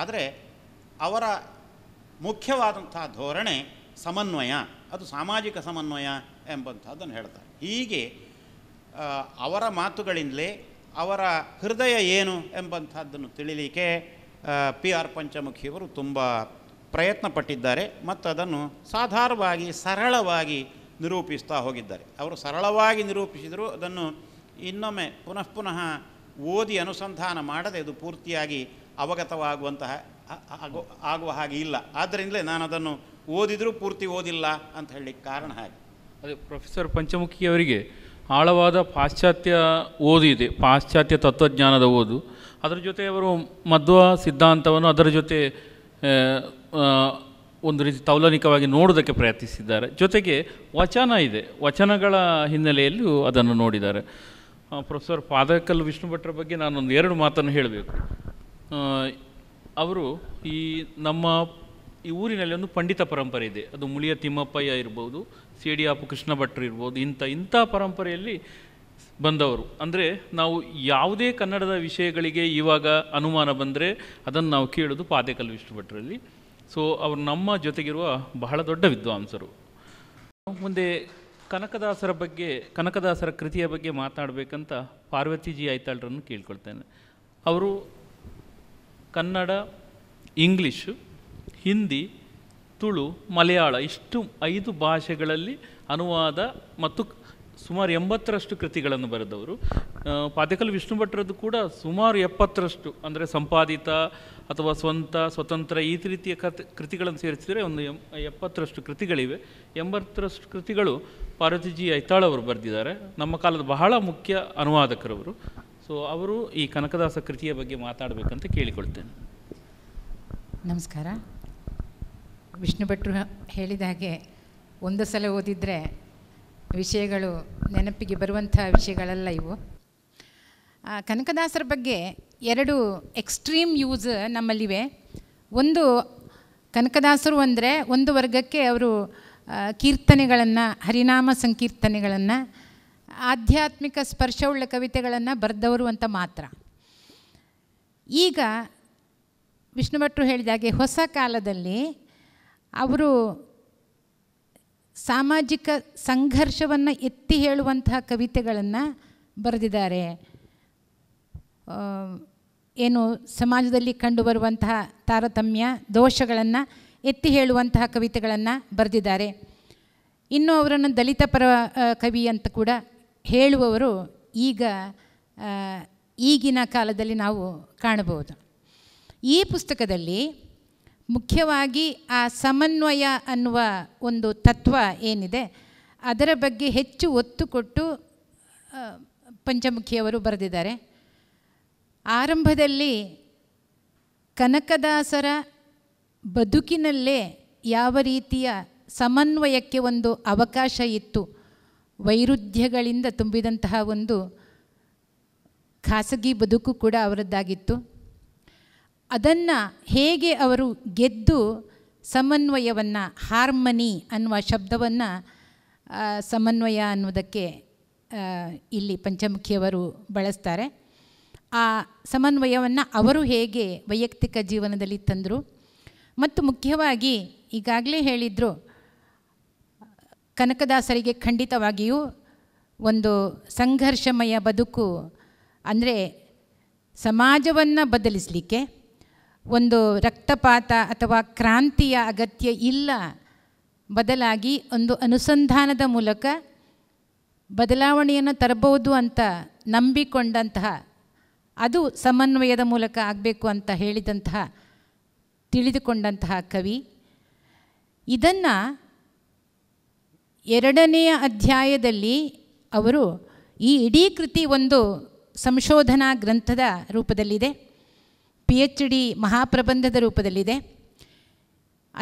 ಆದರೆ ಅವರ ಮುಖ್ಯವಾದಂತಹ ಧೋರಣೆ ಸಮನ್ವಯ ಅದು ಸಾಮಾಜಿಕ ಸಮನ್ವಯ ಎಂಬಂಥದ್ದನ್ನು ಹೇಳ್ತಾರೆ ಹೀಗೆ ಅವರ ಮಾತುಗಳಿಂದಲೇ ಅವರ ಹೃದಯ ಏನು ಎಂಬಂಥದ್ದನ್ನು ತಿಳಿಲಿಕ್ಕೆ ಪಿ ಆರ್ ಪಂಚಮುಖಿಯವರು ತುಂಬ ಪ್ರಯತ್ನ ಪಟ್ಟಿದ್ದಾರೆ ಮತ್ತು ಅದನ್ನು ಸಾಧಾರಣವಾಗಿ ಸರಳವಾಗಿ ನಿರೂಪಿಸ್ತಾ ಹೋಗಿದ್ದಾರೆ ಅವರು ಸರಳವಾಗಿ ನಿರೂಪಿಸಿದರು ಅದನ್ನು ಇನ್ನೊಮ್ಮೆ ಪುನಃ ಪುನಃ ಓದಿ ಅನುಸಂಧಾನ ಮಾಡದೆ ಅದು ಪೂರ್ತಿಯಾಗಿ ಅವಗತವಾಗುವಂತಹ ಆಗೋ ಆಗುವ ಹಾಗೆ ಇಲ್ಲ ಆದ್ದರಿಂದಲೇ ನಾನು ಅದನ್ನು ಓದಿದರೂ ಪೂರ್ತಿ ಓದಿಲ್ಲ ಅಂತ ಹೇಳಲಿಕ್ಕೆ ಕಾರಣ ಹಾಗೆ ಅದೇ ಪ್ರೊಫೆಸರ್ ಪಂಚಮುಖಿಯವರಿಗೆ ಆಳವಾದ ಪಾಶ್ಚಾತ್ಯ ಓದು ಇದೆ ಪಾಶ್ಚಾತ್ಯ ತತ್ವಜ್ಞಾನದ ಓದು ಅದರ ಜೊತೆ ಅವರು ಮಧ್ವ ಸಿದ್ಧಾಂತವನ್ನು ಅದರ ಜೊತೆ ಒಂದು ರೀತಿ ತೌಲನಿಕವಾಗಿ ನೋಡೋದಕ್ಕೆ ಪ್ರಯತ್ನಿಸಿದ್ದಾರೆ ಜೊತೆಗೆ ವಚನ ಇದೆ ವಚನಗಳ ಹಿನ್ನೆಲೆಯಲ್ಲೂ ಅದನ್ನು ನೋಡಿದ್ದಾರೆ ಪ್ರೊಫೆಸರ್ ಪಾದಕಲ್ ವಿಷ್ಣು ಭಟ್ರ ಬಗ್ಗೆ ನಾನೊಂದು ಎರಡು ಮಾತನ್ನು ಹೇಳಬೇಕು ಅವರು ಈ ನಮ್ಮ ಈ ಊರಿನಲ್ಲಿ ಒಂದು ಪಂಡಿತ ಪರಂಪರೆ ಇದೆ ಅದು ಮುಳಿಯ ತಿಮ್ಮಪ್ಪಯ್ಯ ಇರ್ಬೋದು ಸಿ ಡಿ ಆಪು ಕೃಷ್ಣ ಭಟ್ರು ಇರ್ಬೋದು ಇಂಥ ಇಂಥ ಪರಂಪರೆಯಲ್ಲಿ ಬಂದವರು ಅಂದರೆ ನಾವು ಯಾವುದೇ ಕನ್ನಡದ ವಿಷಯಗಳಿಗೆ ಇವಾಗ ಅನುಮಾನ ಬಂದರೆ ಅದನ್ನು ನಾವು ಕೇಳೋದು ಪಾದೇಕಲ್ ವಿಷ್ಣು ಭಟ್ರಲ್ಲಿ ಸೊ ಅವರು ನಮ್ಮ ಜೊತೆಗಿರುವ ಬಹಳ ದೊಡ್ಡ ವಿದ್ವಾಂಸರು ಮುಂದೆ ಕನಕದಾಸರ ಬಗ್ಗೆ ಕನಕದಾಸರ ಕೃತಿಯ ಬಗ್ಗೆ ಮಾತಾಡಬೇಕಂತ ಪಾರ್ವತಿಜಿ ಆಯ್ತಾಳರನ್ನು ಕೇಳ್ಕೊಳ್ತೇನೆ ಅವರು ಕನ್ನಡ ಇಂಗ್ಲೀಷು ಹಿಂದಿ ತುಳು ಮಲಯಾಳ ಇಷ್ಟು ಐದು ಭಾಷೆಗಳಲ್ಲಿ ಅನುವಾದ ಮತ್ತು ಸುಮಾರು ಎಂಬತ್ತರಷ್ಟು ಕೃತಿಗಳನ್ನು ಬರೆದವರು ಪಾತಕಲ್ ವಿಷ್ಣು ಭಟ್ರದ್ದು ಕೂಡ ಸುಮಾರು ಎಪ್ಪತ್ತರಷ್ಟು ಅಂದರೆ ಸಂಪಾದಿತ ಅಥವಾ ಸ್ವಂತ ಸ್ವತಂತ್ರ ಈ ರೀತಿಯ ಕತ್ ಕೃತಿಗಳನ್ನು ಸೇರಿಸಿದರೆ ಒಂದು ಎಂ ಎಪ್ಪತ್ತರಷ್ಟು ಕೃತಿಗಳಿವೆ ಎಂಬತ್ತರಷ್ಟು ಕೃತಿಗಳು ಪಾರ್ವತಿಜಿ ಐತಾಳವರು ಬರೆದಿದ್ದಾರೆ ನಮ್ಮ ಕಾಲದ ಬಹಳ ಮುಖ್ಯ ಅನುವಾದಕರವರು ಸೊ ಅವರು ಈ ಕನಕದಾಸ ಕೃತಿಯ ಬಗ್ಗೆ ಮಾತಾಡಬೇಕಂತ ಕೇಳಿಕೊಳ್ತೇನೆ ನಮಸ್ಕಾರ ವಿಷ್ಣು ಭಟ್ರು ಹೇಳಿದ ಹಾಗೆ ಒಂದು ಸಲ ಓದಿದರೆ ವಿಷಯಗಳು ನೆನಪಿಗೆ ಬರುವಂಥ ವಿಷಯಗಳೆಲ್ಲ ಇವು ಕನಕದಾಸರ ಬಗ್ಗೆ ಎರಡು ಎಕ್ಸ್ಟ್ರೀಮ್ ಯೂಸ್ ನಮ್ಮಲ್ಲಿವೆ ಒಂದು ಕನಕದಾಸರು ಅಂದರೆ ಒಂದು ವರ್ಗಕ್ಕೆ ಅವರು ಕೀರ್ತನೆಗಳನ್ನು ಹರಿನಾಮ ಸಂಕೀರ್ತನೆಗಳನ್ನು ಆಧ್ಯಾತ್ಮಿಕ ಸ್ಪರ್ಶವುಳ್ಳ ಕವಿತೆಗಳನ್ನು ಬರೆದವರು ಅಂತ ಮಾತ್ರ ಈಗ ವಿಷ್ಣುಭಟ್ರು ಹೇಳಿದಾಗೆ ಹೊಸ ಕಾಲದಲ್ಲಿ ಅವರು ಸಾಮಾಜಿಕ ಸಂಘರ್ಷವನ್ನು ಎತ್ತಿ ಹೇಳುವಂತಹ ಕವಿತೆಗಳನ್ನು ಬರೆದಿದ್ದಾರೆ ಏನು ಸಮಾಜದಲ್ಲಿ ಕಂಡುಬರುವಂತಹ ತಾರತಮ್ಯ ದೋಷಗಳನ್ನು ಎತ್ತಿ ಹೇಳುವಂತಹ ಕವಿತೆಗಳನ್ನು ಬರೆದಿದ್ದಾರೆ ಇನ್ನು ಅವರನ್ನು ದಲಿತ ಪರ ಕವಿ ಅಂತ ಕೂಡ ಹೇಳುವವರು ಈಗ ಈಗಿನ ಕಾಲದಲ್ಲಿ ನಾವು ಕಾಣಬಹುದು ಈ ಪುಸ್ತಕದಲ್ಲಿ ಮುಖ್ಯವಾಗಿ ಆ ಸಮನ್ವಯ ಅನ್ನುವ ಒಂದು ತತ್ವ ಏನಿದೆ ಅದರ ಬಗ್ಗೆ ಹೆಚ್ಚು ಒತ್ತು ಕೊಟ್ಟು ಪಂಚಮುಖಿಯವರು ಬರೆದಿದ್ದಾರೆ ಆರಂಭದಲ್ಲಿ ಕನಕದಾಸರ ಬದುಕಿನಲ್ಲೇ ಯಾವ ರೀತಿಯ ಸಮನ್ವಯಕ್ಕೆ ಒಂದು ಅವಕಾಶ ಇತ್ತು ವೈರುಧ್ಯಗಳಿಂದ ತುಂಬಿದಂತಹ ಒಂದು ಖಾಸಗಿ ಬದುಕು ಕೂಡ ಅವರದ್ದಾಗಿತ್ತು ಅದನ್ನು ಹೇಗೆ ಅವರು ಗೆದ್ದು ಸಮನ್ವಯವನ್ನು ಹಾರ್ಮನಿ ಅನ್ನುವ ಶಬ್ದವನ್ನು ಸಮನ್ವಯ ಅನ್ನುವುದಕ್ಕೆ ಇಲ್ಲಿ ಪಂಚಮುಖಿಯವರು ಬಳಸ್ತಾರೆ ಆ ಸಮನ್ವಯವನ್ನು ಅವರು ಹೇಗೆ ವೈಯಕ್ತಿಕ ಜೀವನದಲ್ಲಿ ತಂದರು ಮತ್ತು ಮುಖ್ಯವಾಗಿ ಈಗಾಗಲೇ ಹೇಳಿದರು ಕನಕದಾಸರಿಗೆ ಖಂಡಿತವಾಗಿಯೂ ಒಂದು ಸಂಘರ್ಷಮಯ ಬದುಕು ಅಂದರೆ ಸಮಾಜವನ್ನು ಬದಲಿಸಲಿಕ್ಕೆ ಒಂದು ರಕ್ತಪಾತ ಅಥವಾ ಕ್ರಾಂತಿಯ ಅಗತ್ಯ ಇಲ್ಲ ಬದಲಾಗಿ ಒಂದು ಅನುಸಂಧಾನದ ಮೂಲಕ ಬದಲಾವಣೆಯನ್ನು ತರಬಹುದು ಅಂತ ನಂಬಿಕೊಂಡಂತಹ ಅದು ಸಮನ್ವಯದ ಮೂಲಕ ಆಗಬೇಕು ಅಂತ ಹೇಳಿದಂತಹ ತಿಳಿದುಕೊಂಡಂತಹ ಕವಿ ಇದನ್ನು ಎರಡನೆಯ ಅಧ್ಯಾಯದಲ್ಲಿ ಅವರು ಈ ಇಡೀ ಕೃತಿ ಒಂದು ಸಂಶೋಧನಾ ಗ್ರಂಥದ ರೂಪದಲ್ಲಿದೆ ಪಿ ಎಚ್ ಡಿ ಮಹಾಪ್ರಬಂಧದ ರೂಪದಲ್ಲಿದೆ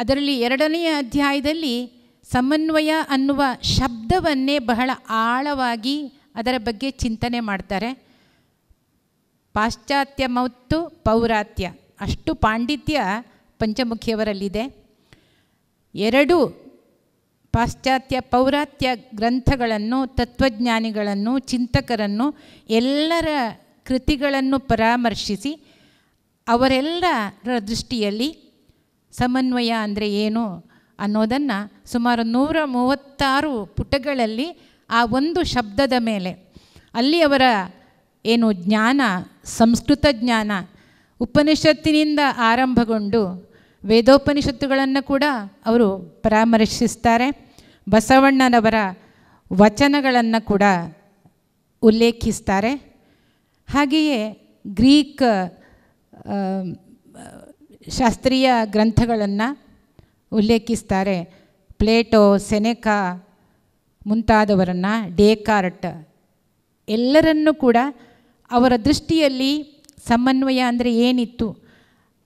ಅದರಲ್ಲಿ ಎರಡನೆಯ ಅಧ್ಯಾಯದಲ್ಲಿ ಸಮನ್ವಯ ಅನ್ನುವ ಶಬ್ದವನ್ನೇ ಬಹಳ ಆಳವಾಗಿ ಅದರ ಬಗ್ಗೆ ಚಿಂತನೆ ಮಾಡ್ತಾರೆ ಪಾಶ್ಚಾತ್ಯ ಮತ್ತು ಪೌರಾತ್ಯ ಅಷ್ಟು ಪಾಂಡಿತ್ಯ ಪಂಚಮುಖಿಯವರಲ್ಲಿದೆ ಎರಡು ಪಾಶ್ಚಾತ್ಯ ಪೌರಾತ್ಯ ಗ್ರಂಥಗಳನ್ನು ತತ್ವಜ್ಞಾನಿಗಳನ್ನು ಚಿಂತಕರನ್ನು ಎಲ್ಲರ ಕೃತಿಗಳನ್ನು ಪರಾಮರ್ಶಿಸಿ ಅವರೆಲ್ಲರ ದೃಷ್ಟಿಯಲ್ಲಿ ಸಮನ್ವಯ ಅಂದರೆ ಏನು ಅನ್ನೋದನ್ನು ಸುಮಾರು ನೂರ ಮೂವತ್ತಾರು ಪುಟಗಳಲ್ಲಿ ಆ ಒಂದು ಶಬ್ದದ ಮೇಲೆ ಅಲ್ಲಿ ಅವರ ಏನು ಜ್ಞಾನ ಸಂಸ್ಕೃತ ಜ್ಞಾನ ಉಪನಿಷತ್ತಿನಿಂದ ಆರಂಭಗೊಂಡು ವೇದೋಪನಿಷತ್ತುಗಳನ್ನು ಕೂಡ ಅವರು ಪರಾಮರ್ಶಿಸ್ತಾರೆ ಬಸವಣ್ಣನವರ ವಚನಗಳನ್ನು ಕೂಡ ಉಲ್ಲೇಖಿಸ್ತಾರೆ ಹಾಗೆಯೇ ಗ್ರೀಕ್ ಶಾಸ್ತ್ರೀಯ ಗ್ರಂಥಗಳನ್ನು ಉಲ್ಲೇಖಿಸ್ತಾರೆ ಪ್ಲೇಟೋ ಸೆನೆಕಾ ಮುಂತಾದವರನ್ನು ಡೇಕಾರ್ಟ್ ಎಲ್ಲರನ್ನೂ ಕೂಡ ಅವರ ದೃಷ್ಟಿಯಲ್ಲಿ ಸಮನ್ವಯ ಅಂದರೆ ಏನಿತ್ತು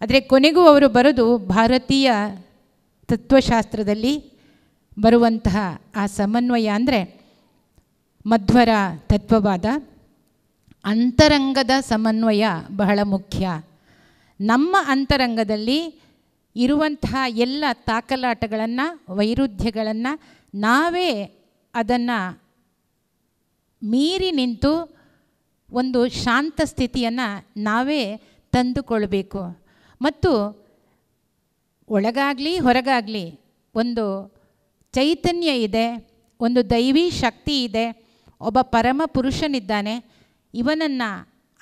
ಆದರೆ ಕೊನೆಗೂ ಅವರು ಬರೆದು ಭಾರತೀಯ ತತ್ವಶಾಸ್ತ್ರದಲ್ಲಿ ಬರುವಂತಹ ಆ ಸಮನ್ವಯ ಅಂದರೆ ಮಧ್ವರ ತತ್ವವಾದ ಅಂತರಂಗದ ಸಮನ್ವಯ ಬಹಳ ಮುಖ್ಯ ನಮ್ಮ ಅಂತರಂಗದಲ್ಲಿ ಇರುವಂತಹ ಎಲ್ಲ ತಾಕಲಾಟಗಳನ್ನು ವೈರುಧ್ಯಗಳನ್ನು ನಾವೇ ಅದನ್ನು ಮೀರಿ ನಿಂತು ಒಂದು ಶಾಂತ ಸ್ಥಿತಿಯನ್ನು ನಾವೇ ತಂದುಕೊಳ್ಬೇಕು ಮತ್ತು ಒಳಗಾಗಲಿ ಹೊರಗಾಗಲಿ ಒಂದು ಚೈತನ್ಯ ಇದೆ ಒಂದು ದೈವಿ ಶಕ್ತಿ ಇದೆ ಒಬ್ಬ ಪರಮ ಪುರುಷನಿದ್ದಾನೆ ಇವನನ್ನು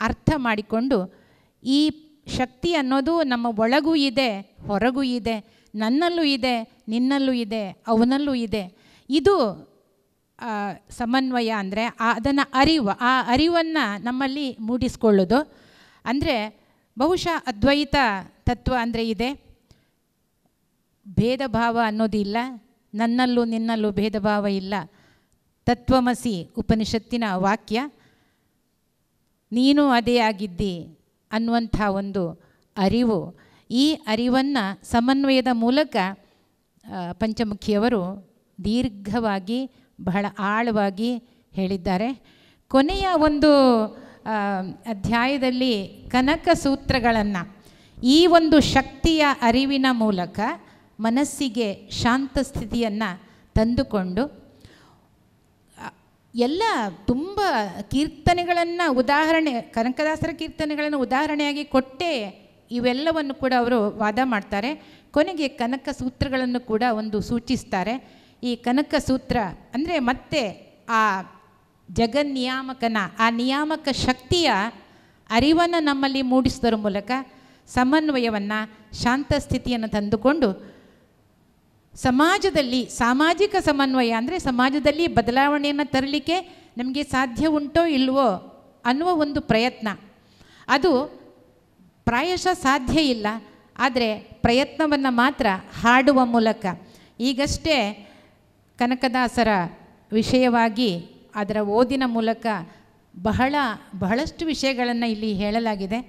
ಅರ್ಥ ಮಾಡಿಕೊಂಡು ಈ ಶಕ್ತಿ ಅನ್ನೋದು ನಮ್ಮ ಒಳಗೂ ಇದೆ ಹೊರಗೂ ಇದೆ ನನ್ನಲ್ಲೂ ಇದೆ ನಿನ್ನಲ್ಲೂ ಇದೆ ಅವನಲ್ಲೂ ಇದೆ ಇದು ಸಮನ್ವಯ ಅಂದರೆ ಅದನ್ನು ಅರಿವು ಆ ಅರಿವನ್ನು ನಮ್ಮಲ್ಲಿ ಮೂಡಿಸ್ಕೊಳ್ಳೋದು ಅಂದರೆ ಬಹುಶಃ ಅದ್ವೈತ ತತ್ವ ಅಂದರೆ ಇದೆ ಭೇದ ಭಾವ ಅನ್ನೋದಿಲ್ಲ ನನ್ನಲ್ಲೂ ನಿನ್ನಲ್ಲೂ ಭೇದಭಾವ ಇಲ್ಲ ತತ್ವಮಸಿ ಉಪನಿಷತ್ತಿನ ವಾಕ್ಯ ನೀನು ಅದೇ ಆಗಿದ್ದಿ ಅನ್ನುವಂಥ ಒಂದು ಅರಿವು ಈ ಅರಿವನ್ನು ಸಮನ್ವಯದ ಮೂಲಕ ಪಂಚಮುಖಿಯವರು ದೀರ್ಘವಾಗಿ ಬಹಳ ಆಳವಾಗಿ ಹೇಳಿದ್ದಾರೆ ಕೊನೆಯ ಒಂದು ಅಧ್ಯಾಯದಲ್ಲಿ ಕನಕ ಸೂತ್ರಗಳನ್ನು ಈ ಒಂದು ಶಕ್ತಿಯ ಅರಿವಿನ ಮೂಲಕ ಮನಸ್ಸಿಗೆ ಶಾಂತ ಸ್ಥಿತಿಯನ್ನು ತಂದುಕೊಂಡು ಎಲ್ಲ ತುಂಬ ಕೀರ್ತನೆಗಳನ್ನು ಉದಾಹರಣೆ ಕನಕದಾಸರ ಕೀರ್ತನೆಗಳನ್ನು ಉದಾಹರಣೆಯಾಗಿ ಕೊಟ್ಟೇ ಇವೆಲ್ಲವನ್ನು ಕೂಡ ಅವರು ವಾದ ಮಾಡ್ತಾರೆ ಕೊನೆಗೆ ಕನಕ ಸೂತ್ರಗಳನ್ನು ಕೂಡ ಒಂದು ಸೂಚಿಸ್ತಾರೆ ಈ ಕನಕ ಸೂತ್ರ ಅಂದರೆ ಮತ್ತೆ ಆ ಜಗನ್ ನಿಯಾಮಕನ ಆ ನಿಯಾಮಕ ಶಕ್ತಿಯ ಅರಿವನ್ನು ನಮ್ಮಲ್ಲಿ ಮೂಡಿಸೋದರ ಮೂಲಕ ಸಮನ್ವಯವನ್ನು ಶಾಂತ ಸ್ಥಿತಿಯನ್ನು ತಂದುಕೊಂಡು ಸಮಾಜದಲ್ಲಿ ಸಾಮಾಜಿಕ ಸಮನ್ವಯ ಅಂದರೆ ಸಮಾಜದಲ್ಲಿ ಬದಲಾವಣೆಯನ್ನು ತರಲಿಕ್ಕೆ ನಮಗೆ ಸಾಧ್ಯ ಉಂಟೋ ಇಲ್ವೋ ಅನ್ನುವ ಒಂದು ಪ್ರಯತ್ನ ಅದು ಪ್ರಾಯಶಃ ಸಾಧ್ಯ ಇಲ್ಲ ಆದರೆ ಪ್ರಯತ್ನವನ್ನು ಮಾತ್ರ ಹಾಡುವ ಮೂಲಕ ಈಗಷ್ಟೇ ಕನಕದಾಸರ ವಿಷಯವಾಗಿ ಅದರ ಓದಿನ ಮೂಲಕ ಬಹಳ ಬಹಳಷ್ಟು ವಿಷಯಗಳನ್ನು ಇಲ್ಲಿ ಹೇಳಲಾಗಿದೆ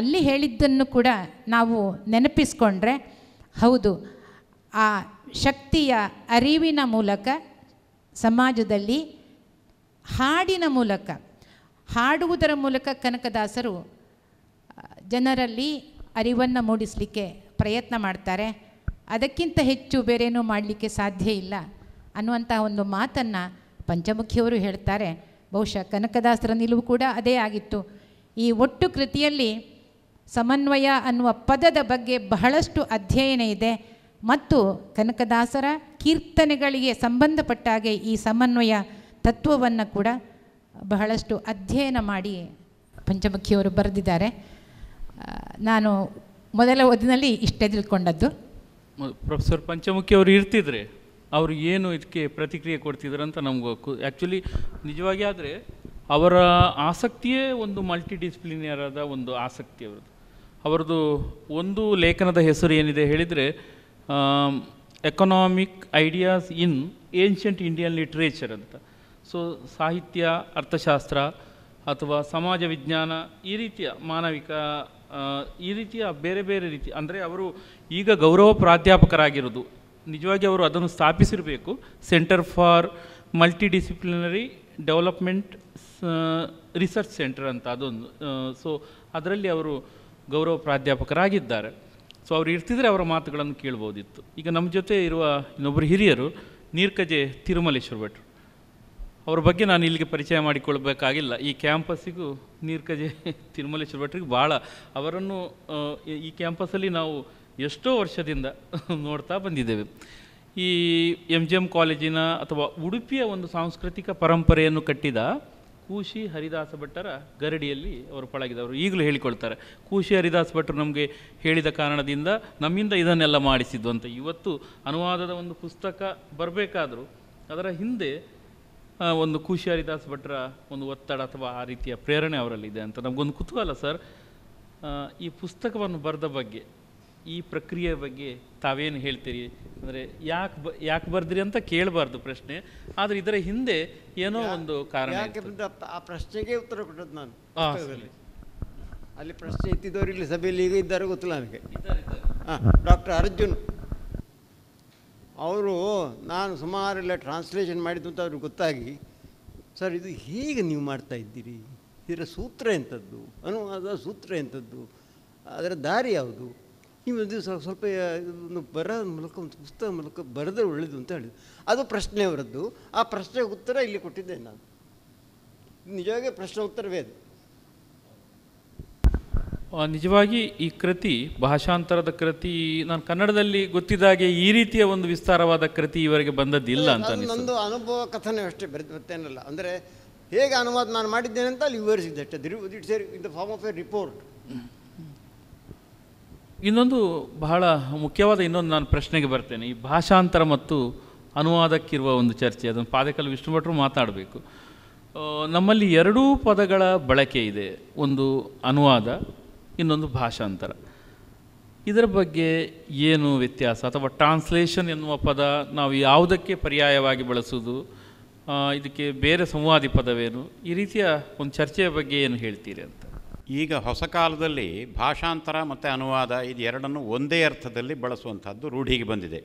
ಅಲ್ಲಿ ಹೇಳಿದ್ದನ್ನು ಕೂಡ ನಾವು ನೆನಪಿಸ್ಕೊಂಡ್ರೆ ಹೌದು ಆ ಶಕ್ತಿಯ ಅರಿವಿನ ಮೂಲಕ ಸಮಾಜದಲ್ಲಿ ಹಾಡಿನ ಮೂಲಕ ಹಾಡುವುದರ ಮೂಲಕ ಕನಕದಾಸರು ಜನರಲ್ಲಿ ಅರಿವನ್ನು ಮೂಡಿಸಲಿಕ್ಕೆ ಪ್ರಯತ್ನ ಮಾಡ್ತಾರೆ ಅದಕ್ಕಿಂತ ಹೆಚ್ಚು ಬೇರೇನೂ ಮಾಡಲಿಕ್ಕೆ ಸಾಧ್ಯ ಇಲ್ಲ ಅನ್ನುವಂತಹ ಒಂದು ಮಾತನ್ನು ಪಂಚಮುಖಿಯವರು ಹೇಳ್ತಾರೆ ಬಹುಶಃ ಕನಕದಾಸರ ನಿಲುವು ಕೂಡ ಅದೇ ಆಗಿತ್ತು ಈ ಒಟ್ಟು ಕೃತಿಯಲ್ಲಿ ಸಮನ್ವಯ ಅನ್ನುವ ಪದದ ಬಗ್ಗೆ ಬಹಳಷ್ಟು ಅಧ್ಯಯನ ಇದೆ ಮತ್ತು ಕನಕದಾಸರ ಕೀರ್ತನೆಗಳಿಗೆ ಸಂಬಂಧಪಟ್ಟಾಗೆ ಈ ಸಮನ್ವಯ ತತ್ವವನ್ನು ಕೂಡ ಬಹಳಷ್ಟು ಅಧ್ಯಯನ ಮಾಡಿ ಪಂಚಮುಖಿಯವರು ಬರೆದಿದ್ದಾರೆ ನಾನು ಮೊದಲ ಓದಿನಲ್ಲಿ ಇಷ್ಟೇ ತಿಳ್ಕೊಂಡದ್ದು ಪ್ರೊಫೆಸರ್ ಪಂಚಮುಖಿಯವರು ಅವರು ಇರ್ತಿದ್ರೆ ಅವರು ಏನು ಇದಕ್ಕೆ ಪ್ರತಿಕ್ರಿಯೆ ಕೊಡ್ತಿದ್ರು ಅಂತ ನಮ್ಗೆ ಆ್ಯಕ್ಚುಲಿ ನಿಜವಾಗಿ ಆದರೆ ಅವರ ಆಸಕ್ತಿಯೇ ಒಂದು ಮಲ್ಟಿ ಆದ ಒಂದು ಆಸಕ್ತಿ ಅವರದ್ದು ಅವರದು ಒಂದು ಲೇಖನದ ಹೆಸರು ಏನಿದೆ ಹೇಳಿದರೆ economic ideas in in Indian literature ಅಂತ ಸೊ ಸಾಹಿತ್ಯ ಅರ್ಥಶಾಸ್ತ್ರ ಅಥವಾ ಸಮಾಜ ವಿಜ್ಞಾನ ಈ ರೀತಿಯ ಮಾನವಿಕ ಈ ರೀತಿಯ ಬೇರೆ ಬೇರೆ ರೀತಿ ಅಂದರೆ ಅವರು ಈಗ ಗೌರವ ಪ್ರಾಧ್ಯಾಪಕರಾಗಿರೋದು ನಿಜವಾಗಿ ಅವರು ಅದನ್ನು ಸ್ಥಾಪಿಸಿರಬೇಕು centre for multidisciplinary development research centre ಅಂತ ಅದೊಂದು ಸೊ ಅದರಲ್ಲಿ ಅವರು ಗೌರವ ಪ್ರಾಧ್ಯಾಪಕರಾಗಿದ್ದಾರೆ ಸೊ ಅವ್ರು ಇರ್ತಿದ್ರೆ ಅವರ ಮಾತುಗಳನ್ನು ಕೇಳ್ಬೋದಿತ್ತು ಈಗ ನಮ್ಮ ಜೊತೆ ಇರುವ ಇನ್ನೊಬ್ಬರು ಹಿರಿಯರು ನೀರ್ಕಜೆ ತಿರುಮಲೇಶ್ವರ ಭಟ್ರು ಅವ್ರ ಬಗ್ಗೆ ನಾನು ಇಲ್ಲಿಗೆ ಪರಿಚಯ ಮಾಡಿಕೊಳ್ಬೇಕಾಗಿಲ್ಲ ಈ ಕ್ಯಾಂಪಸ್ಸಿಗೂ ನೀರ್ಕಜೆ ತಿರುಮಲೇಶ್ವರ ಭಟ್ರಿಗೆ ಭಾಳ ಅವರನ್ನು ಈ ಕ್ಯಾಂಪಸ್ಸಲ್ಲಿ ನಾವು ಎಷ್ಟೋ ವರ್ಷದಿಂದ ನೋಡ್ತಾ ಬಂದಿದ್ದೇವೆ ಈ ಎಮ್ ಜಿ ಎಮ್ ಕಾಲೇಜಿನ ಅಥವಾ ಉಡುಪಿಯ ಒಂದು ಸಾಂಸ್ಕೃತಿಕ ಪರಂಪರೆಯನ್ನು ಕಟ್ಟಿದ ಕೂಶಿ ಹರಿದಾಸ ಭಟ್ಟರ ಗರಡಿಯಲ್ಲಿ ಅವರು ಪಳಗಿದವರು ಈಗಲೂ ಹೇಳಿಕೊಳ್ತಾರೆ ಕೂಶಿ ಹರಿದಾಸ ಭಟ್ಟರು ನಮಗೆ ಹೇಳಿದ ಕಾರಣದಿಂದ ನಮ್ಮಿಂದ ಇದನ್ನೆಲ್ಲ ಮಾಡಿಸಿದ್ದು ಅಂತ ಇವತ್ತು ಅನುವಾದದ ಒಂದು ಪುಸ್ತಕ ಬರಬೇಕಾದರೂ ಅದರ ಹಿಂದೆ ಒಂದು ಕೂಶಿ ಹರಿದಾಸ್ ಭಟ್ಟರ ಒಂದು ಒತ್ತಡ ಅಥವಾ ಆ ರೀತಿಯ ಪ್ರೇರಣೆ ಅವರಲ್ಲಿದೆ ಅಂತ ನಮಗೊಂದು ಕುತೂಹಲ ಸರ್ ಈ ಪುಸ್ತಕವನ್ನು ಬರೆದ ಬಗ್ಗೆ ಈ ಪ್ರಕ್ರಿಯೆ ಬಗ್ಗೆ ತಾವೇನು ಹೇಳ್ತೀರಿ ಅಂದರೆ ಯಾಕೆ ಬ ಯಾಕೆ ಬರ್ದ್ರಿ ಅಂತ ಕೇಳಬಾರ್ದು ಪ್ರಶ್ನೆ ಆದರೆ ಇದರ ಹಿಂದೆ ಏನೋ ಒಂದು ಕಾರಣ ಆ ಪ್ರಶ್ನೆಗೆ ಉತ್ತರ ಕೊಟ್ಟದ್ದು ನಾನು ಅಲ್ಲಿ ಪ್ರಶ್ನೆ ಇತ್ತಿದ್ದವರು ಇಲ್ಲಿ ಸಭೆಯಲ್ಲಿ ಈಗ ಇದ್ದಾರೆ ಗೊತ್ತಿಲ್ಲ ನನಗೆ ಹಾಂ ಡಾಕ್ಟರ್ ಅರ್ಜುನ್ ಅವರು ನಾನು ಸುಮಾರೆಲ್ಲ ಟ್ರಾನ್ಸ್ಲೇಷನ್ ಮಾಡಿದ್ದು ಅಂತ ಅವ್ರಿಗೆ ಗೊತ್ತಾಗಿ ಸರ್ ಇದು ಹೇಗೆ ನೀವು ಮಾಡ್ತಾ ಇದ್ದೀರಿ ಇದರ ಸೂತ್ರ ಎಂಥದ್ದು ಅನುವಾದ ಸೂತ್ರ ಎಂಥದ್ದು ಅದರ ದಾರಿ ಯಾವುದು ನೀವು ದಿವಸ ಸ್ವಲ್ಪ ಒಂದು ಬರೋ ಮೂಲಕ ಒಂದು ಪುಸ್ತಕ ಮೂಲಕ ಬರೆದ್ರೆ ಒಳ್ಳೇದು ಅಂತ ಹೇಳಿದ್ರು ಅದು ಪ್ರಶ್ನೆ ಅವರದ್ದು ಆ ಪ್ರಶ್ನೆ ಉತ್ತರ ಇಲ್ಲಿ ಕೊಟ್ಟಿದ್ದೆ ನಾನು ನಿಜವಾಗಿ ಪ್ರಶ್ನೆ ಉತ್ತರವೇ ಅದು ನಿಜವಾಗಿ ಈ ಕೃತಿ ಭಾಷಾಂತರದ ಕೃತಿ ನಾನು ಕನ್ನಡದಲ್ಲಿ ಗೊತ್ತಿದ್ದಾಗೆ ಈ ರೀತಿಯ ಒಂದು ವಿಸ್ತಾರವಾದ ಕೃತಿ ಇವರಿಗೆ ಬಂದದ್ದಿಲ್ಲ ಅಂತ ನಂದು ಅನುಭವ ಕಥನೇ ಅಷ್ಟೇ ಬರೆದು ಮತ್ತೇನಲ್ಲ ಅಂದರೆ ಹೇಗೆ ಅನುವಾದ ನಾನು ಮಾಡಿದ್ದೇನೆ ಅಂತ ಅಲ್ಲಿ ವಿವರಿಸಿದ್ದೆ ಅಷ್ಟೇ it's in the form of a report ಇನ್ನೊಂದು ಬಹಳ ಮುಖ್ಯವಾದ ಇನ್ನೊಂದು ನಾನು ಪ್ರಶ್ನೆಗೆ ಬರ್ತೇನೆ ಈ ಭಾಷಾಂತರ ಮತ್ತು ಅನುವಾದಕ್ಕಿರುವ ಒಂದು ಚರ್ಚೆ ಅದನ್ನು ಪಾದಕಲ್ಲಿ ವಿಷ್ಣು ಭಟ್ರು ಮಾತಾಡಬೇಕು ನಮ್ಮಲ್ಲಿ ಎರಡೂ ಪದಗಳ ಬಳಕೆ ಇದೆ ಒಂದು ಅನುವಾದ ಇನ್ನೊಂದು ಭಾಷಾಂತರ ಇದರ ಬಗ್ಗೆ ಏನು ವ್ಯತ್ಯಾಸ ಅಥವಾ ಟ್ರಾನ್ಸ್ಲೇಷನ್ ಎನ್ನುವ ಪದ ನಾವು ಯಾವುದಕ್ಕೆ ಪರ್ಯಾಯವಾಗಿ ಬಳಸೋದು ಇದಕ್ಕೆ ಬೇರೆ ಸಂವಾದಿ ಪದವೇನು ಈ ರೀತಿಯ ಒಂದು ಚರ್ಚೆಯ ಬಗ್ಗೆ ಏನು ಹೇಳ್ತೀರಿ ಅಂತ ಈಗ ಹೊಸ ಕಾಲದಲ್ಲಿ ಭಾಷಾಂತರ ಮತ್ತು ಅನುವಾದ ಇದು ಎರಡನ್ನು ಒಂದೇ ಅರ್ಥದಲ್ಲಿ ಬಳಸುವಂಥದ್ದು ರೂಢಿಗೆ ಬಂದಿದೆ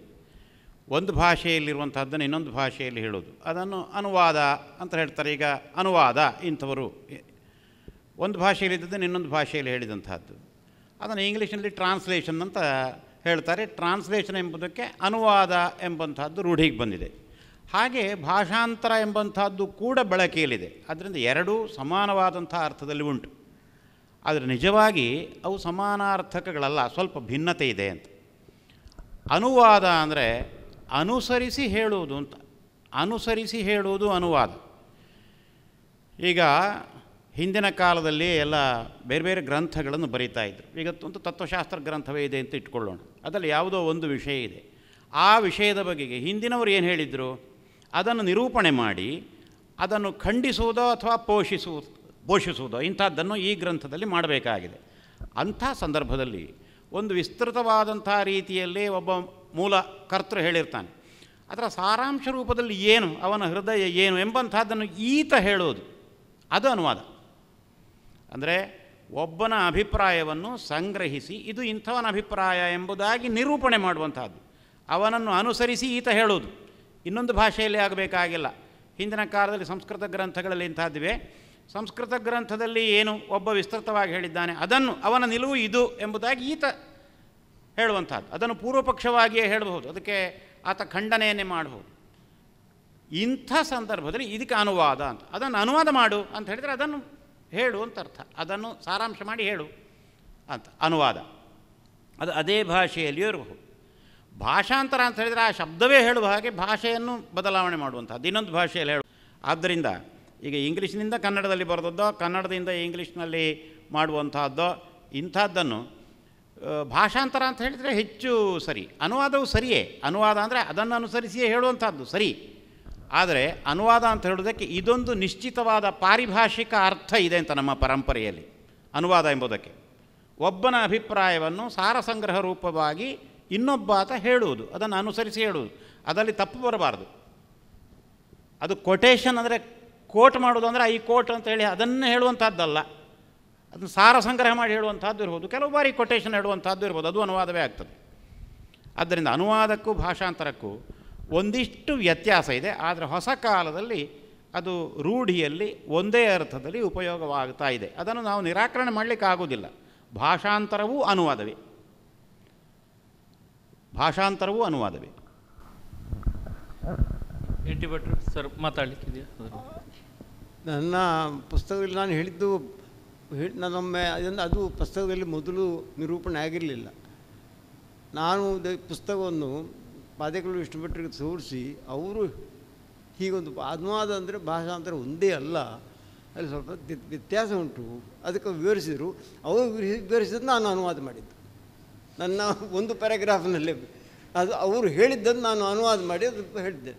ಒಂದು ಭಾಷೆಯಲ್ಲಿರುವಂಥದ್ದನ್ನು ಇನ್ನೊಂದು ಭಾಷೆಯಲ್ಲಿ ಹೇಳೋದು ಅದನ್ನು ಅನುವಾದ ಅಂತ ಹೇಳ್ತಾರೆ ಈಗ ಅನುವಾದ ಇಂಥವರು ಒಂದು ಭಾಷೆಯಲ್ಲಿದ್ದದ್ದನ್ನು ಇನ್ನೊಂದು ಭಾಷೆಯಲ್ಲಿ ಹೇಳಿದಂಥದ್ದು ಅದನ್ನು ಇಂಗ್ಲೀಷ್ನಲ್ಲಿ ಟ್ರಾನ್ಸ್ಲೇಷನ್ ಅಂತ ಹೇಳ್ತಾರೆ ಟ್ರಾನ್ಸ್ಲೇಷನ್ ಎಂಬುದಕ್ಕೆ ಅನುವಾದ ಎಂಬಂಥದ್ದು ರೂಢಿಗೆ ಬಂದಿದೆ ಹಾಗೆ ಭಾಷಾಂತರ ಎಂಬಂಥದ್ದು ಕೂಡ ಬಳಕೆಯಲ್ಲಿದೆ ಅದರಿಂದ ಎರಡೂ ಸಮಾನವಾದಂಥ ಅರ್ಥದಲ್ಲಿ ಉಂಟು ಆದರೆ ನಿಜವಾಗಿ ಅವು ಸಮಾನಾರ್ಥಕಗಳಲ್ಲ ಸ್ವಲ್ಪ ಭಿನ್ನತೆ ಇದೆ ಅಂತ ಅನುವಾದ ಅಂದರೆ ಅನುಸರಿಸಿ ಹೇಳುವುದು ಅಂತ ಅನುಸರಿಸಿ ಹೇಳುವುದು ಅನುವಾದ ಈಗ ಹಿಂದಿನ ಕಾಲದಲ್ಲಿ ಎಲ್ಲ ಬೇರೆ ಬೇರೆ ಗ್ರಂಥಗಳನ್ನು ಬರೀತಾ ಇದ್ದರು ಒಂದು ತತ್ವಶಾಸ್ತ್ರ ಗ್ರಂಥವೇ ಇದೆ ಅಂತ ಇಟ್ಕೊಳ್ಳೋಣ ಅದರಲ್ಲಿ ಯಾವುದೋ ಒಂದು ವಿಷಯ ಇದೆ ಆ ವಿಷಯದ ಬಗೆಗೆ ಹಿಂದಿನವರು ಏನು ಹೇಳಿದರು ಅದನ್ನು ನಿರೂಪಣೆ ಮಾಡಿ ಅದನ್ನು ಖಂಡಿಸುವುದೋ ಅಥವಾ ಪೋಷಿಸುವುದು ಘೋಷಿಸುವುದು ಇಂಥದ್ದನ್ನು ಈ ಗ್ರಂಥದಲ್ಲಿ ಮಾಡಬೇಕಾಗಿದೆ ಅಂಥ ಸಂದರ್ಭದಲ್ಲಿ ಒಂದು ವಿಸ್ತೃತವಾದಂಥ ರೀತಿಯಲ್ಲಿ ಒಬ್ಬ ಮೂಲ ಕರ್ತೃ ಹೇಳಿರ್ತಾನೆ ಅದರ ಸಾರಾಂಶ ರೂಪದಲ್ಲಿ ಏನು ಅವನ ಹೃದಯ ಏನು ಎಂಬಂಥದ್ದನ್ನು ಈತ ಹೇಳೋದು ಅದು ಅನುವಾದ ಅಂದರೆ ಒಬ್ಬನ ಅಭಿಪ್ರಾಯವನ್ನು ಸಂಗ್ರಹಿಸಿ ಇದು ಇಂಥವನ ಅಭಿಪ್ರಾಯ ಎಂಬುದಾಗಿ ನಿರೂಪಣೆ ಮಾಡುವಂಥದ್ದು ಅವನನ್ನು ಅನುಸರಿಸಿ ಈತ ಹೇಳೋದು ಇನ್ನೊಂದು ಭಾಷೆಯಲ್ಲಿ ಆಗಬೇಕಾಗಿಲ್ಲ ಹಿಂದಿನ ಕಾಲದಲ್ಲಿ ಸಂಸ್ಕೃತ ಗ್ರಂಥಗಳಲ್ಲಿ ಇಂಥದ್ದಿವೆ ಸಂಸ್ಕೃತ ಗ್ರಂಥದಲ್ಲಿ ಏನು ಒಬ್ಬ ವಿಸ್ತೃತವಾಗಿ ಹೇಳಿದ್ದಾನೆ ಅದನ್ನು ಅವನ ನಿಲುವು ಇದು ಎಂಬುದಾಗಿ ಈತ ಹೇಳುವಂಥದ್ದು ಅದನ್ನು ಪೂರ್ವಪಕ್ಷವಾಗಿಯೇ ಹೇಳಬಹುದು ಅದಕ್ಕೆ ಆತ ಖಂಡನೆಯನ್ನೇ ಮಾಡಬಹುದು ಇಂಥ ಸಂದರ್ಭದಲ್ಲಿ ಇದಕ್ಕೆ ಅನುವಾದ ಅಂತ ಅದನ್ನು ಅನುವಾದ ಮಾಡು ಅಂತ ಹೇಳಿದರೆ ಅದನ್ನು ಹೇಳು ಅಂತ ಅರ್ಥ ಅದನ್ನು ಸಾರಾಂಶ ಮಾಡಿ ಹೇಳು ಅಂತ ಅನುವಾದ ಅದು ಅದೇ ಭಾಷೆಯಲ್ಲಿಯೂ ಇರಬಹುದು ಭಾಷಾಂತರ ಅಂತ ಹೇಳಿದರೆ ಆ ಶಬ್ದವೇ ಹೇಳುವ ಹಾಗೆ ಭಾಷೆಯನ್ನು ಬದಲಾವಣೆ ಮಾಡುವಂಥದ್ದು ಇನ್ನೊಂದು ಭಾಷೆಯಲ್ಲಿ ಹೇಳು ಆದ್ದರಿಂದ ಈಗ ಇಂಗ್ಲೀಷ್ನಿಂದ ಕನ್ನಡದಲ್ಲಿ ಬರೆದದ್ದೋ ಕನ್ನಡದಿಂದ ಇಂಗ್ಲೀಷ್ನಲ್ಲಿ ಮಾಡುವಂತಹದ್ದೋ ಇಂಥದ್ದನ್ನು ಭಾಷಾಂತರ ಅಂತ ಹೇಳಿದರೆ ಹೆಚ್ಚು ಸರಿ ಅನುವಾದವು ಸರಿಯೇ ಅನುವಾದ ಅಂದರೆ ಅದನ್ನು ಅನುಸರಿಸಿಯೇ ಹೇಳುವಂಥದ್ದು ಸರಿ ಆದರೆ ಅನುವಾದ ಅಂತ ಹೇಳೋದಕ್ಕೆ ಇದೊಂದು ನಿಶ್ಚಿತವಾದ ಪಾರಿಭಾಷಿಕ ಅರ್ಥ ಇದೆ ಅಂತ ನಮ್ಮ ಪರಂಪರೆಯಲ್ಲಿ ಅನುವಾದ ಎಂಬುದಕ್ಕೆ ಒಬ್ಬನ ಅಭಿಪ್ರಾಯವನ್ನು ಸಾರಸಂಗ್ರಹ ರೂಪವಾಗಿ ಇನ್ನೊಬ್ಬ ಆತ ಹೇಳುವುದು ಅದನ್ನು ಅನುಸರಿಸಿ ಹೇಳುವುದು ಅದರಲ್ಲಿ ತಪ್ಪು ಬರಬಾರದು ಅದು ಕೊಟೇಶನ್ ಅಂದರೆ ಕೋಟ್ ಮಾಡೋದು ಅಂದರೆ ಈ ಕೋಟ್ ಅಂತ ಹೇಳಿ ಅದನ್ನು ಹೇಳುವಂಥದ್ದಲ್ಲ ಅದನ್ನು ಸಾರ ಸಂಗ್ರಹ ಮಾಡಿ ಹೇಳುವಂಥದ್ದು ಇರ್ಬೋದು ಕೆಲವು ಬಾರಿ ಕೊಟೇಶನ್ ಹೇಳುವಂಥದ್ದು ಇರ್ಬೋದು ಅದು ಅನುವಾದವೇ ಆಗ್ತದೆ ಆದ್ದರಿಂದ ಅನುವಾದಕ್ಕೂ ಭಾಷಾಂತರಕ್ಕೂ ಒಂದಿಷ್ಟು ವ್ಯತ್ಯಾಸ ಇದೆ ಆದರೆ ಹೊಸ ಕಾಲದಲ್ಲಿ ಅದು ರೂಢಿಯಲ್ಲಿ ಒಂದೇ ಅರ್ಥದಲ್ಲಿ ಉಪಯೋಗವಾಗ್ತಾ ಇದೆ ಅದನ್ನು ನಾವು ನಿರಾಕರಣೆ ಮಾಡಲಿಕ್ಕಾಗೋದಿಲ್ಲ ಭಾಷಾಂತರವೂ ಅನುವಾದವೇ ಭಾಷಾಂತರವೂ ಅನುವಾದವೇ ಸರ್ ಮಾತಾಡಲಿಕ್ಕಿದೆಯಾ ನನ್ನ ಪುಸ್ತಕದಲ್ಲಿ ನಾನು ಹೇಳಿದ್ದು ನಾನೊಮ್ಮೆ ಅದನ್ನು ಅದು ಪುಸ್ತಕದಲ್ಲಿ ಮೊದಲು ನಿರೂಪಣೆ ಆಗಿರಲಿಲ್ಲ ನಾನು ಪುಸ್ತಕವನ್ನು ಪಾದೆಗಳು ವಿಷ್ಣು ತೋರಿಸಿ ಅವರು ಹೀಗೊಂದು ಅನುವಾದ ಅಂದರೆ ಭಾಷಾಂತರ ಒಂದೇ ಅಲ್ಲ ಅಲ್ಲಿ ಸ್ವಲ್ಪ ವ್ಯತ್ಯಾಸ ಉಂಟು ಅದಕ್ಕೆ ವಿವರಿಸಿದರು ಅವರು ವಿವರಿಸಿದ್ದು ನಾನು ಅನುವಾದ ಮಾಡಿದ್ದು ನನ್ನ ಒಂದು ಪ್ಯಾರಾಗ್ರಾಫ್ನಲ್ಲಿ ಅದು ಅವರು ಹೇಳಿದ್ದನ್ನು ನಾನು ಅನುವಾದ ಮಾಡಿ ಅದು ಹೇಳಿದ್ದೆ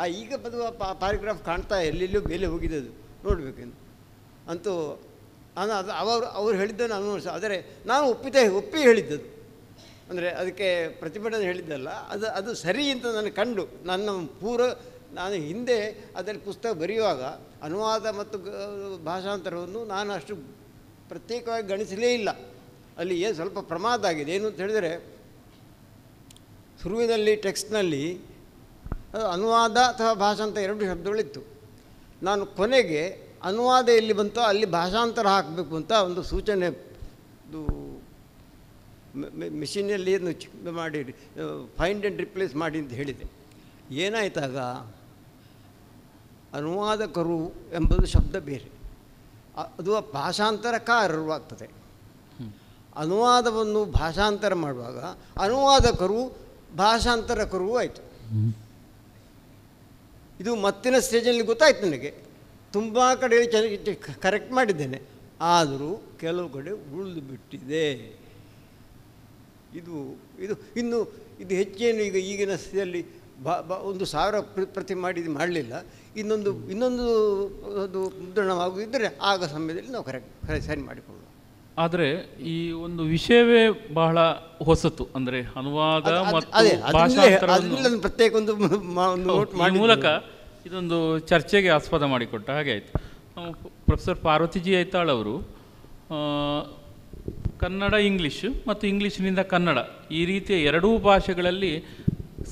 ಆ ಈಗ ಬದುವ ಪ್ಯಾರಾಗ್ರಾಫ್ ಕಾಣ್ತಾ ಎಲ್ಲೆಲ್ಲೂ ಮೇಲೆ ಅದು ನೋಡಬೇಕೆಂದು ಅಂತೂ ನಾನು ಅದು ಅವರು ಅವರು ಹೇಳಿದ್ದನ್ನು ಅನುಭವಿಸ ಆದರೆ ನಾನು ಒಪ್ಪಿದೆ ಒಪ್ಪಿ ಹೇಳಿದ್ದದು ಅಂದರೆ ಅದಕ್ಕೆ ಪ್ರತಿಭಟನೆ ಹೇಳಿದ್ದಲ್ಲ ಅದು ಅದು ಸರಿ ಅಂತ ನಾನು ಕಂಡು ನನ್ನ ಪೂರ ನಾನು ಹಿಂದೆ ಅದರಲ್ಲಿ ಪುಸ್ತಕ ಬರೆಯುವಾಗ ಅನುವಾದ ಮತ್ತು ಭಾಷಾಂತರವನ್ನು ನಾನು ಅಷ್ಟು ಪ್ರತ್ಯೇಕವಾಗಿ ಗಣಿಸಲೇ ಇಲ್ಲ ಅಲ್ಲಿ ಏನು ಸ್ವಲ್ಪ ಪ್ರಮಾದ ಆಗಿದೆ ಏನು ಅಂತ ಹೇಳಿದರೆ ಶುರುವಿನಲ್ಲಿ ಟೆಕ್ಸ್ಟ್ನಲ್ಲಿ ಅನುವಾದ ಅಥವಾ ಭಾಷಾಂತರ ಎರಡು ಶಬ್ದಗಳಿತ್ತು ನಾನು ಕೊನೆಗೆ ಅನುವಾದ ಎಲ್ಲಿ ಬಂತೋ ಅಲ್ಲಿ ಭಾಷಾಂತರ ಹಾಕಬೇಕು ಅಂತ ಒಂದು ಸೂಚನೆ ಮಿಷಿನಲ್ಲಿ ಏನು ಚಿಕ್ ಮಾಡಿ ಫೈಂಡ್ ಆ್ಯಂಡ್ ರಿಪ್ಲೇಸ್ ಮಾಡಿ ಅಂತ ಹೇಳಿದೆ ಏನಾಯ್ತಾಗ ಅನುವಾದಕರು ಎಂಬುದು ಶಬ್ದ ಬೇರೆ ಅದು ಭಾಷಾಂತರಕಾರರು ಆಗ್ತದೆ ಅನುವಾದವನ್ನು ಭಾಷಾಂತರ ಮಾಡುವಾಗ ಅನುವಾದಕರು ಭಾಷಾಂತರಕರೂ ಆಯಿತು ಇದು ಮತ್ತಿನ ಸ್ಟೇಜಲ್ಲಿ ಗೊತ್ತಾಯ್ತು ನನಗೆ ತುಂಬ ಕಡೆ ಕರೆಕ್ಟ್ ಮಾಡಿದ್ದೇನೆ ಆದರೂ ಕೆಲವು ಕಡೆ ಉಳಿದು ಬಿಟ್ಟಿದೆ ಇದು ಇದು ಇನ್ನು ಇದು ಹೆಚ್ಚೇನು ಈಗ ಈಗಿನ ಸ್ಥಿತಿಯಲ್ಲಿ ಬ ಬ ಒಂದು ಸಾವಿರ ಪ್ರತಿ ಮಾಡಿ ಮಾಡಲಿಲ್ಲ ಇನ್ನೊಂದು ಇನ್ನೊಂದು ಅದು ಮುದ್ರಣವಾಗಿದ್ದರೆ ಆಗ ಸಮಯದಲ್ಲಿ ನಾವು ಕರೆಕ್ಟ್ ಸರಿ ಮಾಡಿಕೊಳ್ಳೋಣ ಆದರೆ ಈ ಒಂದು ವಿಷಯವೇ ಬಹಳ ಹೊಸತು ಅಂದರೆ ಅನುವಾದ ಮತ್ತು ಪ್ರತ್ಯೇಕ ಒಂದು ಮೂಲಕ ಇದೊಂದು ಚರ್ಚೆಗೆ ಆಸ್ಪದ ಮಾಡಿಕೊಟ್ಟ ಹಾಗೆ ಆಯಿತು ಪ್ರೊಫೆಸರ್ ಪಾರ್ವತಿಜಿ ಐತಾಳ್ ಅವರು ಕನ್ನಡ ಇಂಗ್ಲೀಷ್ ಮತ್ತು ಇಂಗ್ಲೀಷಿನಿಂದ ಕನ್ನಡ ಈ ರೀತಿಯ ಎರಡೂ ಭಾಷೆಗಳಲ್ಲಿ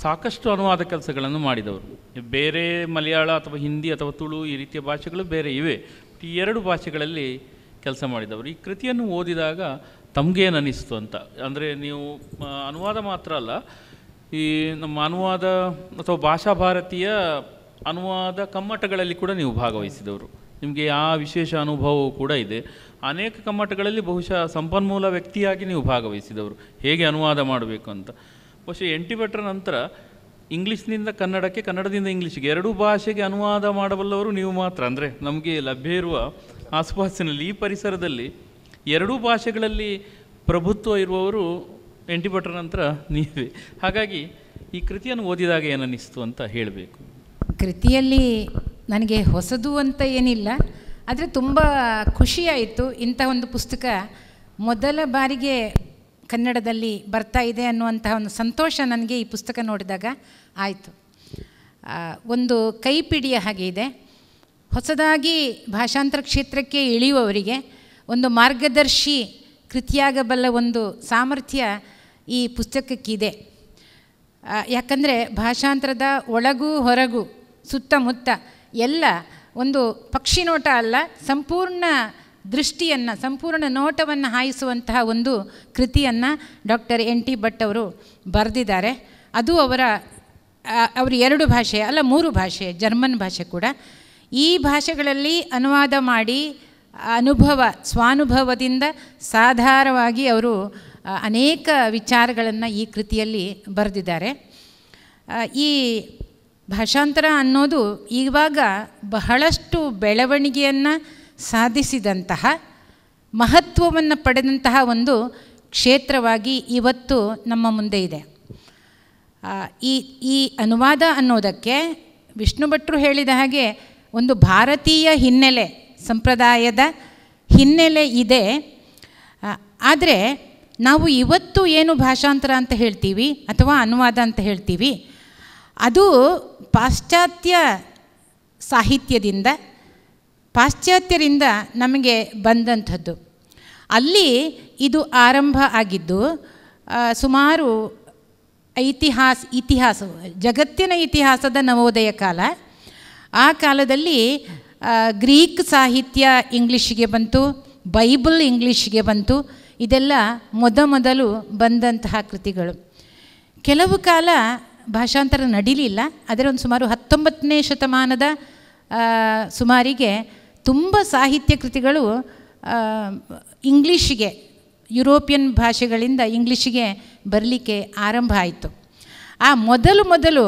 ಸಾಕಷ್ಟು ಅನುವಾದ ಕೆಲಸಗಳನ್ನು ಮಾಡಿದವರು ಬೇರೆ ಮಲಯಾಳ ಅಥವಾ ಹಿಂದಿ ಅಥವಾ ತುಳು ಈ ರೀತಿಯ ಭಾಷೆಗಳು ಬೇರೆ ಇವೆ ಈ ಎರಡು ಭಾಷೆಗಳಲ್ಲಿ ಕೆಲಸ ಮಾಡಿದವರು ಈ ಕೃತಿಯನ್ನು ಓದಿದಾಗ ತಮಗೇನು ಅನ್ನಿಸ್ತು ಅಂತ ಅಂದರೆ ನೀವು ಅನುವಾದ ಮಾತ್ರ ಅಲ್ಲ ಈ ನಮ್ಮ ಅನುವಾದ ಅಥವಾ ಭಾಷಾ ಭಾರತೀಯ ಅನುವಾದ ಕಮ್ಮಟಗಳಲ್ಲಿ ಕೂಡ ನೀವು ಭಾಗವಹಿಸಿದವರು ನಿಮಗೆ ಆ ವಿಶೇಷ ಅನುಭವವು ಕೂಡ ಇದೆ ಅನೇಕ ಕಮ್ಮಟಗಳಲ್ಲಿ ಬಹುಶಃ ಸಂಪನ್ಮೂಲ ವ್ಯಕ್ತಿಯಾಗಿ ನೀವು ಭಾಗವಹಿಸಿದವರು ಹೇಗೆ ಅನುವಾದ ಮಾಡಬೇಕು ಅಂತ ಬಹುಶಃ ಎಂಟಿ ಭಟ್ರ ನಂತರ ಇಂಗ್ಲೀಷ್ನಿಂದ ಕನ್ನಡಕ್ಕೆ ಕನ್ನಡದಿಂದ ಇಂಗ್ಲೀಷಿಗೆ ಎರಡೂ ಭಾಷೆಗೆ ಅನುವಾದ ಮಾಡಬಲ್ಲವರು ನೀವು ಮಾತ್ರ ಅಂದರೆ ನಮಗೆ ಲಭ್ಯ ಇರುವ ಆಸುಪಾಸಿನಲ್ಲಿ ಈ ಪರಿಸರದಲ್ಲಿ ಎರಡೂ ಭಾಷೆಗಳಲ್ಲಿ ಪ್ರಭುತ್ವ ಇರುವವರು ಎಂಟಿ ನಂತರ ನೀವೇ ಹಾಗಾಗಿ ಈ ಕೃತಿಯನ್ನು ಓದಿದಾಗ ಏನನ್ನಿಸ್ತು ಅಂತ ಹೇಳಬೇಕು ಕೃತಿಯಲ್ಲಿ ನನಗೆ ಹೊಸದು ಅಂತ ಏನಿಲ್ಲ ಆದರೆ ತುಂಬ ಖುಷಿಯಾಯಿತು ಇಂಥ ಒಂದು ಪುಸ್ತಕ ಮೊದಲ ಬಾರಿಗೆ ಕನ್ನಡದಲ್ಲಿ ಬರ್ತಾ ಇದೆ ಅನ್ನುವಂತಹ ಒಂದು ಸಂತೋಷ ನನಗೆ ಈ ಪುಸ್ತಕ ನೋಡಿದಾಗ ಆಯಿತು ಒಂದು ಕೈಪಿಡಿಯ ಹಾಗೆ ಇದೆ ಹೊಸದಾಗಿ ಭಾಷಾಂತರ ಕ್ಷೇತ್ರಕ್ಕೆ ಇಳಿಯುವವರಿಗೆ ಒಂದು ಮಾರ್ಗದರ್ಶಿ ಕೃತಿಯಾಗಬಲ್ಲ ಒಂದು ಸಾಮರ್ಥ್ಯ ಈ ಪುಸ್ತಕಕ್ಕಿದೆ ಯಾಕಂದರೆ ಭಾಷಾಂತರದ ಒಳಗೂ ಹೊರಗೂ ಸುತ್ತಮುತ್ತ ಎಲ್ಲ ಒಂದು ಪಕ್ಷಿ ನೋಟ ಅಲ್ಲ ಸಂಪೂರ್ಣ ದೃಷ್ಟಿಯನ್ನು ಸಂಪೂರ್ಣ ನೋಟವನ್ನು ಹಾಯಿಸುವಂತಹ ಒಂದು ಕೃತಿಯನ್ನು ಡಾಕ್ಟರ್ ಎನ್ ಟಿ ಭಟ್ ಅವರು ಬರೆದಿದ್ದಾರೆ ಅದು ಅವರ ಅವರು ಎರಡು ಭಾಷೆ ಅಲ್ಲ ಮೂರು ಭಾಷೆ ಜರ್ಮನ್ ಭಾಷೆ ಕೂಡ ಈ ಭಾಷೆಗಳಲ್ಲಿ ಅನುವಾದ ಮಾಡಿ ಅನುಭವ ಸ್ವಾನುಭವದಿಂದ ಸಾಧಾರವಾಗಿ ಅವರು ಅನೇಕ ವಿಚಾರಗಳನ್ನು ಈ ಕೃತಿಯಲ್ಲಿ ಬರೆದಿದ್ದಾರೆ ಈ ಭಾಷಾಂತರ ಅನ್ನೋದು ಇವಾಗ ಬಹಳಷ್ಟು ಬೆಳವಣಿಗೆಯನ್ನು ಸಾಧಿಸಿದಂತಹ ಮಹತ್ವವನ್ನು ಪಡೆದಂತಹ ಒಂದು ಕ್ಷೇತ್ರವಾಗಿ ಇವತ್ತು ನಮ್ಮ ಮುಂದೆ ಇದೆ ಈ ಈ ಅನುವಾದ ಅನ್ನೋದಕ್ಕೆ ವಿಷ್ಣು ಭಟ್ರು ಹೇಳಿದ ಹಾಗೆ ಒಂದು ಭಾರತೀಯ ಹಿನ್ನೆಲೆ ಸಂಪ್ರದಾಯದ ಹಿನ್ನೆಲೆ ಇದೆ ಆದರೆ ನಾವು ಇವತ್ತು ಏನು ಭಾಷಾಂತರ ಅಂತ ಹೇಳ್ತೀವಿ ಅಥವಾ ಅನುವಾದ ಅಂತ ಹೇಳ್ತೀವಿ ಅದು ಪಾಶ್ಚಾತ್ಯ ಸಾಹಿತ್ಯದಿಂದ ಪಾಶ್ಚಾತ್ಯರಿಂದ ನಮಗೆ ಬಂದಂಥದ್ದು ಅಲ್ಲಿ ಇದು ಆರಂಭ ಆಗಿದ್ದು ಸುಮಾರು ಐತಿಹಾಸ ಇತಿಹಾಸ ಜಗತ್ತಿನ ಇತಿಹಾಸದ ನವೋದಯ ಕಾಲ ಆ ಕಾಲದಲ್ಲಿ ಗ್ರೀಕ್ ಸಾಹಿತ್ಯ ಇಂಗ್ಲೀಷಿಗೆ ಬಂತು ಬೈಬಲ್ ಇಂಗ್ಲೀಷಿಗೆ ಬಂತು ಇದೆಲ್ಲ ಮೊದ ಮೊದಲು ಬಂದಂತಹ ಕೃತಿಗಳು ಕೆಲವು ಕಾಲ ಭಾಷಾಂತರ ನಡೀಲಿಲ್ಲ ಆದರೆ ಒಂದು ಸುಮಾರು ಹತ್ತೊಂಬತ್ತನೇ ಶತಮಾನದ ಸುಮಾರಿಗೆ ತುಂಬ ಸಾಹಿತ್ಯ ಕೃತಿಗಳು ಇಂಗ್ಲೀಷಿಗೆ ಯುರೋಪಿಯನ್ ಭಾಷೆಗಳಿಂದ ಇಂಗ್ಲೀಷಿಗೆ ಬರಲಿಕ್ಕೆ ಆರಂಭ ಆಯಿತು ಆ ಮೊದಲು ಮೊದಲು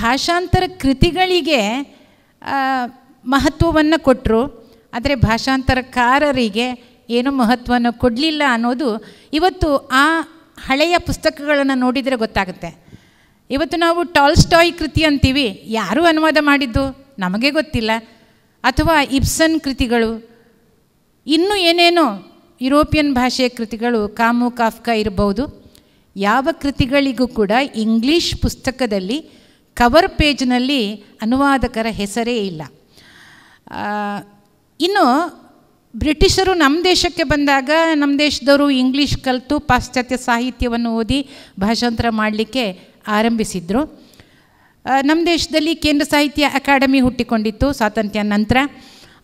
ಭಾಷಾಂತರ ಕೃತಿಗಳಿಗೆ ಮಹತ್ವವನ್ನು ಕೊಟ್ಟರು ಆದರೆ ಭಾಷಾಂತರಕಾರರಿಗೆ ಏನೂ ಮಹತ್ವವನ್ನು ಕೊಡಲಿಲ್ಲ ಅನ್ನೋದು ಇವತ್ತು ಆ ಹಳೆಯ ಪುಸ್ತಕಗಳನ್ನು ನೋಡಿದರೆ ಗೊತ್ತಾಗುತ್ತೆ ಇವತ್ತು ನಾವು ಟಾಲ್ಸ್ಟಾಯ್ ಕೃತಿ ಅಂತೀವಿ ಯಾರು ಅನುವಾದ ಮಾಡಿದ್ದು ನಮಗೆ ಗೊತ್ತಿಲ್ಲ ಅಥವಾ ಇಬ್ಸನ್ ಕೃತಿಗಳು ಇನ್ನೂ ಏನೇನೋ ಯುರೋಪಿಯನ್ ಭಾಷೆಯ ಕೃತಿಗಳು ಕಾಮು ಕಾಫ್ಕ ಇರಬಹುದು ಯಾವ ಕೃತಿಗಳಿಗೂ ಕೂಡ ಇಂಗ್ಲೀಷ್ ಪುಸ್ತಕದಲ್ಲಿ ಕವರ್ ಪೇಜ್ನಲ್ಲಿ ಅನುವಾದಕರ ಹೆಸರೇ ಇಲ್ಲ ಇನ್ನು ಬ್ರಿಟಿಷರು ನಮ್ಮ ದೇಶಕ್ಕೆ ಬಂದಾಗ ನಮ್ಮ ದೇಶದವರು ಇಂಗ್ಲೀಷ್ ಕಲಿತು ಪಾಶ್ಚಾತ್ಯ ಸಾಹಿತ್ಯವನ್ನು ಓದಿ ಭಾಷಾಂತರ ಮಾಡಲಿಕ್ಕೆ ಆರಂಭಿಸಿದರು ನಮ್ಮ ದೇಶದಲ್ಲಿ ಕೇಂದ್ರ ಸಾಹಿತ್ಯ ಅಕಾಡೆಮಿ ಹುಟ್ಟಿಕೊಂಡಿತ್ತು ಸ್ವಾತಂತ್ರ್ಯ ನಂತರ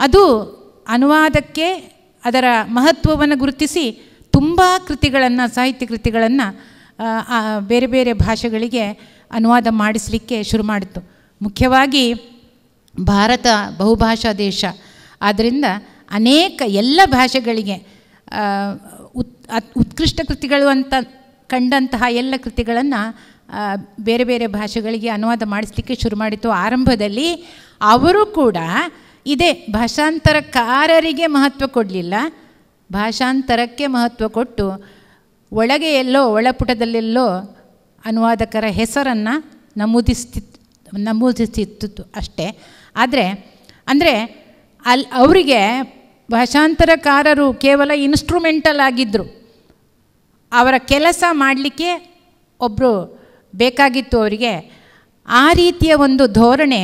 ಅದು ಅನುವಾದಕ್ಕೆ ಅದರ ಮಹತ್ವವನ್ನು ಗುರುತಿಸಿ ತುಂಬ ಕೃತಿಗಳನ್ನು ಸಾಹಿತ್ಯ ಕೃತಿಗಳನ್ನು ಬೇರೆ ಬೇರೆ ಭಾಷೆಗಳಿಗೆ ಅನುವಾದ ಮಾಡಿಸಲಿಕ್ಕೆ ಶುರು ಮಾಡಿತು ಮುಖ್ಯವಾಗಿ ಭಾರತ ಬಹುಭಾಷಾ ದೇಶ ಆದ್ದರಿಂದ ಅನೇಕ ಎಲ್ಲ ಭಾಷೆಗಳಿಗೆ ಉತ್ ಉತ್ಕೃಷ್ಟ ಕೃತಿಗಳು ಅಂತ ಕಂಡಂತಹ ಎಲ್ಲ ಕೃತಿಗಳನ್ನು ಬೇರೆ ಬೇರೆ ಭಾಷೆಗಳಿಗೆ ಅನುವಾದ ಮಾಡಿಸಲಿಕ್ಕೆ ಶುರು ಮಾಡಿತು ಆರಂಭದಲ್ಲಿ ಅವರು ಕೂಡ ಇದೇ ಭಾಷಾಂತರಕಾರರಿಗೆ ಮಹತ್ವ ಕೊಡಲಿಲ್ಲ ಭಾಷಾಂತರಕ್ಕೆ ಮಹತ್ವ ಕೊಟ್ಟು ಒಳಗೆ ಎಲ್ಲೋ ಒಳಪುಟದಲ್ಲೆಲ್ಲೋ ಅನುವಾದಕರ ಹೆಸರನ್ನು ನಮೂದಿಸ್ತಿ ನಮೂದಿಸ್ತಿತ್ತು ಅಷ್ಟೇ ಆದರೆ ಅಂದರೆ ಅಲ್ಲಿ ಅವರಿಗೆ ಭಾಷಾಂತರಕಾರರು ಕೇವಲ ಇನ್ಸ್ಟ್ರೂಮೆಂಟಲ್ ಆಗಿದ್ದರು ಅವರ ಕೆಲಸ ಮಾಡಲಿಕ್ಕೆ ಒಬ್ಬರು ಬೇಕಾಗಿತ್ತು ಅವರಿಗೆ ಆ ರೀತಿಯ ಒಂದು ಧೋರಣೆ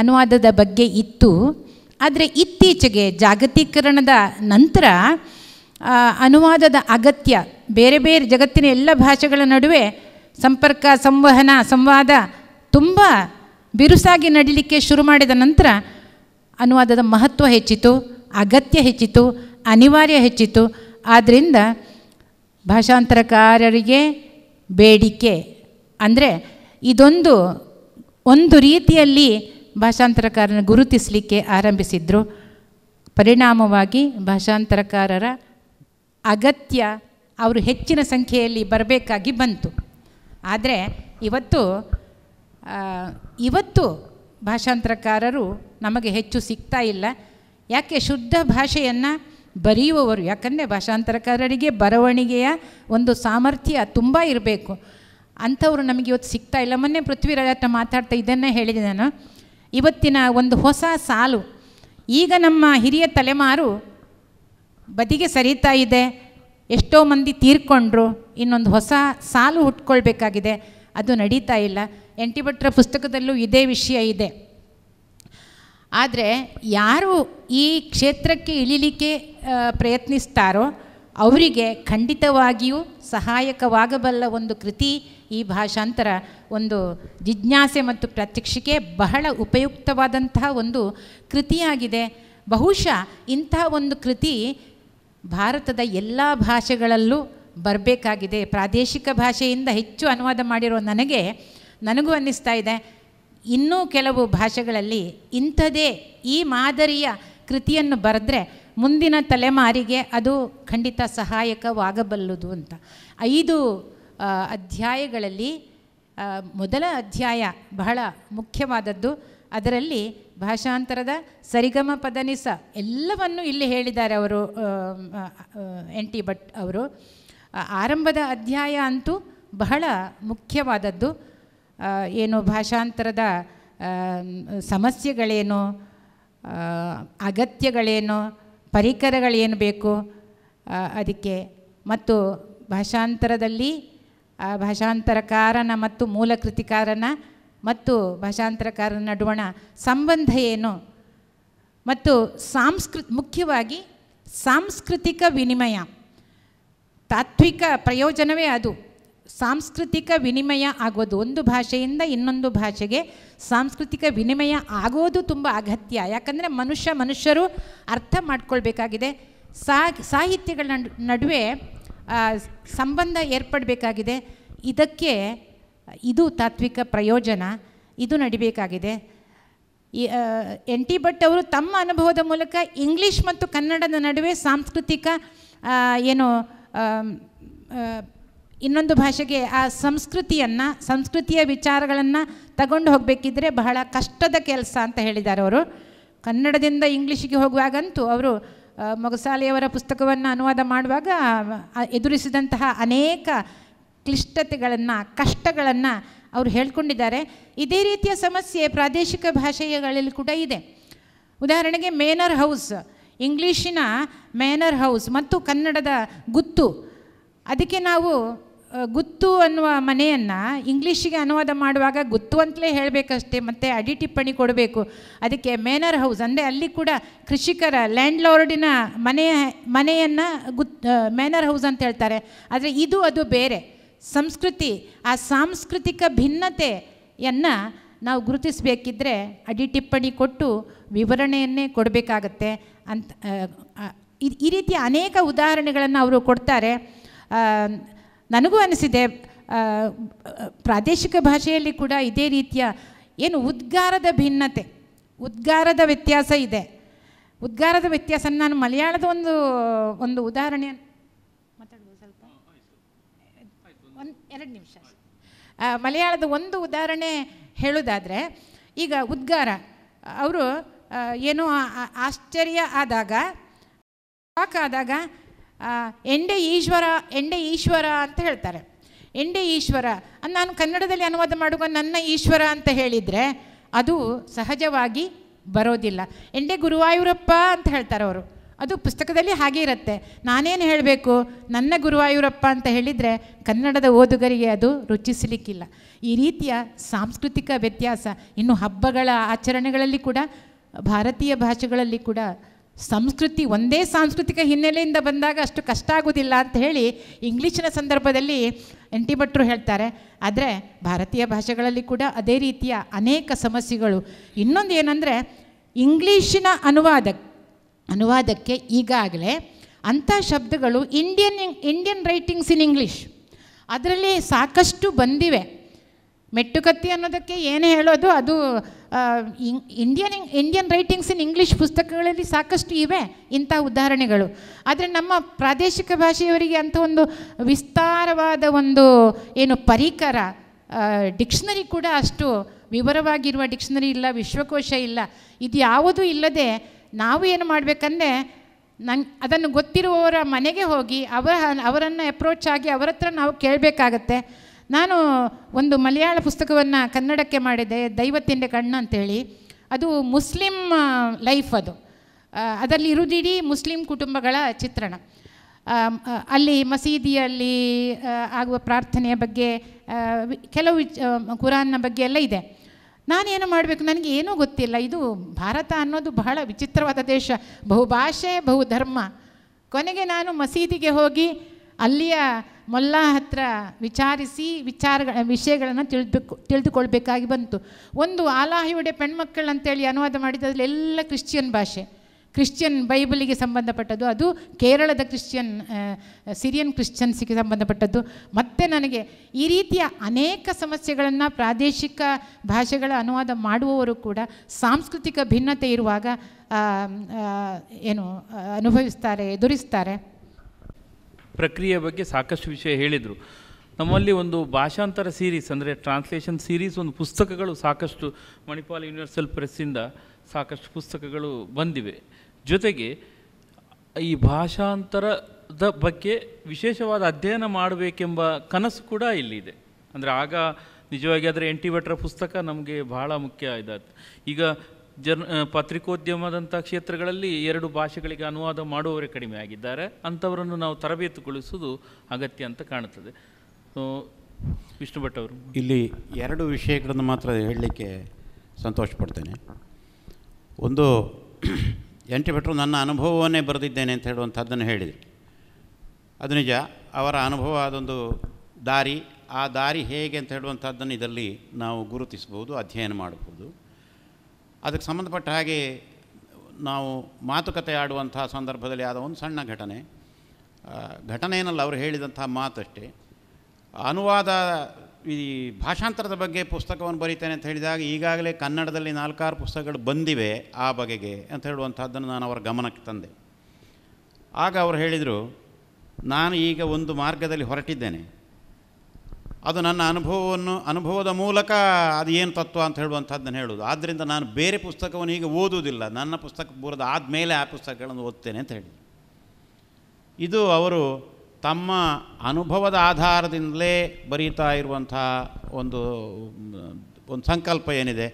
ಅನುವಾದದ ಬಗ್ಗೆ ಇತ್ತು ಆದರೆ ಇತ್ತೀಚೆಗೆ ಜಾಗತೀಕರಣದ ನಂತರ ಅನುವಾದದ ಅಗತ್ಯ ಬೇರೆ ಬೇರೆ ಜಗತ್ತಿನ ಎಲ್ಲ ಭಾಷೆಗಳ ನಡುವೆ ಸಂಪರ್ಕ ಸಂವಹನ ಸಂವಾದ ತುಂಬ ಬಿರುಸಾಗಿ ನಡೀಲಿಕ್ಕೆ ಶುರು ಮಾಡಿದ ನಂತರ ಅನುವಾದದ ಮಹತ್ವ ಹೆಚ್ಚಿತು ಅಗತ್ಯ ಹೆಚ್ಚಿತು ಅನಿವಾರ್ಯ ಹೆಚ್ಚಿತು ಆದ್ದರಿಂದ ಭಾಷಾಂತರಕಾರರಿಗೆ ಬೇಡಿಕೆ ಅಂದರೆ ಇದೊಂದು ಒಂದು ರೀತಿಯಲ್ಲಿ ಭಾಷಾಂತರಕಾರನ ಗುರುತಿಸಲಿಕ್ಕೆ ಆರಂಭಿಸಿದರು ಪರಿಣಾಮವಾಗಿ ಭಾಷಾಂತರಕಾರರ ಅಗತ್ಯ ಅವರು ಹೆಚ್ಚಿನ ಸಂಖ್ಯೆಯಲ್ಲಿ ಬರಬೇಕಾಗಿ ಬಂತು ಆದರೆ ಇವತ್ತು ಇವತ್ತು ಭಾಷಾಂತರಕಾರರು ನಮಗೆ ಹೆಚ್ಚು ಸಿಗ್ತಾ ಇಲ್ಲ ಯಾಕೆ ಶುದ್ಧ ಭಾಷೆಯನ್ನು ಬರೆಯುವವರು ಯಾಕಂದರೆ ಭಾಷಾಂತರಕಾರರಿಗೆ ಬರವಣಿಗೆಯ ಒಂದು ಸಾಮರ್ಥ್ಯ ತುಂಬ ಇರಬೇಕು ಅಂಥವ್ರು ನಮಗೆ ಇವತ್ತು ಸಿಗ್ತಾ ಇಲ್ಲ ಮೊನ್ನೆ ಪೃಥ್ವಿರಾಜ್ ಹತ್ರ ಮಾತಾಡ್ತಾ ಇದನ್ನೇ ಹೇಳಿದೆ ನಾನು ಇವತ್ತಿನ ಒಂದು ಹೊಸ ಸಾಲು ಈಗ ನಮ್ಮ ಹಿರಿಯ ತಲೆಮಾರು ಬದಿಗೆ ಸರಿತಾ ಇದೆ ಎಷ್ಟೋ ಮಂದಿ ತೀರ್ಕೊಂಡ್ರು ಇನ್ನೊಂದು ಹೊಸ ಸಾಲು ಹುಟ್ಕೊಳ್ಬೇಕಾಗಿದೆ ಅದು ನಡೀತಾ ಇಲ್ಲ ಎಂಟಿ ಭಟ್ರ ಪುಸ್ತಕದಲ್ಲೂ ಇದೇ ವಿಷಯ ಇದೆ ಆದರೆ ಯಾರು ಈ ಕ್ಷೇತ್ರಕ್ಕೆ ಇಳಿಲಿಕ್ಕೆ ಪ್ರಯತ್ನಿಸ್ತಾರೋ ಅವರಿಗೆ ಖಂಡಿತವಾಗಿಯೂ ಸಹಾಯಕವಾಗಬಲ್ಲ ಒಂದು ಕೃತಿ ಈ ಭಾಷಾಂತರ ಒಂದು ಜಿಜ್ಞಾಸೆ ಮತ್ತು ಪ್ರತ್ಯಕ್ಷಿಕೆ ಬಹಳ ಉಪಯುಕ್ತವಾದಂತಹ ಒಂದು ಕೃತಿಯಾಗಿದೆ ಬಹುಶಃ ಇಂತಹ ಒಂದು ಕೃತಿ ಭಾರತದ ಎಲ್ಲ ಭಾಷೆಗಳಲ್ಲೂ ಬರಬೇಕಾಗಿದೆ ಪ್ರಾದೇಶಿಕ ಭಾಷೆಯಿಂದ ಹೆಚ್ಚು ಅನುವಾದ ಮಾಡಿರೋ ನನಗೆ ನನಗೂ ಅನ್ನಿಸ್ತಾ ಇದೆ ಇನ್ನೂ ಕೆಲವು ಭಾಷೆಗಳಲ್ಲಿ ಇಂಥದೇ ಈ ಮಾದರಿಯ ಕೃತಿಯನ್ನು ಬರೆದ್ರೆ ಮುಂದಿನ ತಲೆಮಾರಿಗೆ ಅದು ಖಂಡಿತ ಸಹಾಯಕವಾಗಬಲ್ಲದು ಅಂತ ಐದು ಅಧ್ಯಾಯಗಳಲ್ಲಿ ಮೊದಲ ಅಧ್ಯಾಯ ಬಹಳ ಮುಖ್ಯವಾದದ್ದು ಅದರಲ್ಲಿ ಭಾಷಾಂತರದ ಸರಿಗಮ ಪದನಿಸ ಎಲ್ಲವನ್ನು ಇಲ್ಲಿ ಹೇಳಿದ್ದಾರೆ ಅವರು ಎನ್ ಟಿ ಭಟ್ ಅವರು ಆರಂಭದ ಅಧ್ಯಾಯ ಅಂತೂ ಬಹಳ ಮುಖ್ಯವಾದದ್ದು ಏನು ಭಾಷಾಂತರದ ಸಮಸ್ಯೆಗಳೇನು ಅಗತ್ಯಗಳೇನು ಪರಿಕರಗಳೇನು ಬೇಕು ಅದಕ್ಕೆ ಮತ್ತು ಭಾಷಾಂತರದಲ್ಲಿ ಭಾಷಾಂತರಕಾರನ ಮತ್ತು ಮೂಲ ಕೃತಿಕಾರನ ಮತ್ತು ಭಾಷಾಂತರಕಾರ ನಡುವಣ ಸಂಬಂಧ ಏನು ಮತ್ತು ಸಾಂಸ್ಕೃ ಮುಖ್ಯವಾಗಿ ಸಾಂಸ್ಕೃತಿಕ ವಿನಿಮಯ ತಾತ್ವಿಕ ಪ್ರಯೋಜನವೇ ಅದು ಸಾಂಸ್ಕೃತಿಕ ವಿನಿಮಯ ಆಗೋದು ಒಂದು ಭಾಷೆಯಿಂದ ಇನ್ನೊಂದು ಭಾಷೆಗೆ ಸಾಂಸ್ಕೃತಿಕ ವಿನಿಮಯ ಆಗೋದು ತುಂಬ ಅಗತ್ಯ ಯಾಕಂದರೆ ಮನುಷ್ಯ ಮನುಷ್ಯರು ಅರ್ಥ ಮಾಡ್ಕೊಳ್ಬೇಕಾಗಿದೆ ಸಾಹಿತ್ಯಗಳ ನಡುವೆ ಸಂಬಂಧ ಏರ್ಪಡಬೇಕಾಗಿದೆ ಇದಕ್ಕೆ ಇದು ತಾತ್ವಿಕ ಪ್ರಯೋಜನ ಇದು ನಡಿಬೇಕಾಗಿದೆ ಎನ್ ಟಿ ಭಟ್ ಅವರು ತಮ್ಮ ಅನುಭವದ ಮೂಲಕ ಇಂಗ್ಲೀಷ್ ಮತ್ತು ಕನ್ನಡದ ನಡುವೆ ಸಾಂಸ್ಕೃತಿಕ ಏನು ಇನ್ನೊಂದು ಭಾಷೆಗೆ ಆ ಸಂಸ್ಕೃತಿಯನ್ನು ಸಂಸ್ಕೃತಿಯ ವಿಚಾರಗಳನ್ನು ತಗೊಂಡು ಹೋಗಬೇಕಿದ್ರೆ ಬಹಳ ಕಷ್ಟದ ಕೆಲಸ ಅಂತ ಹೇಳಿದ್ದಾರೆ ಅವರು ಕನ್ನಡದಿಂದ ಇಂಗ್ಲೀಷಿಗೆ ಹೋಗುವಾಗಂತೂ ಅವರು ಮೊಗಸಾಲೆಯವರ ಪುಸ್ತಕವನ್ನು ಅನುವಾದ ಮಾಡುವಾಗ ಎದುರಿಸಿದಂತಹ ಅನೇಕ ಕ್ಲಿಷ್ಟತೆಗಳನ್ನು ಕಷ್ಟಗಳನ್ನು ಅವರು ಹೇಳ್ಕೊಂಡಿದ್ದಾರೆ ಇದೇ ರೀತಿಯ ಸಮಸ್ಯೆ ಪ್ರಾದೇಶಿಕ ಭಾಷೆಗಳಲ್ಲಿ ಕೂಡ ಇದೆ ಉದಾಹರಣೆಗೆ ಮೇನರ್ ಹೌಸ್ ಇಂಗ್ಲೀಷಿನ ಮೇನರ್ ಹೌಸ್ ಮತ್ತು ಕನ್ನಡದ ಗುತ್ತು ಅದಕ್ಕೆ ನಾವು ಗುತ್ತು ಅನ್ನುವ ಮನೆಯನ್ನು ಇಂಗ್ಲೀಷಿಗೆ ಅನುವಾದ ಮಾಡುವಾಗ ಗುತ್ತು ಅಂತಲೇ ಹೇಳಬೇಕಷ್ಟೇ ಮತ್ತು ಅಡಿ ಟಿಪ್ಪಣಿ ಕೊಡಬೇಕು ಅದಕ್ಕೆ ಮೇನರ್ ಹೌಸ್ ಅಂದರೆ ಅಲ್ಲಿ ಕೂಡ ಕೃಷಿಕರ ಲ್ಯಾಂಡ್ ಲಾರ್ಡಿನ ಮನೆಯ ಮನೆಯನ್ನು ಗುತ್ ಮೇನರ್ ಹೌಸ್ ಅಂತ ಹೇಳ್ತಾರೆ ಆದರೆ ಇದು ಅದು ಬೇರೆ ಸಂಸ್ಕೃತಿ ಆ ಸಾಂಸ್ಕೃತಿಕ ಭಿನ್ನತೆಯನ್ನು ನಾವು ಗುರುತಿಸಬೇಕಿದ್ರೆ ಅಡಿ ಟಿಪ್ಪಣಿ ಕೊಟ್ಟು ವಿವರಣೆಯನ್ನೇ ಕೊಡಬೇಕಾಗತ್ತೆ ಅಂತ ಈ ರೀತಿಯ ಅನೇಕ ಉದಾಹರಣೆಗಳನ್ನು ಅವರು ಕೊಡ್ತಾರೆ ನನಗೂ ಅನಿಸಿದೆ ಪ್ರಾದೇಶಿಕ ಭಾಷೆಯಲ್ಲಿ ಕೂಡ ಇದೇ ರೀತಿಯ ಏನು ಉದ್ಗಾರದ ಭಿನ್ನತೆ ಉದ್ಗಾರದ ವ್ಯತ್ಯಾಸ ಇದೆ ಉದ್ಗಾರದ ವ್ಯತ್ಯಾಸ ನಾನು ಮಲಯಾಳದ ಒಂದು ಒಂದು ಉದಾಹರಣೆಯನ್ನು ಎರಡು ನಿಮಿಷ ಮಲಯಾಳದ ಒಂದು ಉದಾಹರಣೆ ಹೇಳೋದಾದರೆ ಈಗ ಉದ್ಗಾರ ಅವರು ಏನೋ ಆಶ್ಚರ್ಯ ಆದಾಗ ಶಾಕ್ ಆದಾಗ ಎಂಡೆ ಈಶ್ವರ ಎಂಡೆ ಈಶ್ವರ ಅಂತ ಹೇಳ್ತಾರೆ ಎಂಡೆ ಈಶ್ವರ ನಾನು ಕನ್ನಡದಲ್ಲಿ ಅನುವಾದ ಮಾಡುವ ನನ್ನ ಈಶ್ವರ ಅಂತ ಹೇಳಿದರೆ ಅದು ಸಹಜವಾಗಿ ಬರೋದಿಲ್ಲ ಎಂಡೆ ಗುರುವಾಯೂರಪ್ಪ ಅಂತ ಹೇಳ್ತಾರೆ ಅವರು ಅದು ಪುಸ್ತಕದಲ್ಲಿ ಹಾಗೆ ಇರುತ್ತೆ ನಾನೇನು ಹೇಳಬೇಕು ನನ್ನ ಗುರುವಾಯೂರಪ್ಪ ಅಂತ ಹೇಳಿದರೆ ಕನ್ನಡದ ಓದುಗರಿಗೆ ಅದು ರುಚಿಸಲಿಕ್ಕಿಲ್ಲ ಈ ರೀತಿಯ ಸಾಂಸ್ಕೃತಿಕ ವ್ಯತ್ಯಾಸ ಇನ್ನು ಹಬ್ಬಗಳ ಆಚರಣೆಗಳಲ್ಲಿ ಕೂಡ ಭಾರತೀಯ ಭಾಷೆಗಳಲ್ಲಿ ಕೂಡ ಸಂಸ್ಕೃತಿ ಒಂದೇ ಸಾಂಸ್ಕೃತಿಕ ಹಿನ್ನೆಲೆಯಿಂದ ಬಂದಾಗ ಅಷ್ಟು ಕಷ್ಟ ಆಗೋದಿಲ್ಲ ಅಂತ ಹೇಳಿ ಇಂಗ್ಲೀಷಿನ ಸಂದರ್ಭದಲ್ಲಿ ಎಂಟಿ ಭಟ್ರು ಹೇಳ್ತಾರೆ ಆದರೆ ಭಾರತೀಯ ಭಾಷೆಗಳಲ್ಲಿ ಕೂಡ ಅದೇ ರೀತಿಯ ಅನೇಕ ಸಮಸ್ಯೆಗಳು ಇನ್ನೊಂದು ಏನಂದರೆ ಇಂಗ್ಲೀಷಿನ ಅನುವಾದ ಅನುವಾದಕ್ಕೆ ಈಗಾಗಲೇ ಅಂಥ ಶಬ್ದಗಳು Indian Indian writings in English ಅದರಲ್ಲಿ ಸಾಕಷ್ಟು ಬಂದಿವೆ ಮೆಟ್ಟುಕತ್ತಿ ಅನ್ನೋದಕ್ಕೆ ಏನು ಹೇಳೋದು ಅದು Indian Indian writings in English ಪುಸ್ತಕಗಳಲ್ಲಿ ಸಾಕಷ್ಟು ಇವೆ ಇಂಥ ಉದಾಹರಣೆಗಳು ಆದರೆ ನಮ್ಮ ಪ್ರಾದೇಶಿಕ ಭಾಷೆಯವರಿಗೆ ಅಂಥ ಒಂದು ವಿಸ್ತಾರವಾದ ಒಂದು ಏನು ಪರಿಕರ ಡಿಕ್ಷನರಿ ಕೂಡ ಅಷ್ಟು ವಿವರವಾಗಿರುವ ಡಿಕ್ಷನರಿ ಇಲ್ಲ ವಿಶ್ವಕೋಶ ಇಲ್ಲ ಇದು ಯಾವುದೂ ಇಲ್ಲದೆ ನಾವು ಏನು ಮಾಡಬೇಕಂದ್ರೆ ನಂಗೆ ಅದನ್ನು ಗೊತ್ತಿರುವವರ ಮನೆಗೆ ಹೋಗಿ ಅವರ ಅವರನ್ನು ಅಪ್ರೋಚ್ ಆಗಿ ಅವರ ಹತ್ರ ನಾವು ಕೇಳಬೇಕಾಗತ್ತೆ ನಾನು ಒಂದು ಮಲಯಾಳ ಪುಸ್ತಕವನ್ನು ಕನ್ನಡಕ್ಕೆ ಮಾಡಿದ್ದೆ ದೈವತ್ತಿಂಡೆ ಕಣ್ಣು ಅಂತೇಳಿ ಅದು ಮುಸ್ಲಿಂ ಲೈಫ್ ಅದು ಅದರಲ್ಲಿ ಇರುದಿಡೀ ಮುಸ್ಲಿಂ ಕುಟುಂಬಗಳ ಚಿತ್ರಣ ಅಲ್ಲಿ ಮಸೀದಿಯಲ್ಲಿ ಆಗುವ ಪ್ರಾರ್ಥನೆಯ ಬಗ್ಗೆ ಕೆಲವು ಕುರಾನ್ನ ಬಗ್ಗೆ ಎಲ್ಲ ಇದೆ ನಾನೇನು ಮಾಡಬೇಕು ನನಗೆ ಏನೂ ಗೊತ್ತಿಲ್ಲ ಇದು ಭಾರತ ಅನ್ನೋದು ಬಹಳ ವಿಚಿತ್ರವಾದ ದೇಶ ಬಹುಭಾಷೆ ಬಹುಧರ್ಮ ಕೊನೆಗೆ ನಾನು ಮಸೀದಿಗೆ ಹೋಗಿ ಅಲ್ಲಿಯ ಮೊಲ್ಲ ಹತ್ರ ವಿಚಾರಿಸಿ ವಿಚಾರಗಳ ವಿಷಯಗಳನ್ನು ತಿಳಿದುಕು ತಿಳಿದುಕೊಳ್ಬೇಕಾಗಿ ಬಂತು ಒಂದು ಆಲಾಹಿಯುಡೆ ಪೆಣ್ಮಕ್ಕಳು ಅಂತೇಳಿ ಅನುವಾದ ಮಾಡಿದ ಅದರಲ್ಲೆಲ್ಲ ಕ್ರಿಶ್ಚಿಯನ್ ಭಾಷೆ ಕ್ರಿಶ್ಚಿಯನ್ ಬೈಬಲಿಗೆ ಸಂಬಂಧಪಟ್ಟದ್ದು ಅದು ಕೇರಳದ ಕ್ರಿಶ್ಚಿಯನ್ ಸಿರಿಯನ್ ಕ್ರಿಶ್ಚಿಯನ್ಸಿಗೆ ಸಂಬಂಧಪಟ್ಟದ್ದು ಮತ್ತು ನನಗೆ ಈ ರೀತಿಯ ಅನೇಕ ಸಮಸ್ಯೆಗಳನ್ನು ಪ್ರಾದೇಶಿಕ ಭಾಷೆಗಳ ಅನುವಾದ ಮಾಡುವವರು ಕೂಡ ಸಾಂಸ್ಕೃತಿಕ ಭಿನ್ನತೆ ಇರುವಾಗ ಏನು ಅನುಭವಿಸ್ತಾರೆ ಎದುರಿಸ್ತಾರೆ ಪ್ರಕ್ರಿಯೆ ಬಗ್ಗೆ ಸಾಕಷ್ಟು ವಿಷಯ ಹೇಳಿದರು ನಮ್ಮಲ್ಲಿ ಒಂದು ಭಾಷಾಂತರ ಸೀರೀಸ್ ಅಂದರೆ ಟ್ರಾನ್ಸ್ಲೇಷನ್ ಸೀರೀಸ್ ಒಂದು ಪುಸ್ತಕಗಳು ಸಾಕಷ್ಟು ಮಣಿಪಾಲ್ ಯೂನಿವರ್ಸಲ್ ಪ್ರೆಸ್ಸಿಂದ ಸಾಕಷ್ಟು ಪುಸ್ತಕಗಳು ಬಂದಿವೆ ಜೊತೆಗೆ ಈ ಭಾಷಾಂತರದ ಬಗ್ಗೆ ವಿಶೇಷವಾದ ಅಧ್ಯಯನ ಮಾಡಬೇಕೆಂಬ ಕನಸು ಕೂಡ ಇಲ್ಲಿದೆ ಅಂದರೆ ಆಗ ನಿಜವಾಗಿ ಆದರೆ ಎನ್ ಪುಸ್ತಕ ನಮಗೆ ಬಹಳ ಮುಖ್ಯ ಇದಾಯ್ತು ಈಗ ಜರ್ ಪತ್ರಿಕೋದ್ಯಮದಂಥ ಕ್ಷೇತ್ರಗಳಲ್ಲಿ ಎರಡು ಭಾಷೆಗಳಿಗೆ ಅನುವಾದ ಮಾಡುವವರೇ ಕಡಿಮೆ ಆಗಿದ್ದಾರೆ ಅಂಥವರನ್ನು ನಾವು ತರಬೇತುಗೊಳಿಸುವುದು ಅಗತ್ಯ ಅಂತ ಕಾಣುತ್ತದೆ ವಿಷ್ಣು ಭಟ್ ಅವರು ಇಲ್ಲಿ ಎರಡು ವಿಷಯಗಳನ್ನು ಮಾತ್ರ ಹೇಳಲಿಕ್ಕೆ ಸಂತೋಷಪಡ್ತೇನೆ ಒಂದು ಜಂಟಿ ಭಟ್ರು ನನ್ನ ಅನುಭವವನ್ನೇ ಬರೆದಿದ್ದೇನೆ ಅಂತ ಹೇಳುವಂಥದ್ದನ್ನು ಹೇಳಿದರು ಅದು ನಿಜ ಅವರ ಅನುಭವ ಅದೊಂದು ದಾರಿ ಆ ದಾರಿ ಹೇಗೆ ಅಂತ ಹೇಳುವಂಥದ್ದನ್ನು ಇದರಲ್ಲಿ ನಾವು ಗುರುತಿಸ್ಬೋದು ಅಧ್ಯಯನ ಮಾಡಬಹುದು ಅದಕ್ಕೆ ಸಂಬಂಧಪಟ್ಟ ಹಾಗೆ ನಾವು ಮಾತುಕತೆ ಆಡುವಂಥ ಸಂದರ್ಭದಲ್ಲಿ ಆದ ಒಂದು ಸಣ್ಣ ಘಟನೆ ಘಟನೆ ಏನಲ್ಲ ಅವರು ಹೇಳಿದಂಥ ಮಾತಷ್ಟೇ ಅನುವಾದ ಈ ಭಾಷಾಂತರದ ಬಗ್ಗೆ ಪುಸ್ತಕವನ್ನು ಬರೀತೇನೆ ಅಂತ ಹೇಳಿದಾಗ ಈಗಾಗಲೇ ಕನ್ನಡದಲ್ಲಿ ನಾಲ್ಕಾರು ಪುಸ್ತಕಗಳು ಬಂದಿವೆ ಆ ಬಗೆಗೆ ಅಂತ ಹೇಳುವಂಥದ್ದನ್ನು ನಾನು ಅವರ ಗಮನಕ್ಕೆ ತಂದೆ ಆಗ ಅವರು ಹೇಳಿದರು ನಾನು ಈಗ ಒಂದು ಮಾರ್ಗದಲ್ಲಿ ಹೊರಟಿದ್ದೇನೆ ಅದು ನನ್ನ ಅನುಭವವನ್ನು ಅನುಭವದ ಮೂಲಕ ಅದು ಏನು ತತ್ವ ಅಂತ ಹೇಳುವಂಥದ್ದನ್ನು ಹೇಳೋದು ಆದ್ದರಿಂದ ನಾನು ಬೇರೆ ಪುಸ್ತಕವನ್ನು ಈಗ ಓದುವುದಿಲ್ಲ ನನ್ನ ಪುಸ್ತಕ ಬರೋದು ಆದಮೇಲೆ ಆ ಪುಸ್ತಕಗಳನ್ನು ಓದ್ತೇನೆ ಅಂತ ಹೇಳಿ ಇದು ಅವರು ತಮ್ಮ ಅನುಭವದ ಆಧಾರದಿಂದಲೇ ಬರೀತಾ ಇರುವಂಥ ಒಂದು ಒಂದು ಸಂಕಲ್ಪ ಏನಿದೆ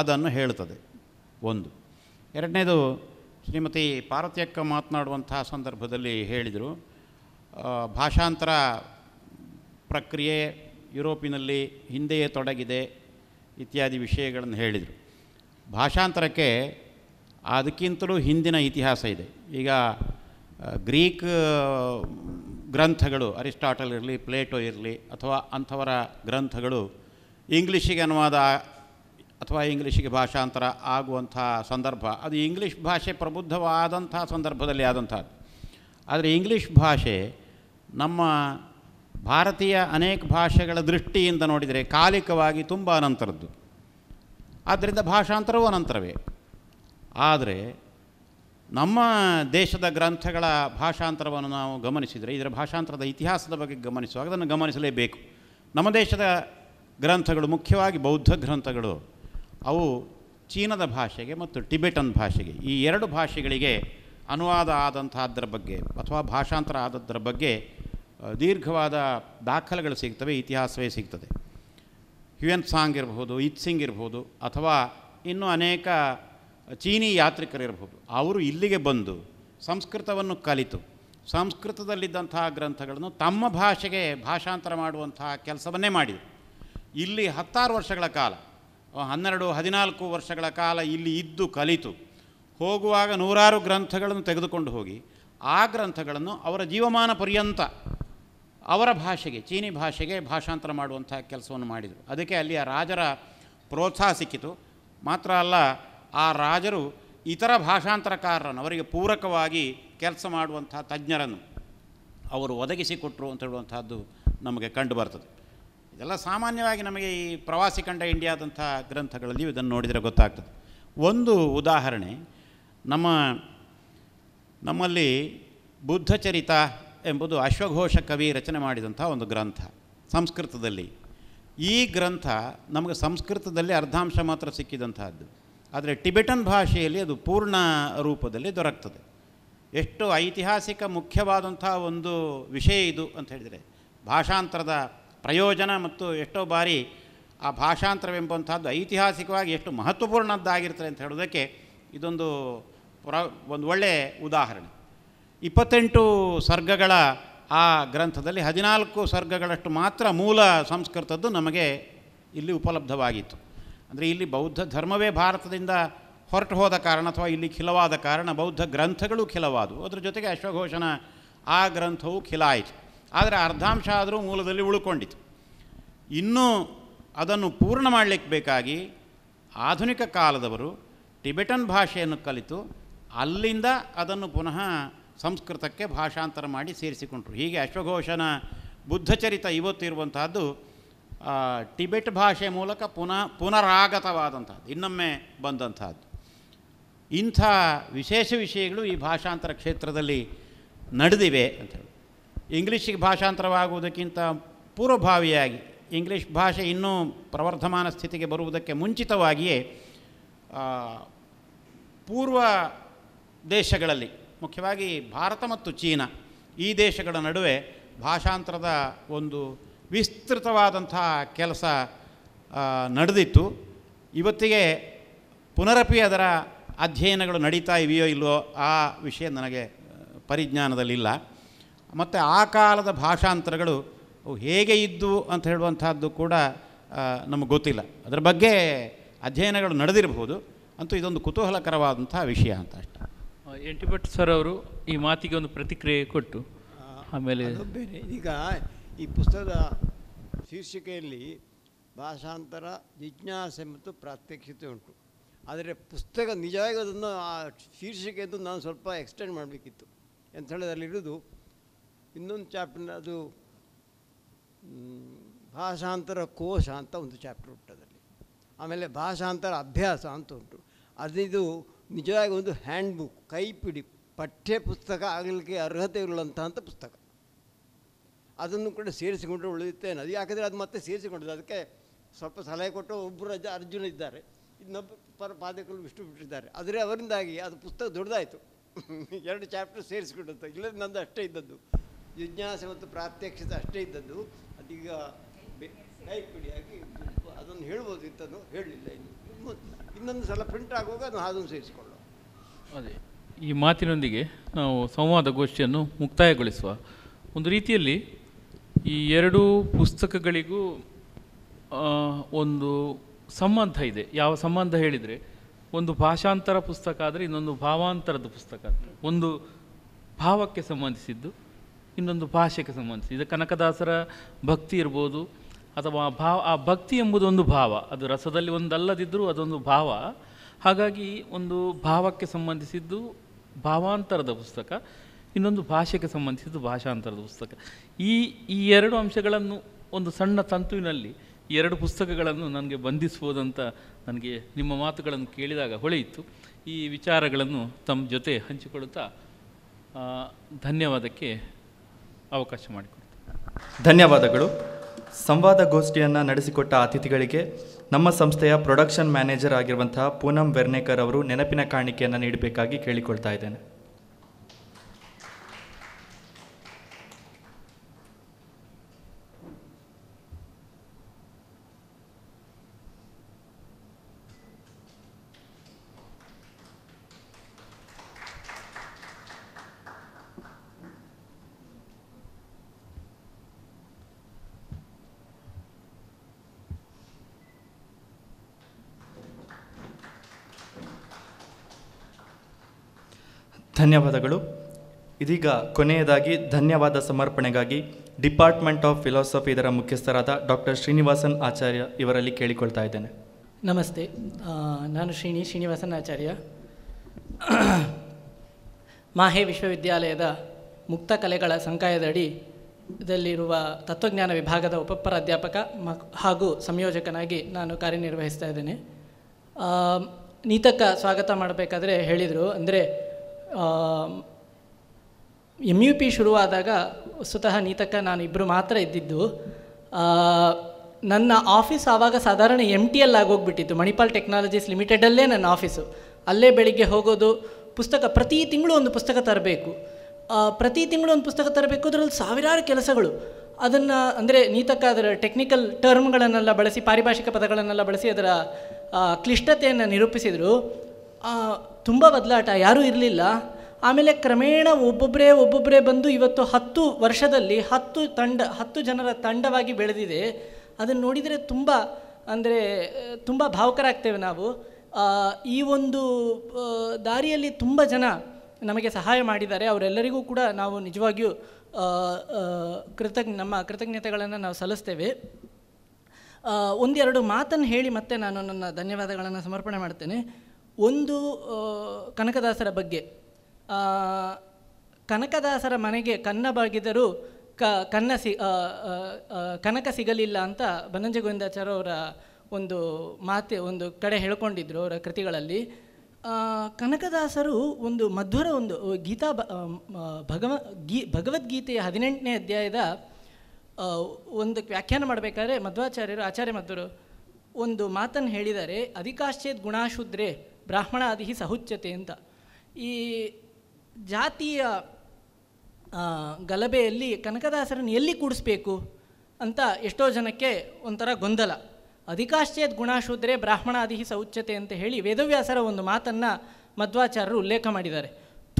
ಅದನ್ನು ಹೇಳ್ತದೆ ಒಂದು ಎರಡನೇದು ಶ್ರೀಮತಿ ಪಾರ್ವತಿಯಕ್ಕ ಮಾತನಾಡುವಂಥ ಸಂದರ್ಭದಲ್ಲಿ ಹೇಳಿದರು ಭಾಷಾಂತರ ಪ್ರಕ್ರಿಯೆ ಯುರೋಪಿನಲ್ಲಿ ಹಿಂದೆಯೇ ತೊಡಗಿದೆ ಇತ್ಯಾದಿ ವಿಷಯಗಳನ್ನು ಹೇಳಿದರು ಭಾಷಾಂತರಕ್ಕೆ ಅದಕ್ಕಿಂತಲೂ ಹಿಂದಿನ ಇತಿಹಾಸ ಇದೆ ಈಗ ಗ್ರೀಕ್ ಗ್ರಂಥಗಳು ಅರಿಸ್ಟಾಟಲ್ ಇರಲಿ ಪ್ಲೇಟೋ ಇರಲಿ ಅಥವಾ ಅಂಥವರ ಗ್ರಂಥಗಳು ಇಂಗ್ಲೀಷಿಗೆ ಅನುವಾದ ಅಥವಾ ಇಂಗ್ಲೀಷಿಗೆ ಭಾಷಾಂತರ ಆಗುವಂಥ ಸಂದರ್ಭ ಅದು ಇಂಗ್ಲೀಷ್ ಭಾಷೆ ಪ್ರಬುದ್ಧವಾದಂಥ ಸಂದರ್ಭದಲ್ಲಿ ಆದಂಥ ಆದರೆ ಇಂಗ್ಲೀಷ್ ಭಾಷೆ ನಮ್ಮ ಭಾರತೀಯ ಅನೇಕ ಭಾಷೆಗಳ ದೃಷ್ಟಿಯಿಂದ ನೋಡಿದರೆ ಕಾಲಿಕವಾಗಿ ತುಂಬ ಅನಂತರದ್ದು ಆದ್ದರಿಂದ ಭಾಷಾಂತರವೂ ಅನಂತರವೇ ಆದರೆ ನಮ್ಮ ದೇಶದ ಗ್ರಂಥಗಳ ಭಾಷಾಂತರವನ್ನು ನಾವು ಗಮನಿಸಿದರೆ ಇದರ ಭಾಷಾಂತರದ ಇತಿಹಾಸದ ಬಗ್ಗೆ ಗಮನಿಸುವಾಗ ಅದನ್ನು ಗಮನಿಸಲೇಬೇಕು ನಮ್ಮ ದೇಶದ ಗ್ರಂಥಗಳು ಮುಖ್ಯವಾಗಿ ಬೌದ್ಧ ಗ್ರಂಥಗಳು ಅವು ಚೀನದ ಭಾಷೆಗೆ ಮತ್ತು ಟಿಬೆಟನ್ ಭಾಷೆಗೆ ಈ ಎರಡು ಭಾಷೆಗಳಿಗೆ ಅನುವಾದ ಆದಂತಹದ್ದರ ಬಗ್ಗೆ ಅಥವಾ ಭಾಷಾಂತರ ಆದದ್ದರ ಬಗ್ಗೆ ದೀರ್ಘವಾದ ದಾಖಲೆಗಳು ಸಿಗ್ತವೆ ಇತಿಹಾಸವೇ ಸಿಗ್ತದೆ ಹ್ಯುಯನ್ ಸಾಂಗ್ ಇರಬಹುದು ಇತ್ಸಿಂಗ್ ಇರಬಹುದು ಅಥವಾ ಇನ್ನೂ ಅನೇಕ ಚೀನಿ ಯಾತ್ರಿಕರಿರಬಹುದು ಅವರು ಇಲ್ಲಿಗೆ ಬಂದು ಸಂಸ್ಕೃತವನ್ನು ಕಲಿತು ಸಂಸ್ಕೃತದಲ್ಲಿದ್ದಂತಹ ಗ್ರಂಥಗಳನ್ನು ತಮ್ಮ ಭಾಷೆಗೆ ಭಾಷಾಂತರ ಮಾಡುವಂತಹ ಕೆಲಸವನ್ನೇ ಮಾಡಿದರು ಇಲ್ಲಿ ಹತ್ತಾರು ವರ್ಷಗಳ ಕಾಲ ಹನ್ನೆರಡು ಹದಿನಾಲ್ಕು ವರ್ಷಗಳ ಕಾಲ ಇಲ್ಲಿ ಇದ್ದು ಕಲಿತು ಹೋಗುವಾಗ ನೂರಾರು ಗ್ರಂಥಗಳನ್ನು ತೆಗೆದುಕೊಂಡು ಹೋಗಿ ಆ ಗ್ರಂಥಗಳನ್ನು ಅವರ ಜೀವಮಾನ ಪರ್ಯಂತ ಅವರ ಭಾಷೆಗೆ ಚೀನಿ ಭಾಷೆಗೆ ಭಾಷಾಂತರ ಮಾಡುವಂಥ ಕೆಲಸವನ್ನು ಮಾಡಿದರು ಅದಕ್ಕೆ ಅಲ್ಲಿಯ ರಾಜರ ಪ್ರೋತ್ಸಾಹ ಸಿಕ್ಕಿತು ಮಾತ್ರ ಅಲ್ಲ ಆ ರಾಜರು ಇತರ ಭಾಷಾಂತರಕಾರರನ್ನು ಅವರಿಗೆ ಪೂರಕವಾಗಿ ಕೆಲಸ ಮಾಡುವಂಥ ತಜ್ಞರನ್ನು ಅವರು ಒದಗಿಸಿಕೊಟ್ರು ಅಂತ ಹೇಳುವಂಥದ್ದು ನಮಗೆ ಕಂಡು ಬರ್ತದೆ ಇದೆಲ್ಲ ಸಾಮಾನ್ಯವಾಗಿ ನಮಗೆ ಈ ಪ್ರವಾಸಿ ಕಂಡ ಇಂಡಿಯಾದಂಥ ಗ್ರಂಥಗಳಲ್ಲಿ ಇದನ್ನು ನೋಡಿದರೆ ಗೊತ್ತಾಗ್ತದೆ ಒಂದು ಉದಾಹರಣೆ ನಮ್ಮ ನಮ್ಮಲ್ಲಿ ಬುದ್ಧಚರಿತ ಎಂಬುದು ಅಶ್ವಘೋಷ ಕವಿ ರಚನೆ ಮಾಡಿದಂಥ ಒಂದು ಗ್ರಂಥ ಸಂಸ್ಕೃತದಲ್ಲಿ ಈ ಗ್ರಂಥ ನಮಗೆ ಸಂಸ್ಕೃತದಲ್ಲಿ ಅರ್ಧಾಂಶ ಮಾತ್ರ ಸಿಕ್ಕಿದಂಥದ್ದು ಆದರೆ ಟಿಬೆಟನ್ ಭಾಷೆಯಲ್ಲಿ ಅದು ಪೂರ್ಣ ರೂಪದಲ್ಲಿ ದೊರಕ್ತದೆ ಎಷ್ಟು ಐತಿಹಾಸಿಕ ಮುಖ್ಯವಾದಂಥ ಒಂದು ವಿಷಯ ಇದು ಅಂತ ಹೇಳಿದರೆ ಭಾಷಾಂತರದ ಪ್ರಯೋಜನ ಮತ್ತು ಎಷ್ಟೋ ಬಾರಿ ಆ ಭಾಷಾಂತರವೆಂಬಂಥದ್ದು ಐತಿಹಾಸಿಕವಾಗಿ ಎಷ್ಟು ಮಹತ್ವಪೂರ್ಣದ್ದಾಗಿರ್ತದೆ ಅಂತ ಹೇಳೋದಕ್ಕೆ ಇದೊಂದು ಪ್ರ ಒಂದು ಒಳ್ಳೆಯ ಉದಾಹರಣೆ ಇಪ್ಪತ್ತೆಂಟು ಸರ್ಗಗಳ ಆ ಗ್ರಂಥದಲ್ಲಿ ಹದಿನಾಲ್ಕು ಸ್ವರ್ಗಗಳಷ್ಟು ಮಾತ್ರ ಮೂಲ ಸಂಸ್ಕೃತದ್ದು ನಮಗೆ ಇಲ್ಲಿ ಉಪಲಬ್ಧವಾಗಿತ್ತು ಅಂದರೆ ಇಲ್ಲಿ ಬೌದ್ಧ ಧರ್ಮವೇ ಭಾರತದಿಂದ ಹೊರಟು ಹೋದ ಕಾರಣ ಅಥವಾ ಇಲ್ಲಿ ಖಿಲವಾದ ಕಾರಣ ಬೌದ್ಧ ಗ್ರಂಥಗಳು ಖಿಲವಾದವು ಅದರ ಜೊತೆಗೆ ಅಶ್ವಘೋಷನ ಆ ಗ್ರಂಥವು ಖಿಲಾಯಿತು ಆದರೆ ಅರ್ಧಾಂಶ ಆದರೂ ಮೂಲದಲ್ಲಿ ಉಳ್ಕೊಂಡಿತು ಇನ್ನೂ ಅದನ್ನು ಪೂರ್ಣ ಮಾಡಲಿಕ್ಕೆ ಬೇಕಾಗಿ ಆಧುನಿಕ ಕಾಲದವರು ಟಿಬೆಟನ್ ಭಾಷೆಯನ್ನು ಕಲಿತು ಅಲ್ಲಿಂದ ಅದನ್ನು ಪುನಃ ಸಂಸ್ಕೃತಕ್ಕೆ ಭಾಷಾಂತರ ಮಾಡಿ ಸೇರಿಸಿಕೊಂಡರು ಹೀಗೆ ಅಶ್ವಘೋಷನ ಬುದ್ಧಚರಿತ ಇವತ್ತಿರುವಂತಹದ್ದು ಟಿಬೆಟ್ ಭಾಷೆ ಮೂಲಕ ಪುನಃ ಪುನರಾಗತವಾದಂಥದ್ದು ಇನ್ನೊಮ್ಮೆ ಬಂದಂಥದ್ದು ಇಂಥ ವಿಶೇಷ ವಿಷಯಗಳು ಈ ಭಾಷಾಂತರ ಕ್ಷೇತ್ರದಲ್ಲಿ ನಡೆದಿವೆ ಅಂಥೇಳಿ ಇಂಗ್ಲೀಷಿಗೆ ಭಾಷಾಂತರವಾಗುವುದಕ್ಕಿಂತ ಪೂರ್ವಭಾವಿಯಾಗಿ ಇಂಗ್ಲೀಷ್ ಭಾಷೆ ಇನ್ನೂ ಪ್ರವರ್ಧಮಾನ ಸ್ಥಿತಿಗೆ ಬರುವುದಕ್ಕೆ ಮುಂಚಿತವಾಗಿಯೇ ಪೂರ್ವ ದೇಶಗಳಲ್ಲಿ ಮುಖ್ಯವಾಗಿ ಭಾರತ ಮತ್ತು ಚೀನಾ ಈ ದೇಶಗಳ ನಡುವೆ ಭಾಷಾಂತರದ ಒಂದು ವಿಸ್ತೃತವಾದಂಥ ಕೆಲಸ ನಡೆದಿತ್ತು ಇವತ್ತಿಗೆ ಪುನರಪಿ ಅದರ ಅಧ್ಯಯನಗಳು ನಡೀತಾ ಇವೆಯೋ ಇಲ್ಲವೋ ಆ ವಿಷಯ ನನಗೆ ಪರಿಜ್ಞಾನದಲ್ಲಿಲ್ಲ ಮತ್ತು ಆ ಕಾಲದ ಭಾಷಾಂತರಗಳು ಹೇಗೆ ಇದ್ದವು ಅಂತ ಹೇಳುವಂಥದ್ದು ಕೂಡ ನಮಗೆ ಗೊತ್ತಿಲ್ಲ ಅದರ ಬಗ್ಗೆ ಅಧ್ಯಯನಗಳು ನಡೆದಿರಬಹುದು ಅಂತೂ ಇದೊಂದು ಕುತೂಹಲಕರವಾದಂಥ ವಿಷಯ ಅಂತ ಅಷ್ಟೆ ಎಂಟಿಭಟ್ ಸರ್ ಅವರು ಈ ಮಾತಿಗೆ ಒಂದು ಪ್ರತಿಕ್ರಿಯೆ ಕೊಟ್ಟು ಆಮೇಲೆ ಬೇರೆ ಈಗ ಈ ಪುಸ್ತಕದ ಶೀರ್ಷಿಕೆಯಲ್ಲಿ ಭಾಷಾಂತರ ಜಿಜ್ಞಾಸೆ ಮತ್ತು ಪ್ರಾತ್ಯಕ್ಷತೆ ಉಂಟು ಆದರೆ ಪುಸ್ತಕ ನಿಜವಾಗಿ ಅದನ್ನು ಆ ಶೀರ್ಷಿಕೆಯದು ನಾನು ಸ್ವಲ್ಪ ಎಕ್ಸ್ಟೆಂಡ್ ಮಾಡಬೇಕಿತ್ತು ಅಂತ ಹೇಳಿದಲ್ಲಿರೋದು ಇನ್ನೊಂದು ಚಾಪ್ಟರ್ ಅದು ಭಾಷಾಂತರ ಕೋಶ ಅಂತ ಒಂದು ಚಾಪ್ಟರ್ ಅದರಲ್ಲಿ ಆಮೇಲೆ ಭಾಷಾಂತರ ಅಭ್ಯಾಸ ಅಂತ ಉಂಟು ಅದಿದು ನಿಜವಾಗಿ ಒಂದು ಹ್ಯಾಂಡ್ ಬುಕ್ ಕೈಪಿಡಿ ಪಠ್ಯ ಪುಸ್ತಕ ಆಗಲಿಕ್ಕೆ ಅರ್ಹತೆ ಇರುವಂತಹ ಪುಸ್ತಕ ಅದನ್ನು ಕೂಡ ಸೇರಿಸಿಕೊಂಡು ಉಳಿಯುತ್ತೇನೆ ಅದು ಯಾಕಂದರೆ ಅದು ಮತ್ತೆ ಸೇರಿಸಿಕೊಂಡಿದೆ ಅದಕ್ಕೆ ಸ್ವಲ್ಪ ಸಲಹೆ ಕೊಟ್ಟು ಒಬ್ಬರು ಅಜ್ಜ ಅರ್ಜುನ ಇದ್ದಾರೆ ಇನ್ನೊಬ್ಬ ಪರ ಪಾದಕರು ವಿಷ್ಣು ಬಿಟ್ಟಿದ್ದಾರೆ ಆದರೆ ಅವರಿಂದಾಗಿ ಅದು ಪುಸ್ತಕ ದೊಡ್ಡದಾಯಿತು ಎರಡು ಚಾಪ್ಟರ್ ಸೇರಿಸಿಕೊಂಡಂತ ಇಲ್ಲದ ನಂದು ಅಷ್ಟೇ ಇದ್ದದ್ದು ಜಿಜ್ಞಾಸೆ ಮತ್ತು ಪ್ರಾತ್ಯಕ್ಷತೆ ಅಷ್ಟೇ ಇದ್ದದ್ದು ಅದೀಗ ಕೈ ಪುಡಿಯಾಗಿ ಅದನ್ನು ಹೇಳ್ಬೋದು ಹೇಳಲಿಲ್ಲ ಇನ್ನು ಇನ್ನೊಂದು ಸಲ ಪ್ರಿಂಟ್ ಆಗುವಾಗ ಅದನ್ನು ಅದನ್ನು ಸೇರಿಸಿಕೊಳ್ಳೋ ಅದೇ ಈ ಮಾತಿನೊಂದಿಗೆ ನಾವು ಸಂವಾದ ಗೋಷ್ಠಿಯನ್ನು ಮುಕ್ತಾಯಗೊಳಿಸುವ ಒಂದು ರೀತಿಯಲ್ಲಿ ಈ ಎರಡೂ ಪುಸ್ತಕಗಳಿಗೂ ಒಂದು ಸಂಬಂಧ ಇದೆ ಯಾವ ಸಂಬಂಧ ಹೇಳಿದರೆ ಒಂದು ಭಾಷಾಂತರ ಪುಸ್ತಕ ಆದರೆ ಇನ್ನೊಂದು ಭಾವಾಂತರದ ಪುಸ್ತಕ ಒಂದು ಭಾವಕ್ಕೆ ಸಂಬಂಧಿಸಿದ್ದು ಇನ್ನೊಂದು ಭಾಷೆಗೆ ಸಂಬಂಧಿಸಿದ್ದು ಇದು ಕನಕದಾಸರ ಭಕ್ತಿ ಇರ್ಬೋದು ಅಥವಾ ಭಾವ ಆ ಭಕ್ತಿ ಎಂಬುದೊಂದು ಭಾವ ಅದು ರಸದಲ್ಲಿ ಒಂದಲ್ಲದಿದ್ದರೂ ಅದೊಂದು ಭಾವ ಹಾಗಾಗಿ ಒಂದು ಭಾವಕ್ಕೆ ಸಂಬಂಧಿಸಿದ್ದು ಭಾವಾಂತರದ ಪುಸ್ತಕ ಇನ್ನೊಂದು ಭಾಷೆಗೆ ಸಂಬಂಧಿಸಿದ್ದು ಭಾಷಾಂತರದ ಪುಸ್ತಕ ಈ ಈ ಎರಡು ಅಂಶಗಳನ್ನು ಒಂದು ಸಣ್ಣ ತಂತುವಿನಲ್ಲಿ ಈ ಎರಡು ಪುಸ್ತಕಗಳನ್ನು ನನಗೆ ಬಂಧಿಸ್ಬೋದಂತ ನನಗೆ ನಿಮ್ಮ ಮಾತುಗಳನ್ನು ಕೇಳಿದಾಗ ಹೊಳೆಯಿತು ಈ ವಿಚಾರಗಳನ್ನು ತಮ್ಮ ಜೊತೆ ಹಂಚಿಕೊಳ್ಳುತ್ತಾ ಧನ್ಯವಾದಕ್ಕೆ ಅವಕಾಶ ಮಾಡಿಕೊಡ್ತೀನಿ ಧನ್ಯವಾದಗಳು ಸಂವಾದ ಗೋಷ್ಠಿಯನ್ನು ನಡೆಸಿಕೊಟ್ಟ ಅತಿಥಿಗಳಿಗೆ ನಮ್ಮ ಸಂಸ್ಥೆಯ ಪ್ರೊಡಕ್ಷನ್ ಮ್ಯಾನೇಜರ್ ಆಗಿರುವಂತಹ ಪೂನಂ ವೆರ್ನೇಕರ್ ಅವರು ನೆನಪಿನ ಕಾಣಿಕೆಯನ್ನು ನೀಡಬೇಕಾಗಿ ಕೇಳಿಕೊಳ್ತಾ ಇದ್ದೇನೆ ಧನ್ಯವಾದಗಳು ಇದೀಗ ಕೊನೆಯದಾಗಿ ಧನ್ಯವಾದ ಸಮರ್ಪಣೆಗಾಗಿ ಡಿಪಾರ್ಟ್ಮೆಂಟ್ ಆಫ್ ಫಿಲಾಸಫಿ ಇದರ ಮುಖ್ಯಸ್ಥರಾದ ಡಾಕ್ಟರ್ ಶ್ರೀನಿವಾಸನ್ ಆಚಾರ್ಯ ಇವರಲ್ಲಿ ಕೇಳಿಕೊಳ್ತಾ ಇದ್ದೇನೆ ನಮಸ್ತೆ ನಾನು ಶ್ರೀನಿ ಶ್ರೀನಿವಾಸನ್ ಆಚಾರ್ಯ ಮಾಹೆ ವಿಶ್ವವಿದ್ಯಾಲಯದ ಮುಕ್ತ ಕಲೆಗಳ ಸಂಕಾಯದಡಿ ಇದರಲ್ಲಿರುವ ತತ್ವಜ್ಞಾನ ವಿಭಾಗದ ಉಪಪ್ರಾಧ್ಯಾಪಕ ಮ ಹಾಗೂ ಸಂಯೋಜಕನಾಗಿ ನಾನು ಕಾರ್ಯನಿರ್ವಹಿಸ್ತಾ ಇದ್ದೇನೆ ನೀತಕ್ಕ ಸ್ವಾಗತ ಮಾಡಬೇಕಾದ್ರೆ ಹೇಳಿದರು ಅಂದರೆ ಎಮ್ ಯು ಪಿ ಶುರುವಾದಾಗ ಸ್ವತಃ ನೀತಕ್ಕ ನಾನು ಇಬ್ಬರು ಮಾತ್ರ ಇದ್ದಿದ್ದು ನನ್ನ ಆಫೀಸ್ ಆವಾಗ ಸಾಧಾರಣ ಎಮ್ ಟಿ ಎಲ್ ಆಗೋಗ್ಬಿಟ್ಟಿತ್ತು ಮಣಿಪಾಲ್ ಟೆಕ್ನಾಲಜೀಸ್ ಲಿಮಿಟೆಡಲ್ಲೇ ನನ್ನ ಆಫೀಸು ಅಲ್ಲೇ ಬೆಳಿಗ್ಗೆ ಹೋಗೋದು ಪುಸ್ತಕ ಪ್ರತಿ ತಿಂಗಳು ಒಂದು ಪುಸ್ತಕ ತರಬೇಕು ಪ್ರತಿ ತಿಂಗಳು ಒಂದು ಪುಸ್ತಕ ತರಬೇಕು ಅದರಲ್ಲಿ ಸಾವಿರಾರು ಕೆಲಸಗಳು ಅದನ್ನು ಅಂದರೆ ನೀತಕ್ಕ ಅದರ ಟೆಕ್ನಿಕಲ್ ಟರ್ಮ್ಗಳನ್ನೆಲ್ಲ ಬಳಸಿ ಪಾರಿಭಾಷಿಕ ಪದಗಳನ್ನೆಲ್ಲ ಬಳಸಿ ಅದರ ಕ್ಲಿಷ್ಟತೆಯನ್ನು ನಿರೂಪಿಸಿದರು ತುಂಬ ಬದಲಾಟ ಯಾರೂ ಇರಲಿಲ್ಲ ಆಮೇಲೆ ಕ್ರಮೇಣ ಒಬ್ಬೊಬ್ಬರೇ ಒಬ್ಬೊಬ್ಬರೇ ಬಂದು ಇವತ್ತು ಹತ್ತು ವರ್ಷದಲ್ಲಿ ಹತ್ತು ತಂಡ ಹತ್ತು ಜನರ ತಂಡವಾಗಿ ಬೆಳೆದಿದೆ ಅದನ್ನು ನೋಡಿದರೆ ತುಂಬ ಅಂದರೆ ತುಂಬ ಭಾವಕರಾಗ್ತೇವೆ ನಾವು ಈ ಒಂದು ದಾರಿಯಲ್ಲಿ ತುಂಬ ಜನ ನಮಗೆ ಸಹಾಯ ಮಾಡಿದ್ದಾರೆ ಅವರೆಲ್ಲರಿಗೂ ಕೂಡ ನಾವು ನಿಜವಾಗಿಯೂ ಕೃತಜ್ಞ ನಮ್ಮ ಕೃತಜ್ಞತೆಗಳನ್ನು ನಾವು ಸಲ್ಲಿಸ್ತೇವೆ ಒಂದೆರಡು ಮಾತನ್ನು ಹೇಳಿ ಮತ್ತೆ ನಾನು ನನ್ನ ಧನ್ಯವಾದಗಳನ್ನು ಸಮರ್ಪಣೆ ಮಾಡ್ತೇನೆ ಒಂದು ಕನಕದಾಸರ ಬಗ್ಗೆ ಕನಕದಾಸರ ಮನೆಗೆ ಕನ್ನ ಬಾಗಿದರೂ ಕ ಕನ್ನ ಸಿ ಕನಕ ಸಿಗಲಿಲ್ಲ ಅಂತ ಬನಂಜ ಗೋವಿಂದಾಚಾರ್ಯ ಅವರ ಒಂದು ಮಾತೆ ಒಂದು ಕಡೆ ಹೇಳ್ಕೊಂಡಿದ್ರು ಅವರ ಕೃತಿಗಳಲ್ಲಿ ಕನಕದಾಸರು ಒಂದು ಮಧುರ ಒಂದು ಗೀತಾ ಭಗವ ಗೀ ಭಗವದ್ಗೀತೆಯ ಹದಿನೆಂಟನೇ ಅಧ್ಯಾಯದ ಒಂದು ವ್ಯಾಖ್ಯಾನ ಮಾಡಬೇಕಾದ್ರೆ ಮಧ್ವಾಚಾರ್ಯರು ಆಚಾರ್ಯ ಮಧ್ವರು ಒಂದು ಮಾತನ್ನು ಹೇಳಿದರೆ ಅಧಿಕಾಶ್ಚೇತ್ ಗುಣಾಶುದ್ರೆ ಬ್ರಾಹ್ಮಣಾದಿ ಸಹುಚ್ಯತೆ ಅಂತ ಈ ಜಾತಿಯ ಗಲಭೆಯಲ್ಲಿ ಕನಕದಾಸರನ್ನು ಎಲ್ಲಿ ಕೂಡಿಸ್ಬೇಕು ಅಂತ ಎಷ್ಟೋ ಜನಕ್ಕೆ ಒಂಥರ ಗೊಂದಲ ಅಧಿಕಾಶ್ಚೇತ್ ಗುಣಾಶೂದ್ರೆ ಬ್ರಾಹ್ಮಣಾದಿ ಸೌಚ್ಯತೆ ಅಂತ ಹೇಳಿ ವೇದವ್ಯಾಸರ ಒಂದು ಮಾತನ್ನು ಮಧ್ವಾಚಾರ್ಯರು ಉಲ್ಲೇಖ ಮಾಡಿದ್ದಾರೆ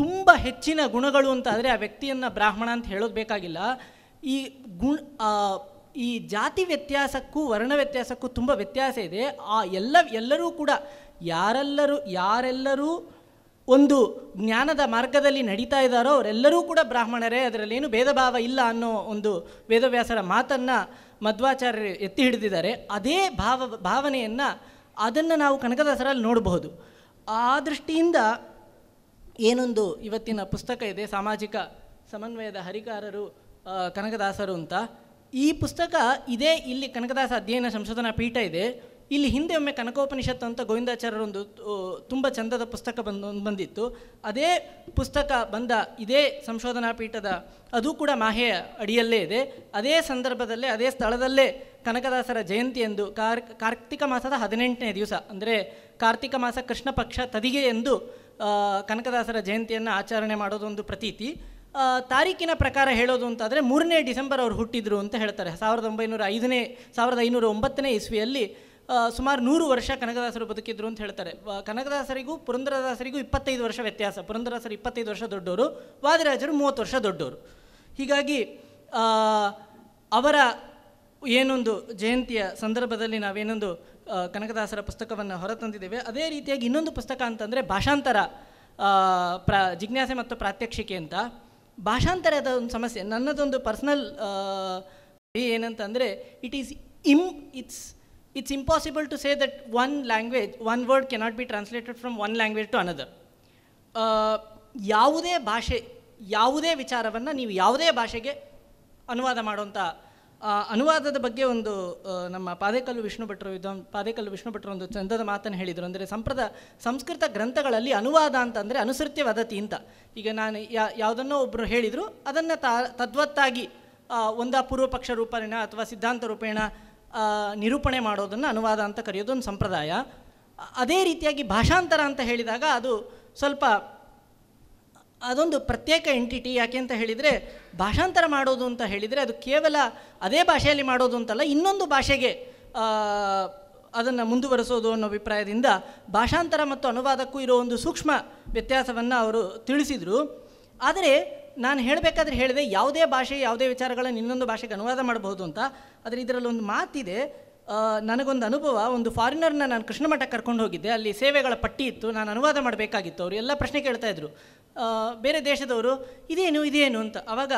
ತುಂಬ ಹೆಚ್ಚಿನ ಗುಣಗಳು ಅಂತ ಆದರೆ ಆ ವ್ಯಕ್ತಿಯನ್ನು ಬ್ರಾಹ್ಮಣ ಅಂತ ಹೇಳೋದು ಬೇಕಾಗಿಲ್ಲ ಈ ಗುಣ ಈ ಜಾತಿ ವ್ಯತ್ಯಾಸಕ್ಕೂ ವರ್ಣ ವ್ಯತ್ಯಾಸಕ್ಕೂ ತುಂಬ ವ್ಯತ್ಯಾಸ ಇದೆ ಆ ಎಲ್ಲ ಎಲ್ಲರೂ ಕೂಡ ಯಾರೆಲ್ಲರೂ ಯಾರೆಲ್ಲರೂ ಒಂದು ಜ್ಞಾನದ ಮಾರ್ಗದಲ್ಲಿ ನಡೀತಾ ಇದ್ದಾರೋ ಅವರೆಲ್ಲರೂ ಕೂಡ ಬ್ರಾಹ್ಮಣರೇ ಅದರಲ್ಲಿ ಏನು ಭೇದ ಭಾವ ಇಲ್ಲ ಅನ್ನೋ ಒಂದು ವೇದವ್ಯಾಸರ ಮಾತನ್ನು ಮಧ್ವಾಚಾರ್ಯರು ಎತ್ತಿ ಹಿಡಿದಿದ್ದಾರೆ ಅದೇ ಭಾವ ಭಾವನೆಯನ್ನು ಅದನ್ನು ನಾವು ಕನಕದಾಸರಲ್ಲಿ ನೋಡಬಹುದು ಆ ದೃಷ್ಟಿಯಿಂದ ಏನೊಂದು ಇವತ್ತಿನ ಪುಸ್ತಕ ಇದೆ ಸಾಮಾಜಿಕ ಸಮನ್ವಯದ ಹರಿಕಾರರು ಕನಕದಾಸರು ಅಂತ ಈ ಪುಸ್ತಕ ಇದೇ ಇಲ್ಲಿ ಕನಕದಾಸ ಅಧ್ಯಯನ ಸಂಶೋಧನಾ ಪೀಠ ಇದೆ ಇಲ್ಲಿ ಹಿಂದೆ ಒಮ್ಮೆ ಕನಕೋಪನಿಷತ್ತು ಅಂತ ಗೋವಿಂದಾಚಾರ್ಯರೊಂದು ತುಂಬ ಚಂದದ ಪುಸ್ತಕ ಬಂದು ಬಂದಿತ್ತು ಅದೇ ಪುಸ್ತಕ ಬಂದ ಇದೇ ಸಂಶೋಧನಾ ಪೀಠದ ಅದು ಕೂಡ ಮಾಹೆಯ ಅಡಿಯಲ್ಲೇ ಇದೆ ಅದೇ ಸಂದರ್ಭದಲ್ಲೇ ಅದೇ ಸ್ಥಳದಲ್ಲೇ ಕನಕದಾಸರ ಜಯಂತಿ ಎಂದು ಕಾರ್ ಕಾರ್ತಿಕ ಮಾಸದ ಹದಿನೆಂಟನೇ ದಿವಸ ಅಂದರೆ ಕಾರ್ತಿಕ ಮಾಸ ಕೃಷ್ಣ ಪಕ್ಷ ತದಿಗೆ ಎಂದು ಕನಕದಾಸರ ಜಯಂತಿಯನ್ನು ಆಚರಣೆ ಮಾಡೋದೊಂದು ಪ್ರತೀತಿ ತಾರೀಕಿನ ಪ್ರಕಾರ ಹೇಳೋದು ಅಂತಾದರೆ ಮೂರನೇ ಡಿಸೆಂಬರ್ ಅವರು ಹುಟ್ಟಿದ್ರು ಅಂತ ಹೇಳ್ತಾರೆ ಸಾವಿರದ ಒಂಬೈನೂರ ಐದನೇ ಸಾವಿರದ ಐನೂರ ಒಂಬತ್ತನೇ ಇಸ್ವಿಯಲ್ಲಿ ಸುಮಾರು ನೂರು ವರ್ಷ ಕನಕದಾಸರು ಬದುಕಿದ್ರು ಅಂತ ಹೇಳ್ತಾರೆ ಕನಕದಾಸರಿಗೂ ಪುರಂದರದಾಸರಿಗೂ ಇಪ್ಪತ್ತೈದು ವರ್ಷ ವ್ಯತ್ಯಾಸ ಪುರಂದರದಾಸರು ಇಪ್ಪತ್ತೈದು ವರ್ಷ ದೊಡ್ಡವರು ವಾದಿರಾಜರು ಮೂವತ್ತು ವರ್ಷ ದೊಡ್ಡವರು ಹೀಗಾಗಿ ಅವರ ಏನೊಂದು ಜಯಂತಿಯ ಸಂದರ್ಭದಲ್ಲಿ ನಾವೇನೊಂದು ಕನಕದಾಸರ ಪುಸ್ತಕವನ್ನು ಹೊರತಂದಿದ್ದೇವೆ ಅದೇ ರೀತಿಯಾಗಿ ಇನ್ನೊಂದು ಪುಸ್ತಕ ಅಂತಂದರೆ ಭಾಷಾಂತರ ಪ್ರಾ ಜಿಜ್ಞಾಸೆ ಮತ್ತು ಪ್ರಾತ್ಯಕ್ಷಿಕೆ ಅಂತ ಭಾಷಾಂತರದ ಒಂದು ಸಮಸ್ಯೆ ನನ್ನದೊಂದು ಪರ್ಸ್ನಲ್ ಏನಂತಂದರೆ it is um it's it's impossible to say that one language one word cannot be translated from one language to another. Uh, ಯಾವುದೇ ಭಾಷೆ ಯಾವುದೇ ವಿಚಾರವನ್ನು ನೀವು ಯಾವುದೇ ಭಾಷೆಗೆ ಅನುವಾದ ಮಾಡುವಂಥ ಅನುವಾದದ ಬಗ್ಗೆ ಒಂದು ನಮ್ಮ ಪಾದೇಕಲ್ಲು ವಿಷ್ಣು ಭಟ್ರು ವಿದ್ವಾನ್ ಪಾದೇಕಲ್ಲು ವಿಷ್ಣು ಭಟ್ರು ಒಂದು ಚಂದದ ಮಾತನ್ನು ಹೇಳಿದರು ಅಂದರೆ ಸಂಪ್ರದ ಸಂಸ್ಕೃತ ಗ್ರಂಥಗಳಲ್ಲಿ ಅನುವಾದ ಅಂತಂದರೆ ಅನುಸೃತ್ಯ ವದತಿ ಅಂತ ಈಗ ನಾನು ಯಾ ಯಾವುದನ್ನೋ ಒಬ್ಬರು ಹೇಳಿದರು ಅದನ್ನು ತಾ ತದ್ವತ್ತಾಗಿ ಒಂದಾ ಪೂರ್ವಪಕ್ಷ ರೂಪೇಣ ಅಥವಾ ಸಿದ್ಧಾಂತ ರೂಪೇಣ ನಿರೂಪಣೆ ಮಾಡೋದನ್ನು ಅನುವಾದ ಅಂತ ಕರೆಯೋದೊಂದು ಸಂಪ್ರದಾಯ ಅದೇ ರೀತಿಯಾಗಿ ಭಾಷಾಂತರ ಅಂತ ಹೇಳಿದಾಗ ಅದು ಸ್ವಲ್ಪ ಅದೊಂದು ಪ್ರತ್ಯೇಕ ಎಂಟಿಟಿ ಯಾಕೆ ಅಂತ ಹೇಳಿದರೆ ಭಾಷಾಂತರ ಮಾಡೋದು ಅಂತ ಹೇಳಿದರೆ ಅದು ಕೇವಲ ಅದೇ ಭಾಷೆಯಲ್ಲಿ ಮಾಡೋದು ಅಂತಲ್ಲ ಇನ್ನೊಂದು ಭಾಷೆಗೆ ಅದನ್ನು ಮುಂದುವರೆಸೋದು ಅನ್ನೋ ಅಭಿಪ್ರಾಯದಿಂದ ಭಾಷಾಂತರ ಮತ್ತು ಅನುವಾದಕ್ಕೂ ಇರೋ ಒಂದು ಸೂಕ್ಷ್ಮ ವ್ಯತ್ಯಾಸವನ್ನು ಅವರು ತಿಳಿಸಿದರು ಆದರೆ ನಾನು ಹೇಳಬೇಕಾದ್ರೆ ಹೇಳಿದೆ ಯಾವುದೇ ಭಾಷೆ ಯಾವುದೇ ವಿಚಾರಗಳನ್ನು ಇನ್ನೊಂದು ಭಾಷೆಗೆ ಅನುವಾದ ಮಾಡಬಹುದು ಅಂತ ಆದರೆ ಇದರಲ್ಲಿ ಒಂದು ಮಾತಿದೆ ನನಗೊಂದು ಅನುಭವ ಒಂದು ಫಾರಿನರ್ನ ನಾನು ಕೃಷ್ಣ ಮಠಕ್ಕೆ ಕರ್ಕೊಂಡು ಹೋಗಿದ್ದೆ ಅಲ್ಲಿ ಸೇವೆಗಳ ಪಟ್ಟಿ ಇತ್ತು ನಾನು ಅನುವಾದ ಮಾಡಬೇಕಾಗಿತ್ತು ಅವರು ಎಲ್ಲ ಪ್ರಶ್ನೆ ಕೇಳ್ತಾ ಇದ್ರು ಬೇರೆ ದೇಶದವರು ಇದೇನು ಇದೇನು ಅಂತ ಆವಾಗ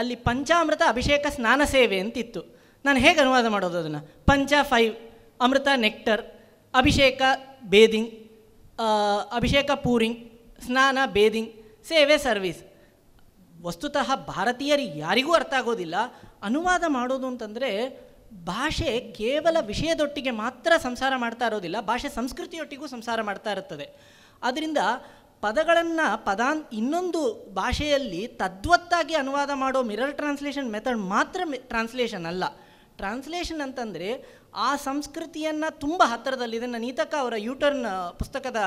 ಅಲ್ಲಿ ಪಂಚಾಮೃತ ಅಭಿಷೇಕ ಸ್ನಾನ ಸೇವೆ ಅಂತಿತ್ತು ನಾನು ಹೇಗೆ ಅನುವಾದ ಮಾಡೋದು ಅದನ್ನು ಪಂಚ ಫೈವ್ ಅಮೃತ ನೆಕ್ಟರ್ ಅಭಿಷೇಕ ಬೇದಿಂಗ್ ಅಭಿಷೇಕ ಪೂರಿಂಗ್ ಸ್ನಾನ ಬೇದಿಂಗ್ ಸೇವೆ ಸರ್ವಿಸ್ ವಸ್ತುತಃ ಭಾರತೀಯರಿಗೆ ಯಾರಿಗೂ ಅರ್ಥ ಆಗೋದಿಲ್ಲ ಅನುವಾದ ಮಾಡೋದು ಅಂತಂದರೆ ಭಾಷೆ ಕೇವಲ ವಿಷಯದೊಟ್ಟಿಗೆ ಮಾತ್ರ ಸಂಸಾರ ಮಾಡ್ತಾ ಇರೋದಿಲ್ಲ ಭಾಷೆ ಸಂಸ್ಕೃತಿಯೊಟ್ಟಿಗೂ ಸಂಸಾರ ಮಾಡ್ತಾ ಇರುತ್ತದೆ ಅದರಿಂದ ಪದಗಳನ್ನು ಪದಾನ್ ಇನ್ನೊಂದು ಭಾಷೆಯಲ್ಲಿ ತದ್ವತ್ತಾಗಿ ಅನುವಾದ ಮಾಡೋ ಮಿರರ್ ಟ್ರಾನ್ಸ್ಲೇಷನ್ ಮೆಥಡ್ ಮಾತ್ರ ಟ್ರಾನ್ಸ್ಲೇಷನ್ ಅಲ್ಲ ಟ್ರಾನ್ಸ್ಲೇಷನ್ ಅಂತಂದರೆ ಆ ಸಂಸ್ಕೃತಿಯನ್ನು ತುಂಬ ಹತ್ತಿರದಲ್ಲಿ ಇದನ್ನು ನೀತಕ್ಕ ಅವರ ಯೂಟರ್ನ್ ಪುಸ್ತಕದ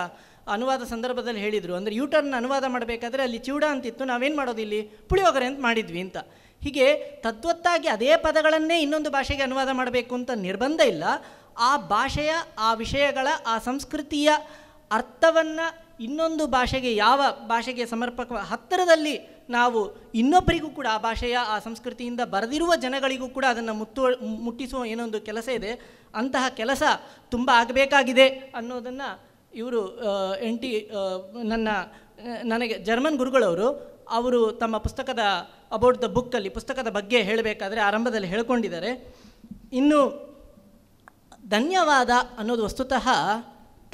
ಅನುವಾದ ಸಂದರ್ಭದಲ್ಲಿ ಹೇಳಿದರು ಅಂದರೆ ಯೂಟರ್ನ್ ಅನುವಾದ ಮಾಡಬೇಕಾದ್ರೆ ಅಲ್ಲಿ ಚೂಡ ಅಂತಿತ್ತು ನಾವೇನು ಮಾಡೋದು ಇಲ್ಲಿ ಪುಳಿಯೋಗರೆ ಅಂತ ಮಾಡಿದ್ವಿ ಅಂತ ಹೀಗೆ ತದ್ವತ್ತಾಗಿ ಅದೇ ಪದಗಳನ್ನೇ ಇನ್ನೊಂದು ಭಾಷೆಗೆ ಅನುವಾದ ಮಾಡಬೇಕು ಅಂತ ನಿರ್ಬಂಧ ಇಲ್ಲ ಆ ಭಾಷೆಯ ಆ ವಿಷಯಗಳ ಆ ಸಂಸ್ಕೃತಿಯ ಅರ್ಥವನ್ನು ಇನ್ನೊಂದು ಭಾಷೆಗೆ ಯಾವ ಭಾಷೆಗೆ ಸಮರ್ಪಕ ಹತ್ತಿರದಲ್ಲಿ ನಾವು ಇನ್ನೊಬ್ಬರಿಗೂ ಕೂಡ ಆ ಭಾಷೆಯ ಆ ಸಂಸ್ಕೃತಿಯಿಂದ ಬರೆದಿರುವ ಜನಗಳಿಗೂ ಕೂಡ ಅದನ್ನು ಮುತ್ತು ಮುಟ್ಟಿಸುವ ಏನೊಂದು ಕೆಲಸ ಇದೆ ಅಂತಹ ಕೆಲಸ ತುಂಬ ಆಗಬೇಕಾಗಿದೆ ಅನ್ನೋದನ್ನು ಇವರು ಎನ್ ಟಿ ನನ್ನ ನನಗೆ ಜರ್ಮನ್ ಗುರುಗಳವರು ಅವರು ತಮ್ಮ ಪುಸ್ತಕದ ಅಬೌಟ್ ದ ಬುಕ್ಕಲ್ಲಿ ಪುಸ್ತಕದ ಬಗ್ಗೆ ಹೇಳಬೇಕಾದ್ರೆ ಆರಂಭದಲ್ಲಿ ಹೇಳ್ಕೊಂಡಿದ್ದಾರೆ ಇನ್ನು ಧನ್ಯವಾದ ಅನ್ನೋದು ವಸ್ತುತಃ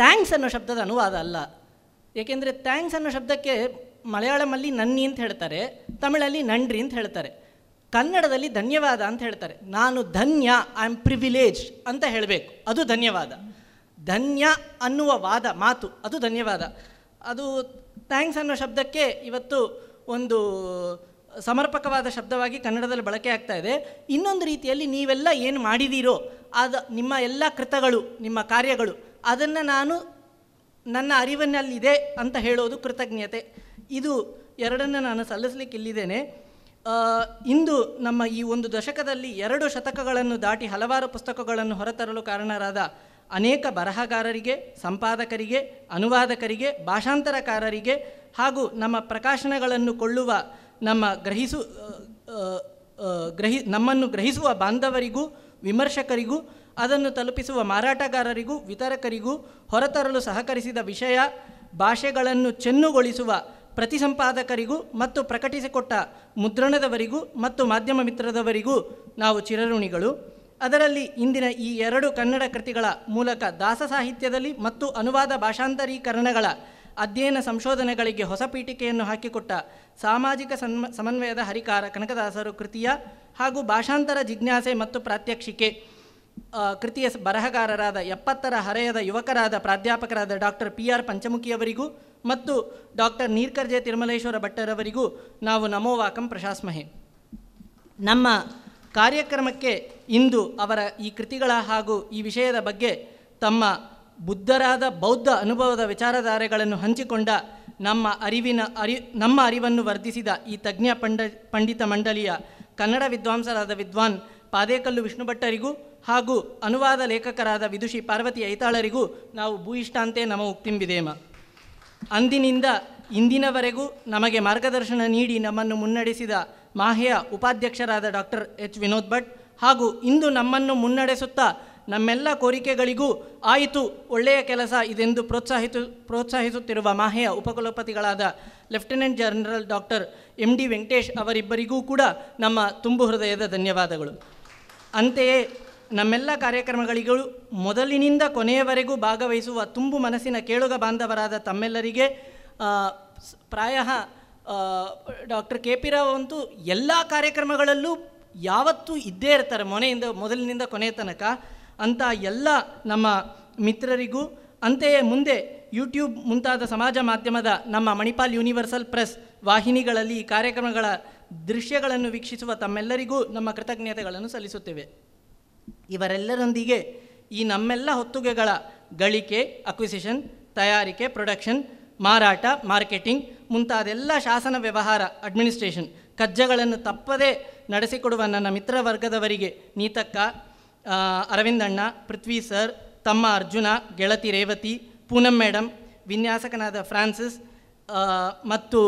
ಥ್ಯಾಂಕ್ಸ್ ಅನ್ನೋ ಶಬ್ದದ ಅನುವಾದ ಅಲ್ಲ ಏಕೆಂದರೆ ಥ್ಯಾಂಕ್ಸ್ ಅನ್ನೋ ಶಬ್ದಕ್ಕೆ ಮಲಯಾಳಮಲ್ಲಿ ನನ್ನಿ ಅಂತ ಹೇಳ್ತಾರೆ ತಮಿಳಲ್ಲಿ ನಂಡ್ರಿ ಅಂತ ಹೇಳ್ತಾರೆ ಕನ್ನಡದಲ್ಲಿ ಧನ್ಯವಾದ ಅಂತ ಹೇಳ್ತಾರೆ ನಾನು ಧನ್ಯ ಐ ಆಮ್ ಪ್ರಿವಿಲೇಜ್ ಅಂತ ಹೇಳಬೇಕು ಅದು ಧನ್ಯವಾದ ಧನ್ಯ ಅನ್ನುವ ವಾದ ಮಾತು ಅದು ಧನ್ಯವಾದ ಅದು ಥ್ಯಾಂಕ್ಸ್ ಅನ್ನೋ ಶಬ್ದಕ್ಕೆ ಇವತ್ತು ಒಂದು ಸಮರ್ಪಕವಾದ ಶಬ್ದವಾಗಿ ಕನ್ನಡದಲ್ಲಿ ಬಳಕೆ ಆಗ್ತಾ ಇದೆ ಇನ್ನೊಂದು ರೀತಿಯಲ್ಲಿ ನೀವೆಲ್ಲ ಏನು ಮಾಡಿದ್ದೀರೋ ಅದು ನಿಮ್ಮ ಎಲ್ಲ ಕೃತಗಳು ನಿಮ್ಮ ಕಾರ್ಯಗಳು ಅದನ್ನು ನಾನು ನನ್ನ ಅರಿವಿನಲ್ಲಿದೆ ಅಂತ ಹೇಳೋದು ಕೃತಜ್ಞತೆ ಇದು ಎರಡನ್ನು ನಾನು ಸಲ್ಲಿಸಲಿಕ್ಕೆ ಇಲ್ಲಿದ್ದೇನೆ ಇಂದು ನಮ್ಮ ಈ ಒಂದು ದಶಕದಲ್ಲಿ ಎರಡು ಶತಕಗಳನ್ನು ದಾಟಿ ಹಲವಾರು ಪುಸ್ತಕಗಳನ್ನು ಹೊರತರಲು ಕಾರಣರಾದ ಅನೇಕ ಬರಹಗಾರರಿಗೆ ಸಂಪಾದಕರಿಗೆ ಅನುವಾದಕರಿಗೆ ಭಾಷಾಂತರಕಾರರಿಗೆ ಹಾಗೂ ನಮ್ಮ ಪ್ರಕಾಶನಗಳನ್ನು ಕೊಳ್ಳುವ ನಮ್ಮ ಗ್ರಹಿಸು ಗ್ರಹಿ ನಮ್ಮನ್ನು ಗ್ರಹಿಸುವ ಬಾಂಧವರಿಗೂ ವಿಮರ್ಶಕರಿಗೂ ಅದನ್ನು ತಲುಪಿಸುವ ಮಾರಾಟಗಾರರಿಗೂ ವಿತರಕರಿಗೂ ಹೊರತರಲು ಸಹಕರಿಸಿದ ವಿಷಯ ಭಾಷೆಗಳನ್ನು ಚೆನ್ನುಗೊಳಿಸುವ ಪ್ರತಿ ಸಂಪಾದಕರಿಗೂ ಮತ್ತು ಪ್ರಕಟಿಸಿಕೊಟ್ಟ ಮುದ್ರಣದವರಿಗೂ ಮತ್ತು ಮಾಧ್ಯಮ ಮಿತ್ರದವರಿಗೂ ನಾವು ಚಿರಋಣಿಗಳು ಅದರಲ್ಲಿ ಇಂದಿನ ಈ ಎರಡು ಕನ್ನಡ ಕೃತಿಗಳ ಮೂಲಕ ದಾಸ ಸಾಹಿತ್ಯದಲ್ಲಿ ಮತ್ತು ಅನುವಾದ ಭಾಷಾಂತರೀಕರಣಗಳ ಅಧ್ಯಯನ ಸಂಶೋಧನೆಗಳಿಗೆ ಹೊಸ ಪೀಠಿಕೆಯನ್ನು ಹಾಕಿಕೊಟ್ಟ ಸಾಮಾಜಿಕ ಸನ್ಮ ಸಮನ್ವಯದ ಹರಿಕಾರ ಕನಕದಾಸರು ಕೃತಿಯ ಹಾಗೂ ಭಾಷಾಂತರ ಜಿಜ್ಞಾಸೆ ಮತ್ತು ಪ್ರಾತ್ಯಕ್ಷಿಕೆ ಕೃತಿಯ ಬರಹಗಾರರಾದ ಎಪ್ಪತ್ತರ ಹರೆಯದ ಯುವಕರಾದ ಪ್ರಾಧ್ಯಾಪಕರಾದ ಡಾಕ್ಟರ್ ಪಿ ಆರ್ ಪಂಚಮುಖಿಯವರಿಗೂ ಮತ್ತು ಡಾಕ್ಟರ್ ನೀರ್ಕರ್ಜೆ ತಿರುಮಲೇಶ್ವರ ಭಟ್ಟರವರಿಗೂ ನಾವು ನಮೋವಾಕಂ ಪ್ರಶಾಸ್ಮಹೆ ನಮ್ಮ ಕಾರ್ಯಕ್ರಮಕ್ಕೆ ಇಂದು ಅವರ ಈ ಕೃತಿಗಳ ಹಾಗೂ ಈ ವಿಷಯದ ಬಗ್ಗೆ ತಮ್ಮ ಬುದ್ಧರಾದ ಬೌದ್ಧ ಅನುಭವದ ವಿಚಾರಧಾರೆಗಳನ್ನು ಹಂಚಿಕೊಂಡ ನಮ್ಮ ಅರಿವಿನ ಅರಿ ನಮ್ಮ ಅರಿವನ್ನು ವರ್ಧಿಸಿದ ಈ ತಜ್ಞ ಪಂಡ ಪಂಡಿತ ಮಂಡಳಿಯ ಕನ್ನಡ ವಿದ್ವಾಂಸರಾದ ವಿದ್ವಾನ್ ಪಾದೇಕಲ್ಲು ವಿಷ್ಣು ಭಟ್ಟರಿಗೂ ಹಾಗೂ ಅನುವಾದ ಲೇಖಕರಾದ ವಿದುಷಿ ಪಾರ್ವತಿ ಐತಾಳರಿಗೂ ನಾವು ಭೂಯಿಷ್ಠಾಂತೆ ನಮ ಉಕ್ತಿಂಬಿದೇಮ ಅಂದಿನಿಂದ ಇಂದಿನವರೆಗೂ ನಮಗೆ ಮಾರ್ಗದರ್ಶನ ನೀಡಿ ನಮ್ಮನ್ನು ಮುನ್ನಡೆಸಿದ ಮಾಹೆಯ ಉಪಾಧ್ಯಕ್ಷರಾದ ಡಾಕ್ಟರ್ ಎಚ್ ವಿನೋದ್ ಭಟ್ ಹಾಗೂ ಇಂದು ನಮ್ಮನ್ನು ಮುನ್ನಡೆಸುತ್ತಾ ನಮ್ಮೆಲ್ಲ ಕೋರಿಕೆಗಳಿಗೂ ಆಯಿತು ಒಳ್ಳೆಯ ಕೆಲಸ ಇದೆಂದು ಪ್ರೋತ್ಸಾಹಿತು ಪ್ರೋತ್ಸಾಹಿಸುತ್ತಿರುವ ಮಾಹೆಯ ಉಪಕುಲಪತಿಗಳಾದ lieutenant general doctor M D Venkatesh ಅವರಿಬ್ಬರಿಗೂ ಕೂಡ ನಮ್ಮ ತುಂಬು ಹೃದಯದ ಧನ್ಯವಾದಗಳು ಅಂತೆಯೇ ನಮ್ಮೆಲ್ಲ ಕಾರ್ಯಕ್ರಮಗಳಿಗೂ ಮೊದಲಿನಿಂದ ಕೊನೆಯವರೆಗೂ ಭಾಗವಹಿಸುವ ತುಂಬು ಮನಸ್ಸಿನ ಕೇಳುಗ ಬಾಂಧವರಾದ ತಮ್ಮೆಲ್ಲರಿಗೆ ಪ್ರಾಯ ಡಾಕ್ಟರ್ ಕೆ ಪಿ ರಾವ್ ಅಂತೂ ಎಲ್ಲ ಕಾರ್ಯಕ್ರಮಗಳಲ್ಲೂ ಯಾವತ್ತೂ ಇದ್ದೇ ಇರ್ತಾರೆ ಮೊನೆಯಿಂದ ಮೊದಲಿನಿಂದ ಕೊನೆಯ ತನಕ ಅಂತ ಎಲ್ಲ ನಮ್ಮ ಮಿತ್ರರಿಗೂ ಅಂತೆಯೇ ಮುಂದೆ ಯೂಟ್ಯೂಬ್ ಮುಂತಾದ ಸಮಾಜ ಮಾಧ್ಯಮದ ನಮ್ಮ ಮಣಿಪಾಲ್ ಯೂನಿವರ್ಸಲ್ ಪ್ರೆಸ್ ವಾಹಿನಿಗಳಲ್ಲಿ ಈ ಕಾರ್ಯಕ್ರಮಗಳ ದೃಶ್ಯಗಳನ್ನು ವೀಕ್ಷಿಸುವ ತಮ್ಮೆಲ್ಲರಿಗೂ ನಮ್ಮ ಕೃತಜ್ಞತೆಗಳನ್ನು ಸಲ್ಲಿಸುತ್ತೇವೆ ಇವರೆಲ್ಲರೊಂದಿಗೆ ಈ ನಮ್ಮೆಲ್ಲ ಹೊತ್ತುಗೆಗಳ ಗಳಿಕೆ ಅಕ್ವಿಸಿಷನ್ ತಯಾರಿಕೆ ಪ್ರೊಡಕ್ಷನ್ ಮಾರಾಟ ಮಾರ್ಕೆಟಿಂಗ್ ಮುಂತಾದೆಲ್ಲ ಶಾಸನ ವ್ಯವಹಾರ ಅಡ್ಮಿನಿಸ್ಟ್ರೇಷನ್ ಕಜ್ಜಗಳನ್ನು ತಪ್ಪದೇ ನಡೆಸಿಕೊಡುವ ನನ್ನ ಮಿತ್ರ ವರ್ಗದವರಿಗೆ ನೀತಕ್ಕ ಅರವಿಂದಣ್ಣ ಪೃಥ್ವಿ ಸರ್ ತಮ್ಮ ಅರ್ಜುನ ಗೆಳತಿ ರೇವತಿ ಪೂನಂ ಮೇಡಮ್ ವಿನ್ಯಾಸಕನಾದ ಫ್ರಾನ್ಸಿಸ್ ಮತ್ತು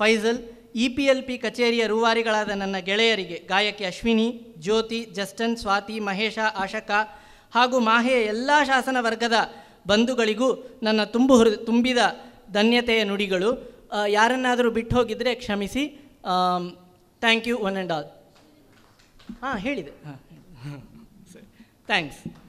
Faizal E P L P ಕಚೇರಿಯ ರೂವಾರಿಗಳಾದ ನನ್ನ ಗೆಳೆಯರಿಗೆ ಗಾಯಕಿ ಅಶ್ವಿನಿ ಜ್ಯೋತಿ ಜಸ್ಟನ್ ಸ್ವಾತಿ ಮಹೇಶ ಆಶಕ ಹಾಗೂ ಮಾಹೆಯ ಎಲ್ಲ ಶಾಸನ ವರ್ಗದ ಬಂಧುಗಳಿಗೂ ನನ್ನ ತುಂಬು ತುಂಬಿದ ಧನ್ಯತೆಯ ನುಡಿಗಳು ಯಾರನ್ನಾದರೂ ಬಿಟ್ಟು ಹೋಗಿದ್ದರೆ ಕ್ಷಮಿಸಿ thank you one and all ಹಾಂ ಹೇಳಿದೆ ಹಾಂ ಸರಿ ಥ್ಯಾಂಕ್ಸ್